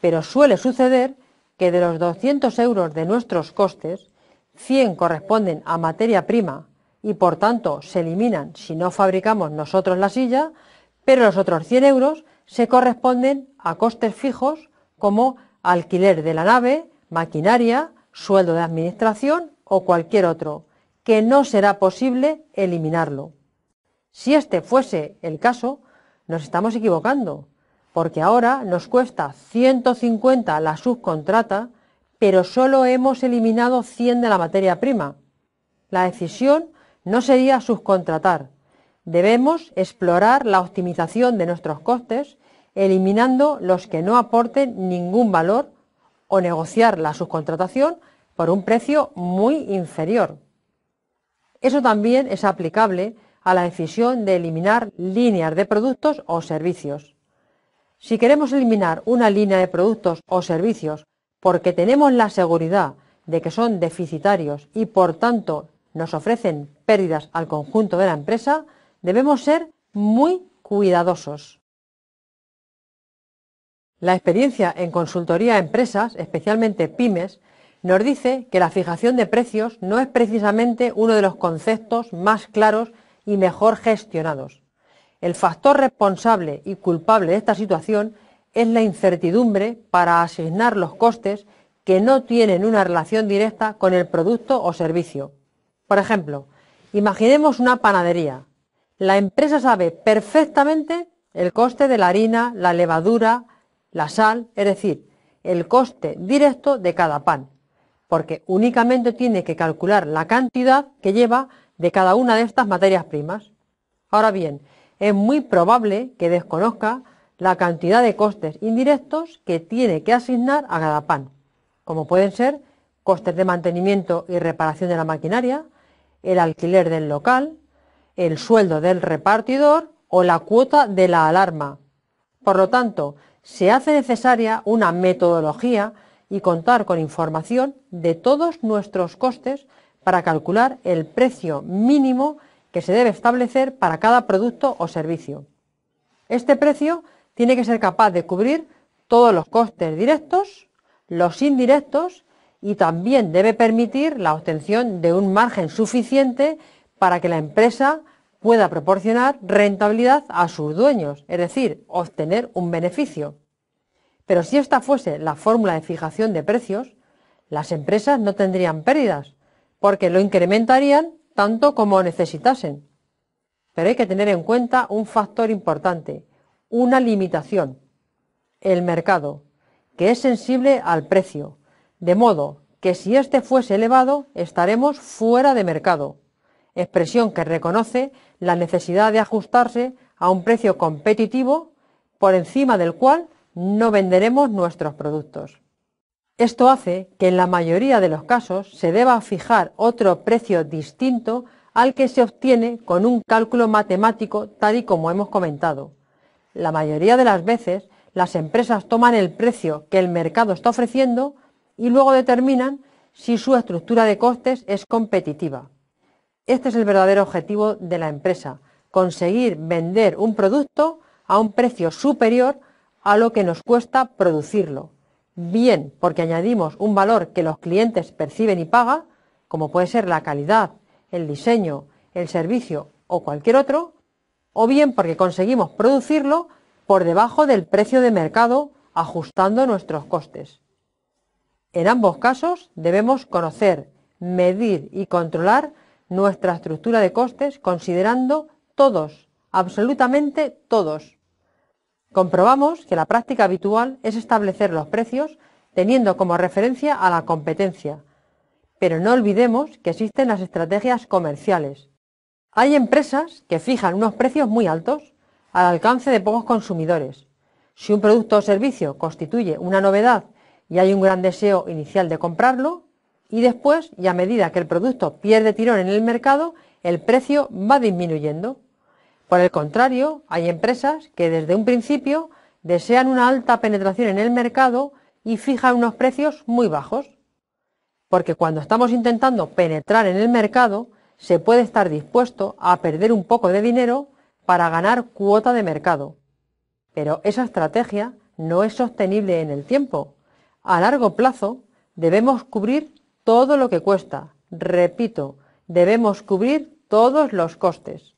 S1: pero suele suceder que de los 200 euros de nuestros costes, 100 corresponden a materia prima y por tanto se eliminan si no fabricamos nosotros la silla, pero los otros 100 euros se corresponden a costes fijos como alquiler de la nave, maquinaria, sueldo de administración o cualquier otro, que no será posible eliminarlo. Si este fuese el caso, nos estamos equivocando, porque ahora nos cuesta 150 la subcontrata, pero solo hemos eliminado 100 de la materia prima. La decisión no sería subcontratar. Debemos explorar la optimización de nuestros costes, eliminando los que no aporten ningún valor o negociar la subcontratación por un precio muy inferior. Eso también es aplicable a la decisión de eliminar líneas de productos o servicios. Si queremos eliminar una línea de productos o servicios porque tenemos la seguridad de que son deficitarios y por tanto nos ofrecen pérdidas al conjunto de la empresa, debemos ser muy cuidadosos. La experiencia en consultoría a empresas, especialmente pymes, nos dice que la fijación de precios no es precisamente uno de los conceptos más claros y mejor gestionados. El factor responsable y culpable de esta situación es la incertidumbre para asignar los costes que no tienen una relación directa con el producto o servicio. Por ejemplo, imaginemos una panadería. La empresa sabe perfectamente el coste de la harina, la levadura, la sal, es decir, el coste directo de cada pan, porque únicamente tiene que calcular la cantidad que lleva de cada una de estas materias primas. Ahora bien, es muy probable que desconozca la cantidad de costes indirectos que tiene que asignar a cada pan, como pueden ser costes de mantenimiento y reparación de la maquinaria, el alquiler del local, el sueldo del repartidor o la cuota de la alarma. Por lo tanto, se hace necesaria una metodología y contar con información de todos nuestros costes para calcular el precio mínimo que se debe establecer para cada producto o servicio. Este precio tiene que ser capaz de cubrir todos los costes directos, los indirectos y también debe permitir la obtención de un margen suficiente para que la empresa pueda proporcionar rentabilidad a sus dueños, es decir, obtener un beneficio. Pero si esta fuese la fórmula de fijación de precios, las empresas no tendrían pérdidas, porque lo incrementarían tanto como necesitasen. Pero hay que tener en cuenta un factor importante, una limitación, el mercado, que es sensible al precio, de modo que si este fuese elevado estaremos fuera de mercado expresión que reconoce la necesidad de ajustarse a un precio competitivo por encima del cual no venderemos nuestros productos. Esto hace que en la mayoría de los casos se deba fijar otro precio distinto al que se obtiene con un cálculo matemático tal y como hemos comentado. La mayoría de las veces las empresas toman el precio que el mercado está ofreciendo y luego determinan si su estructura de costes es competitiva. Este es el verdadero objetivo de la empresa, conseguir vender un producto a un precio superior a lo que nos cuesta producirlo, bien porque añadimos un valor que los clientes perciben y pagan, como puede ser la calidad, el diseño, el servicio o cualquier otro, o bien porque conseguimos producirlo por debajo del precio de mercado ajustando nuestros costes. En ambos casos debemos conocer, medir y controlar nuestra estructura de costes considerando todos, absolutamente todos. Comprobamos que la práctica habitual es establecer los precios teniendo como referencia a la competencia, pero no olvidemos que existen las estrategias comerciales. Hay empresas que fijan unos precios muy altos al alcance de pocos consumidores. Si un producto o servicio constituye una novedad y hay un gran deseo inicial de comprarlo, y después, y a medida que el producto pierde tirón en el mercado, el precio va disminuyendo. Por el contrario, hay empresas que desde un principio desean una alta penetración en el mercado y fijan unos precios muy bajos. Porque cuando estamos intentando penetrar en el mercado, se puede estar dispuesto a perder un poco de dinero para ganar cuota de mercado. Pero esa estrategia no es sostenible en el tiempo. A largo plazo debemos cubrir todo lo que cuesta. Repito, debemos cubrir todos los costes.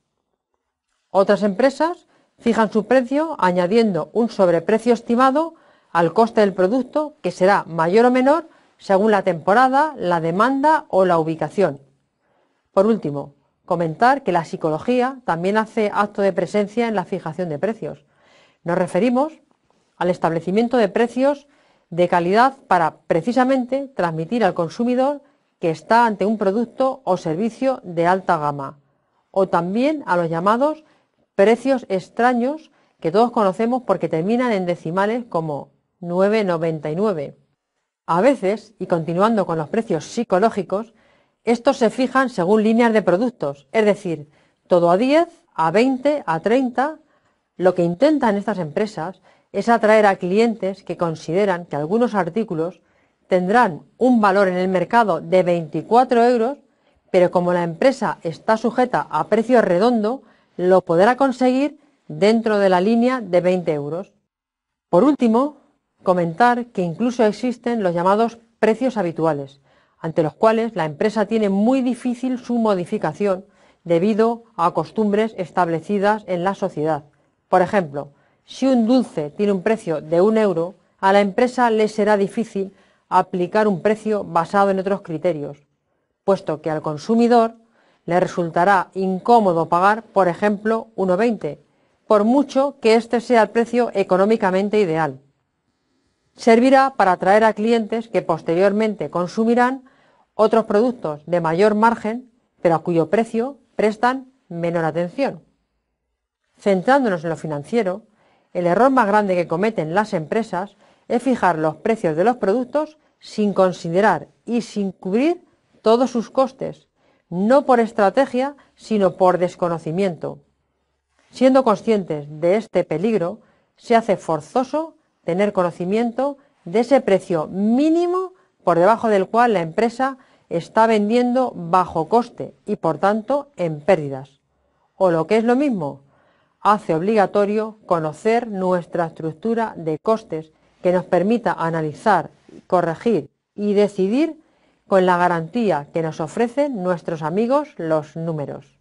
S1: Otras empresas fijan su precio añadiendo un sobreprecio estimado al coste del producto que será mayor o menor según la temporada, la demanda o la ubicación. Por último, comentar que la psicología también hace acto de presencia en la fijación de precios. Nos referimos al establecimiento de precios de calidad para precisamente transmitir al consumidor que está ante un producto o servicio de alta gama, o también a los llamados precios extraños que todos conocemos porque terminan en decimales como 9,99. A veces, y continuando con los precios psicológicos, estos se fijan según líneas de productos, es decir, todo a 10, a 20, a 30. Lo que intentan estas empresas es atraer a clientes que consideran que algunos artículos tendrán un valor en el mercado de 24 euros, pero como la empresa está sujeta a precio redondo, lo podrá conseguir dentro de la línea de 20 euros. Por último, comentar que incluso existen los llamados precios habituales, ante los cuales la empresa tiene muy difícil su modificación debido a costumbres establecidas en la sociedad. Por ejemplo, si un dulce tiene un precio de un euro, a la empresa le será difícil aplicar un precio basado en otros criterios, puesto que al consumidor le resultará incómodo pagar, por ejemplo, 1,20, por mucho que este sea el precio económicamente ideal. Servirá para atraer a clientes que posteriormente consumirán otros productos de mayor margen, pero a cuyo precio prestan menor atención. Centrándonos en lo financiero, el error más grande que cometen las empresas es fijar los precios de los productos sin considerar y sin cubrir todos sus costes, no por estrategia, sino por desconocimiento. Siendo conscientes de este peligro, se hace forzoso tener conocimiento de ese precio mínimo por debajo del cual la empresa está vendiendo bajo coste y por tanto en pérdidas. O lo que es lo mismo, hace obligatorio conocer nuestra estructura de costes que nos permita analizar, corregir y decidir con la garantía que nos ofrecen nuestros amigos los números.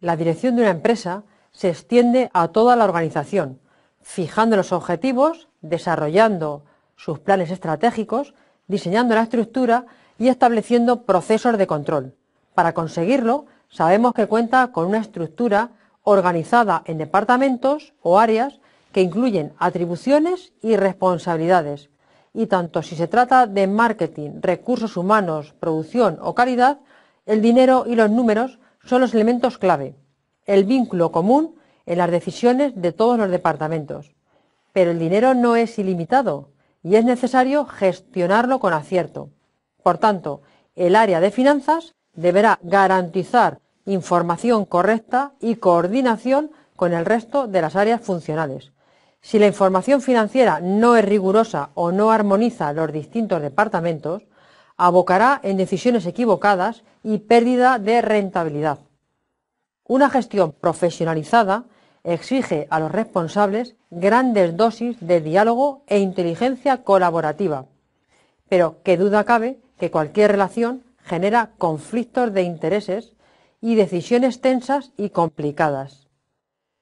S1: La dirección de una empresa se extiende a toda la organización, fijando los objetivos, desarrollando sus planes estratégicos, diseñando la estructura y estableciendo procesos de control. Para conseguirlo, Sabemos que cuenta con una estructura organizada en departamentos o áreas que incluyen atribuciones y responsabilidades. Y tanto si se trata de marketing, recursos humanos, producción o calidad, el dinero y los números son los elementos clave, el vínculo común en las decisiones de todos los departamentos. Pero el dinero no es ilimitado y es necesario gestionarlo con acierto. Por tanto, el área de finanzas deberá garantizar información correcta y coordinación con el resto de las áreas funcionales. Si la información financiera no es rigurosa o no armoniza los distintos departamentos, abocará en decisiones equivocadas y pérdida de rentabilidad. Una gestión profesionalizada exige a los responsables grandes dosis de diálogo e inteligencia colaborativa, pero qué duda cabe que cualquier relación genera conflictos de intereses y decisiones tensas y complicadas.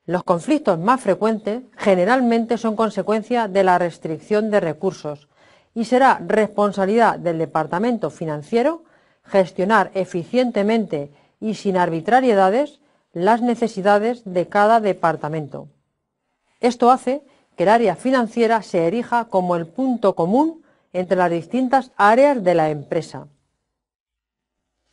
S1: Los conflictos más frecuentes generalmente son consecuencia de la restricción de recursos y será responsabilidad del Departamento Financiero gestionar eficientemente y sin arbitrariedades las necesidades de cada departamento. Esto hace que el área financiera se erija como el punto común entre las distintas áreas de la empresa.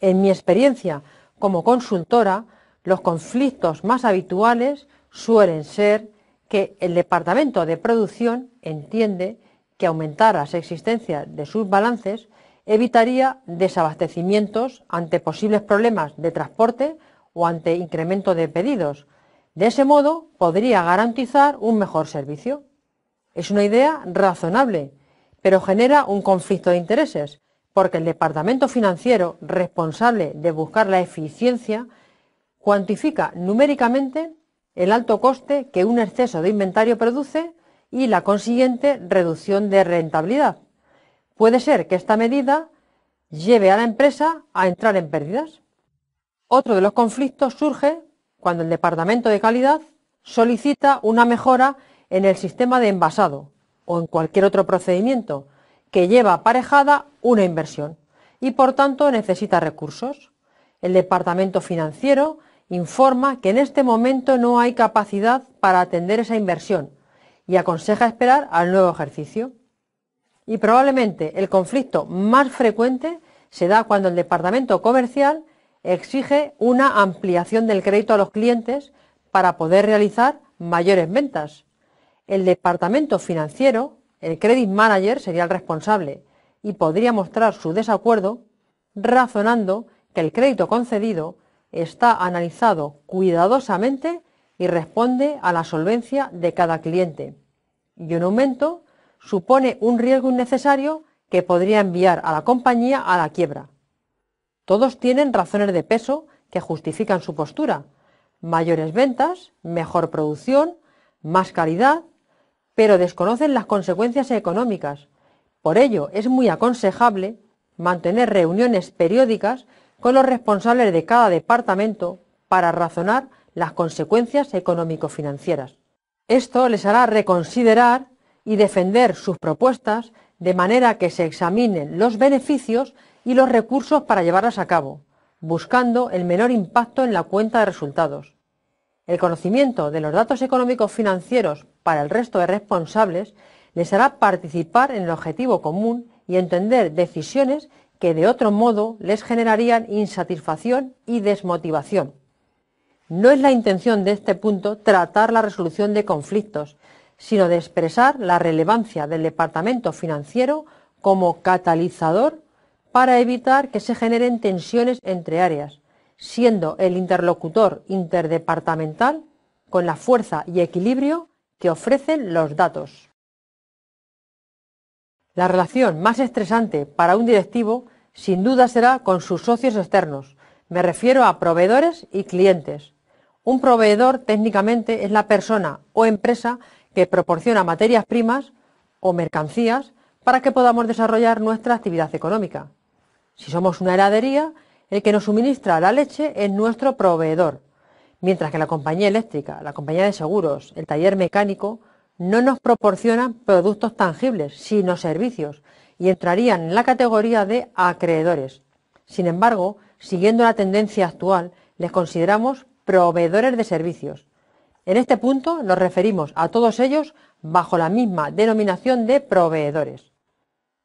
S1: En mi experiencia como consultora, los conflictos más habituales suelen ser que el departamento de producción entiende que aumentar las existencias de sus balances evitaría desabastecimientos ante posibles problemas de transporte o ante incremento de pedidos. De ese modo podría garantizar un mejor servicio. Es una idea razonable, pero genera un conflicto de intereses, porque el Departamento Financiero, responsable de buscar la eficiencia, cuantifica numéricamente el alto coste que un exceso de inventario produce y la consiguiente reducción de rentabilidad. Puede ser que esta medida lleve a la empresa a entrar en pérdidas. Otro de los conflictos surge cuando el Departamento de Calidad solicita una mejora en el sistema de envasado o en cualquier otro procedimiento que lleva aparejada una inversión y por tanto necesita recursos. El departamento financiero informa que en este momento no hay capacidad para atender esa inversión y aconseja esperar al nuevo ejercicio. Y probablemente el conflicto más frecuente se da cuando el departamento comercial exige una ampliación del crédito a los clientes para poder realizar mayores ventas. El departamento financiero el credit manager sería el responsable y podría mostrar su desacuerdo razonando que el crédito concedido está analizado cuidadosamente y responde a la solvencia de cada cliente. Y un aumento supone un riesgo innecesario que podría enviar a la compañía a la quiebra. Todos tienen razones de peso que justifican su postura. Mayores ventas, mejor producción, más calidad, pero desconocen las consecuencias económicas. Por ello, es muy aconsejable mantener reuniones periódicas con los responsables de cada departamento para razonar las consecuencias económico-financieras. Esto les hará reconsiderar y defender sus propuestas de manera que se examinen los beneficios y los recursos para llevarlas a cabo, buscando el menor impacto en la cuenta de resultados. El conocimiento de los datos económicos financieros para el resto de responsables les hará participar en el objetivo común y entender decisiones que de otro modo les generarían insatisfacción y desmotivación. No es la intención de este punto tratar la resolución de conflictos, sino de expresar la relevancia del departamento financiero como catalizador para evitar que se generen tensiones entre áreas, siendo el interlocutor interdepartamental con la fuerza y equilibrio que ofrecen los datos. La relación más estresante para un directivo sin duda será con sus socios externos. Me refiero a proveedores y clientes. Un proveedor técnicamente es la persona o empresa que proporciona materias primas o mercancías para que podamos desarrollar nuestra actividad económica. Si somos una heradería. El que nos suministra la leche es nuestro proveedor, mientras que la compañía eléctrica, la compañía de seguros, el taller mecánico, no nos proporcionan productos tangibles, sino servicios, y entrarían en la categoría de acreedores. Sin embargo, siguiendo la tendencia actual, les consideramos proveedores de servicios. En este punto nos referimos a todos ellos bajo la misma denominación de proveedores.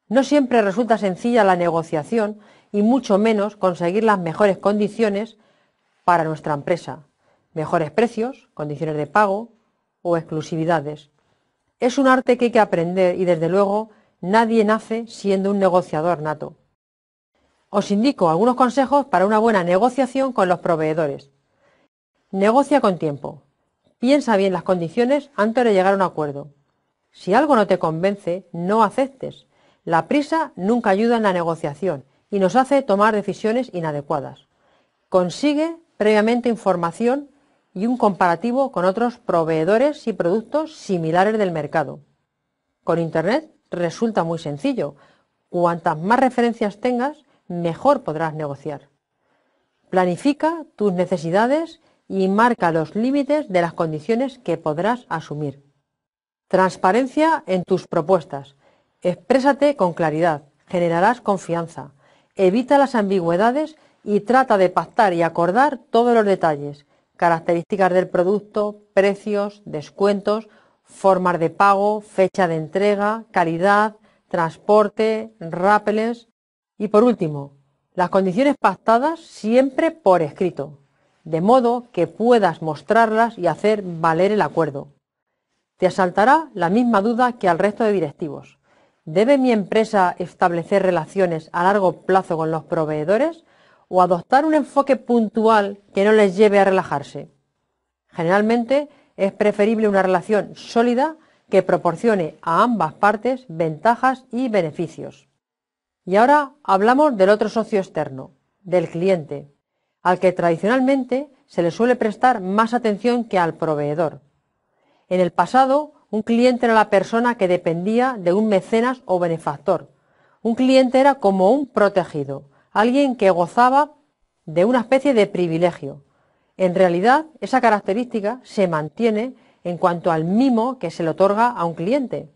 S1: No siempre resulta sencilla la negociación y mucho menos conseguir las mejores condiciones para nuestra empresa, mejores precios, condiciones de pago o exclusividades. Es un arte que hay que aprender y desde luego nadie nace siendo un negociador nato. Os indico algunos consejos para una buena negociación con los proveedores. Negocia con tiempo. Piensa bien las condiciones antes de llegar a un acuerdo. Si algo no te convence, no aceptes. La prisa nunca ayuda en la negociación y nos hace tomar decisiones inadecuadas. Consigue previamente información y un comparativo con otros proveedores y productos similares del mercado. Con Internet resulta muy sencillo. Cuantas más referencias tengas, mejor podrás negociar. Planifica tus necesidades y marca los límites de las condiciones que podrás asumir. Transparencia en tus propuestas. Exprésate con claridad. Generarás confianza evita las ambigüedades y trata de pactar y acordar todos los detalles, características del producto, precios, descuentos, formas de pago, fecha de entrega, calidad, transporte, rappeles. y por último, las condiciones pactadas siempre por escrito, de modo que puedas mostrarlas y hacer valer el acuerdo. Te asaltará la misma duda que al resto de directivos. ¿Debe mi empresa establecer relaciones a largo plazo con los proveedores o adoptar un enfoque puntual que no les lleve a relajarse? Generalmente es preferible una relación sólida que proporcione a ambas partes ventajas y beneficios. Y ahora hablamos del otro socio externo, del cliente, al que tradicionalmente se le suele prestar más atención que al proveedor. En el pasado, un cliente era la persona que dependía de un mecenas o benefactor. Un cliente era como un protegido, alguien que gozaba de una especie de privilegio. En realidad, esa característica se mantiene en cuanto al mimo que se le otorga a un cliente.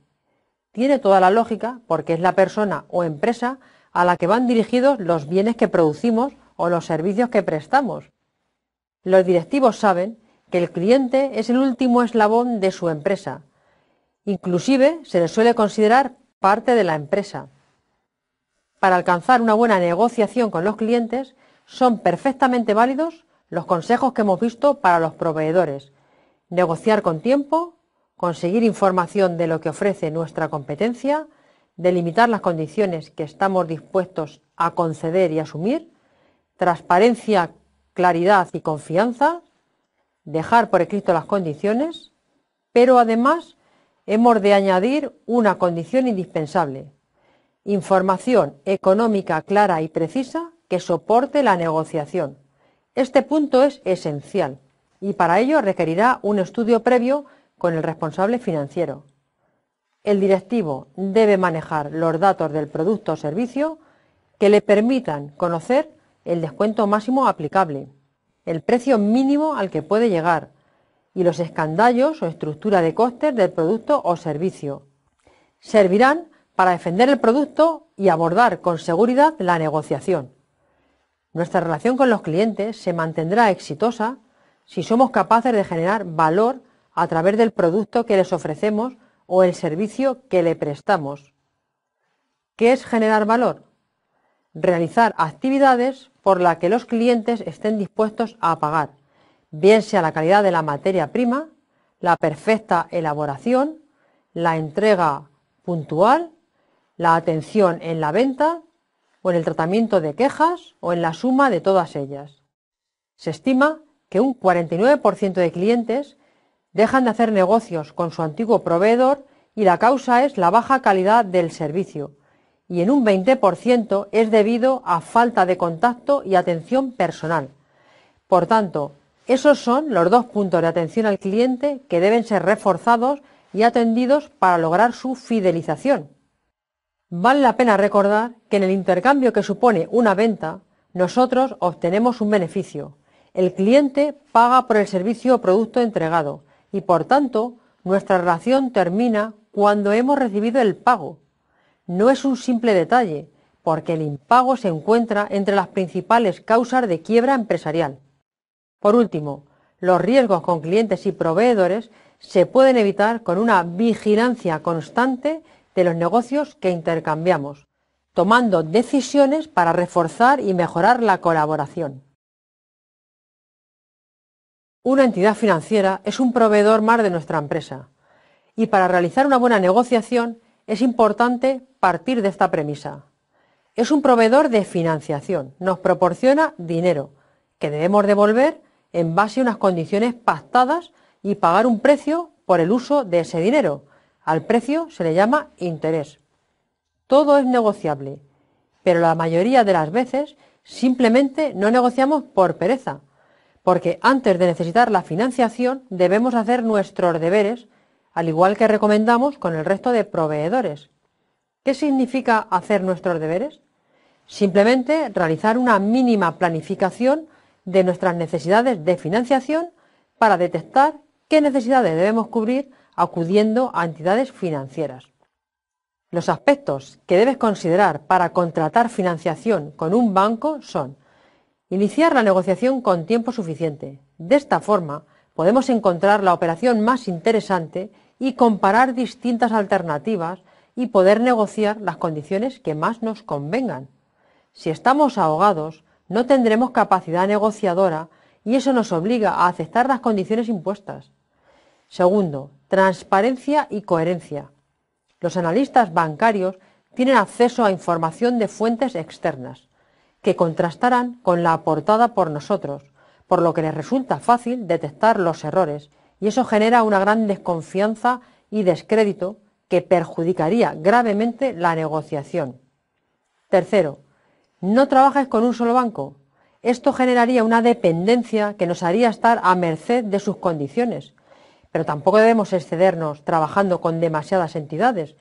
S1: Tiene toda la lógica porque es la persona o empresa a la que van dirigidos los bienes que producimos o los servicios que prestamos. Los directivos saben que el cliente es el último eslabón de su empresa Inclusive se les suele considerar parte de la empresa. Para alcanzar una buena negociación con los clientes son perfectamente válidos los consejos que hemos visto para los proveedores. Negociar con tiempo, conseguir información de lo que ofrece nuestra competencia, delimitar las condiciones que estamos dispuestos a conceder y asumir, transparencia, claridad y confianza, dejar por escrito las condiciones, pero además hemos de añadir una condición indispensable, información económica clara y precisa que soporte la negociación. Este punto es esencial y para ello requerirá un estudio previo con el responsable financiero. El directivo debe manejar los datos del producto o servicio que le permitan conocer el descuento máximo aplicable, el precio mínimo al que puede llegar, y los escandallos o estructura de costes del producto o servicio. Servirán para defender el producto y abordar con seguridad la negociación. Nuestra relación con los clientes se mantendrá exitosa si somos capaces de generar valor a través del producto que les ofrecemos o el servicio que le prestamos. ¿Qué es generar valor? Realizar actividades por las que los clientes estén dispuestos a pagar bien sea la calidad de la materia prima, la perfecta elaboración, la entrega puntual, la atención en la venta o en el tratamiento de quejas o en la suma de todas ellas. Se estima que un 49% de clientes dejan de hacer negocios con su antiguo proveedor y la causa es la baja calidad del servicio y en un 20% es debido a falta de contacto y atención personal. Por tanto, esos son los dos puntos de atención al cliente que deben ser reforzados y atendidos para lograr su fidelización. Vale la pena recordar que en el intercambio que supone una venta, nosotros obtenemos un beneficio. El cliente paga por el servicio o producto entregado y, por tanto, nuestra relación termina cuando hemos recibido el pago. No es un simple detalle, porque el impago se encuentra entre las principales causas de quiebra empresarial. Por último, los riesgos con clientes y proveedores se pueden evitar con una vigilancia constante de los negocios que intercambiamos, tomando decisiones para reforzar y mejorar la colaboración. Una entidad financiera es un proveedor más de nuestra empresa y para realizar una buena negociación es importante partir de esta premisa. Es un proveedor de financiación, nos proporciona dinero que debemos devolver en base a unas condiciones pactadas y pagar un precio por el uso de ese dinero. Al precio se le llama interés. Todo es negociable, pero la mayoría de las veces simplemente no negociamos por pereza, porque antes de necesitar la financiación debemos hacer nuestros deberes, al igual que recomendamos con el resto de proveedores. ¿Qué significa hacer nuestros deberes? Simplemente realizar una mínima planificación de nuestras necesidades de financiación para detectar qué necesidades debemos cubrir acudiendo a entidades financieras. Los aspectos que debes considerar para contratar financiación con un banco son iniciar la negociación con tiempo suficiente. De esta forma, podemos encontrar la operación más interesante y comparar distintas alternativas y poder negociar las condiciones que más nos convengan. Si estamos ahogados, no tendremos capacidad negociadora y eso nos obliga a aceptar las condiciones impuestas. Segundo, transparencia y coherencia. Los analistas bancarios tienen acceso a información de fuentes externas, que contrastarán con la aportada por nosotros, por lo que les resulta fácil detectar los errores, y eso genera una gran desconfianza y descrédito que perjudicaría gravemente la negociación. Tercero, no trabajes con un solo banco. Esto generaría una dependencia que nos haría estar a merced de sus condiciones. Pero tampoco debemos excedernos trabajando con demasiadas entidades,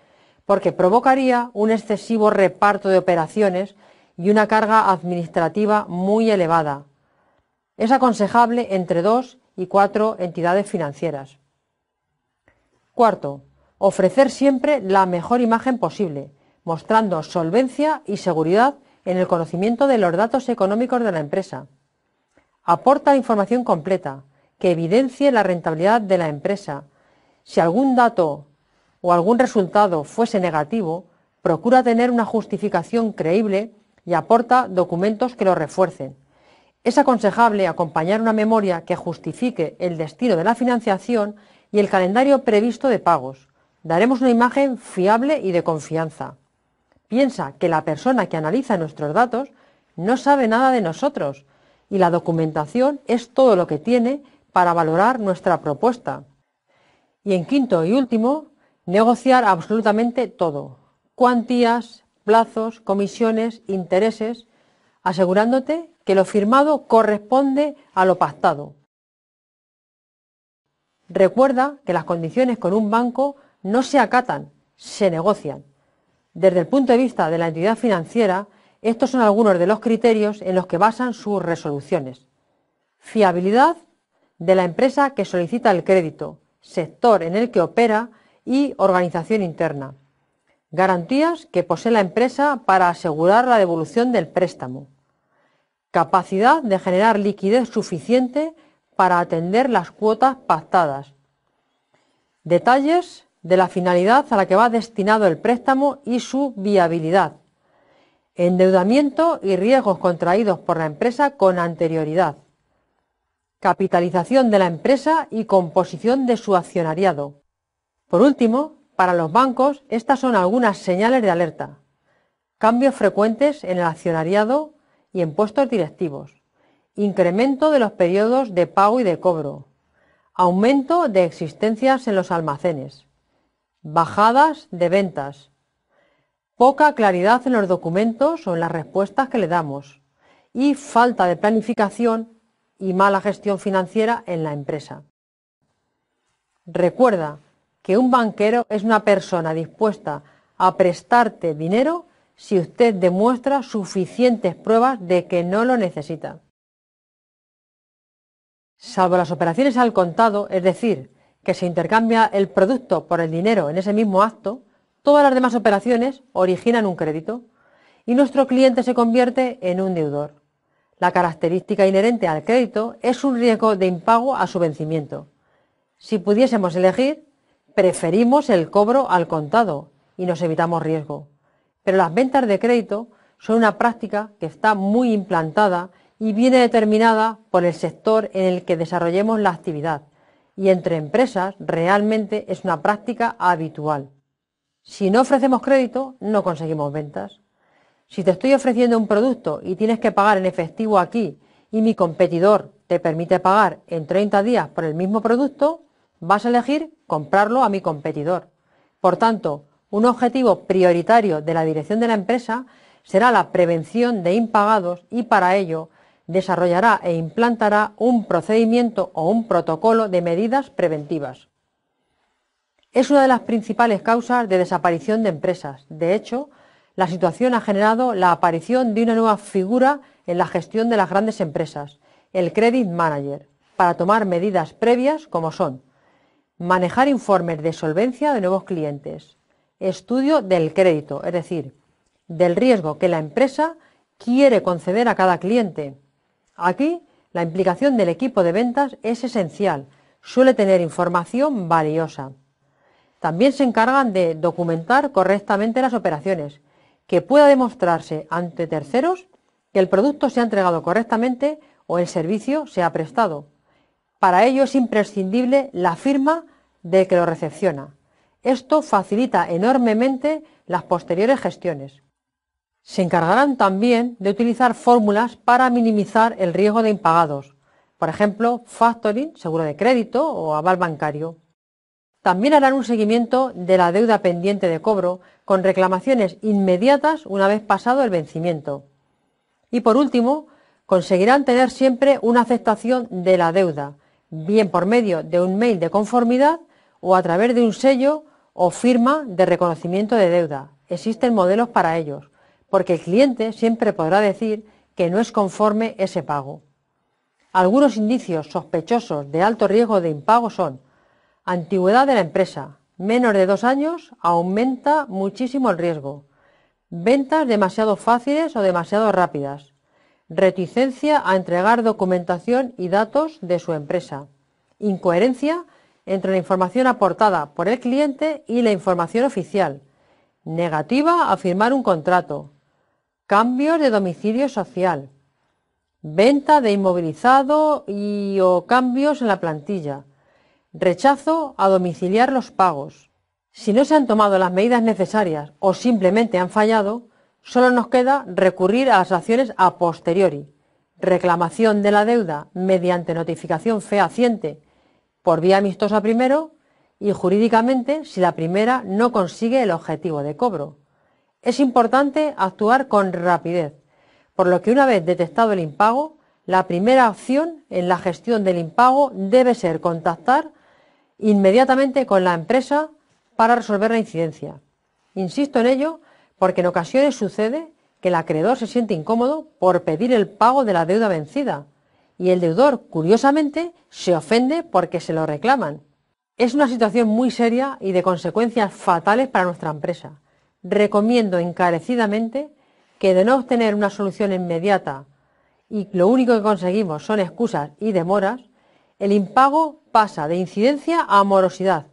S1: porque provocaría un excesivo reparto de operaciones y una carga administrativa muy elevada. Es aconsejable entre dos y cuatro entidades financieras. Cuarto, ofrecer siempre la mejor imagen posible, mostrando solvencia y seguridad en el conocimiento de los datos económicos de la empresa. Aporta información completa que evidencie la rentabilidad de la empresa. Si algún dato o algún resultado fuese negativo, procura tener una justificación creíble y aporta documentos que lo refuercen. Es aconsejable acompañar una memoria que justifique el destino de la financiación y el calendario previsto de pagos. Daremos una imagen fiable y de confianza piensa que la persona que analiza nuestros datos no sabe nada de nosotros y la documentación es todo lo que tiene para valorar nuestra propuesta. Y en quinto y último, negociar absolutamente todo, cuantías, plazos, comisiones, intereses, asegurándote que lo firmado corresponde a lo pactado. Recuerda que las condiciones con un banco no se acatan, se negocian. Desde el punto de vista de la entidad financiera, estos son algunos de los criterios en los que basan sus resoluciones. Fiabilidad de la empresa que solicita el crédito, sector en el que opera y organización interna. Garantías que posee la empresa para asegurar la devolución del préstamo. Capacidad de generar liquidez suficiente para atender las cuotas pactadas. Detalles de la finalidad a la que va destinado el préstamo y su viabilidad, endeudamiento y riesgos contraídos por la empresa con anterioridad, capitalización de la empresa y composición de su accionariado. Por último, para los bancos, estas son algunas señales de alerta. Cambios frecuentes en el accionariado y en puestos directivos. Incremento de los periodos de pago y de cobro. Aumento de existencias en los almacenes bajadas de ventas, poca claridad en los documentos o en las respuestas que le damos y falta de planificación y mala gestión financiera en la empresa. Recuerda que un banquero es una persona dispuesta a prestarte dinero si usted demuestra suficientes pruebas de que no lo necesita. Salvo las operaciones al contado, es decir, que se intercambia el producto por el dinero en ese mismo acto, todas las demás operaciones originan un crédito y nuestro cliente se convierte en un deudor. La característica inherente al crédito es un riesgo de impago a su vencimiento. Si pudiésemos elegir, preferimos el cobro al contado y nos evitamos riesgo. Pero las ventas de crédito son una práctica que está muy implantada y viene determinada por el sector en el que desarrollemos la actividad y entre empresas realmente es una práctica habitual. Si no ofrecemos crédito, no conseguimos ventas. Si te estoy ofreciendo un producto y tienes que pagar en efectivo aquí y mi competidor te permite pagar en 30 días por el mismo producto, vas a elegir comprarlo a mi competidor. Por tanto, un objetivo prioritario de la dirección de la empresa será la prevención de impagados y para ello desarrollará e implantará un procedimiento o un protocolo de medidas preventivas. Es una de las principales causas de desaparición de empresas. De hecho, la situación ha generado la aparición de una nueva figura en la gestión de las grandes empresas, el Credit Manager, para tomar medidas previas como son manejar informes de solvencia de nuevos clientes, estudio del crédito, es decir, del riesgo que la empresa quiere conceder a cada cliente, Aquí la implicación del equipo de ventas es esencial, suele tener información valiosa. También se encargan de documentar correctamente las operaciones, que pueda demostrarse ante terceros que el producto se ha entregado correctamente o el servicio se ha prestado. Para ello es imprescindible la firma de que lo recepciona. Esto facilita enormemente las posteriores gestiones. Se encargarán también de utilizar fórmulas para minimizar el riesgo de impagados, por ejemplo, factoring, seguro de crédito o aval bancario. También harán un seguimiento de la deuda pendiente de cobro con reclamaciones inmediatas una vez pasado el vencimiento. Y por último, conseguirán tener siempre una aceptación de la deuda, bien por medio de un mail de conformidad o a través de un sello o firma de reconocimiento de deuda. Existen modelos para ellos porque el cliente siempre podrá decir que no es conforme ese pago. Algunos indicios sospechosos de alto riesgo de impago son antigüedad de la empresa, menos de dos años aumenta muchísimo el riesgo, ventas demasiado fáciles o demasiado rápidas, reticencia a entregar documentación y datos de su empresa, incoherencia entre la información aportada por el cliente y la información oficial, negativa a firmar un contrato, Cambios de domicilio social. Venta de inmovilizado y o cambios en la plantilla. Rechazo a domiciliar los pagos. Si no se han tomado las medidas necesarias o simplemente han fallado, solo nos queda recurrir a las acciones a posteriori. Reclamación de la deuda mediante notificación fehaciente por vía amistosa primero y jurídicamente si la primera no consigue el objetivo de cobro. Es importante actuar con rapidez, por lo que una vez detectado el impago, la primera opción en la gestión del impago debe ser contactar inmediatamente con la empresa para resolver la incidencia. Insisto en ello porque en ocasiones sucede que el acreedor se siente incómodo por pedir el pago de la deuda vencida y el deudor, curiosamente, se ofende porque se lo reclaman. Es una situación muy seria y de consecuencias fatales para nuestra empresa recomiendo encarecidamente que de no obtener una solución inmediata y lo único que conseguimos son excusas y demoras, el impago pasa de incidencia a morosidad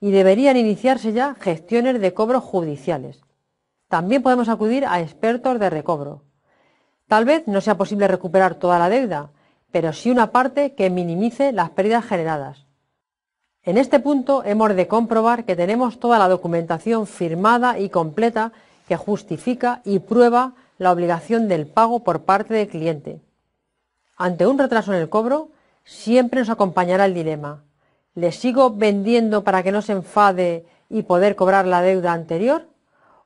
S1: y deberían iniciarse ya gestiones de cobros judiciales. También podemos acudir a expertos de recobro. Tal vez no sea posible recuperar toda la deuda, pero sí una parte que minimice las pérdidas generadas. En este punto hemos de comprobar que tenemos toda la documentación firmada y completa que justifica y prueba la obligación del pago por parte del cliente. Ante un retraso en el cobro, siempre nos acompañará el dilema. ¿Le sigo vendiendo para que no se enfade y poder cobrar la deuda anterior?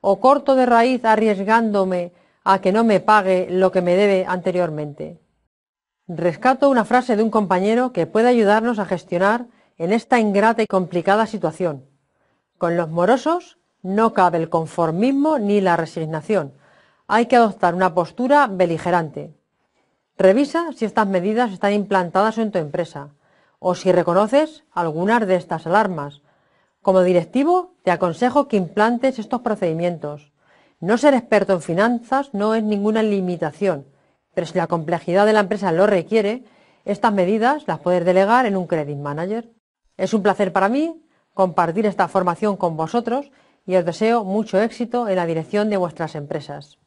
S1: ¿O corto de raíz arriesgándome a que no me pague lo que me debe anteriormente? Rescato una frase de un compañero que puede ayudarnos a gestionar en esta ingrata y complicada situación. Con los morosos no cabe el conformismo ni la resignación. Hay que adoptar una postura beligerante. Revisa si estas medidas están implantadas en tu empresa o si reconoces algunas de estas alarmas. Como directivo, te aconsejo que implantes estos procedimientos. No ser experto en finanzas no es ninguna limitación, pero si la complejidad de la empresa lo requiere, estas medidas las puedes delegar en un credit manager. Es un placer para mí compartir esta formación con vosotros y os deseo mucho éxito en la dirección de vuestras empresas.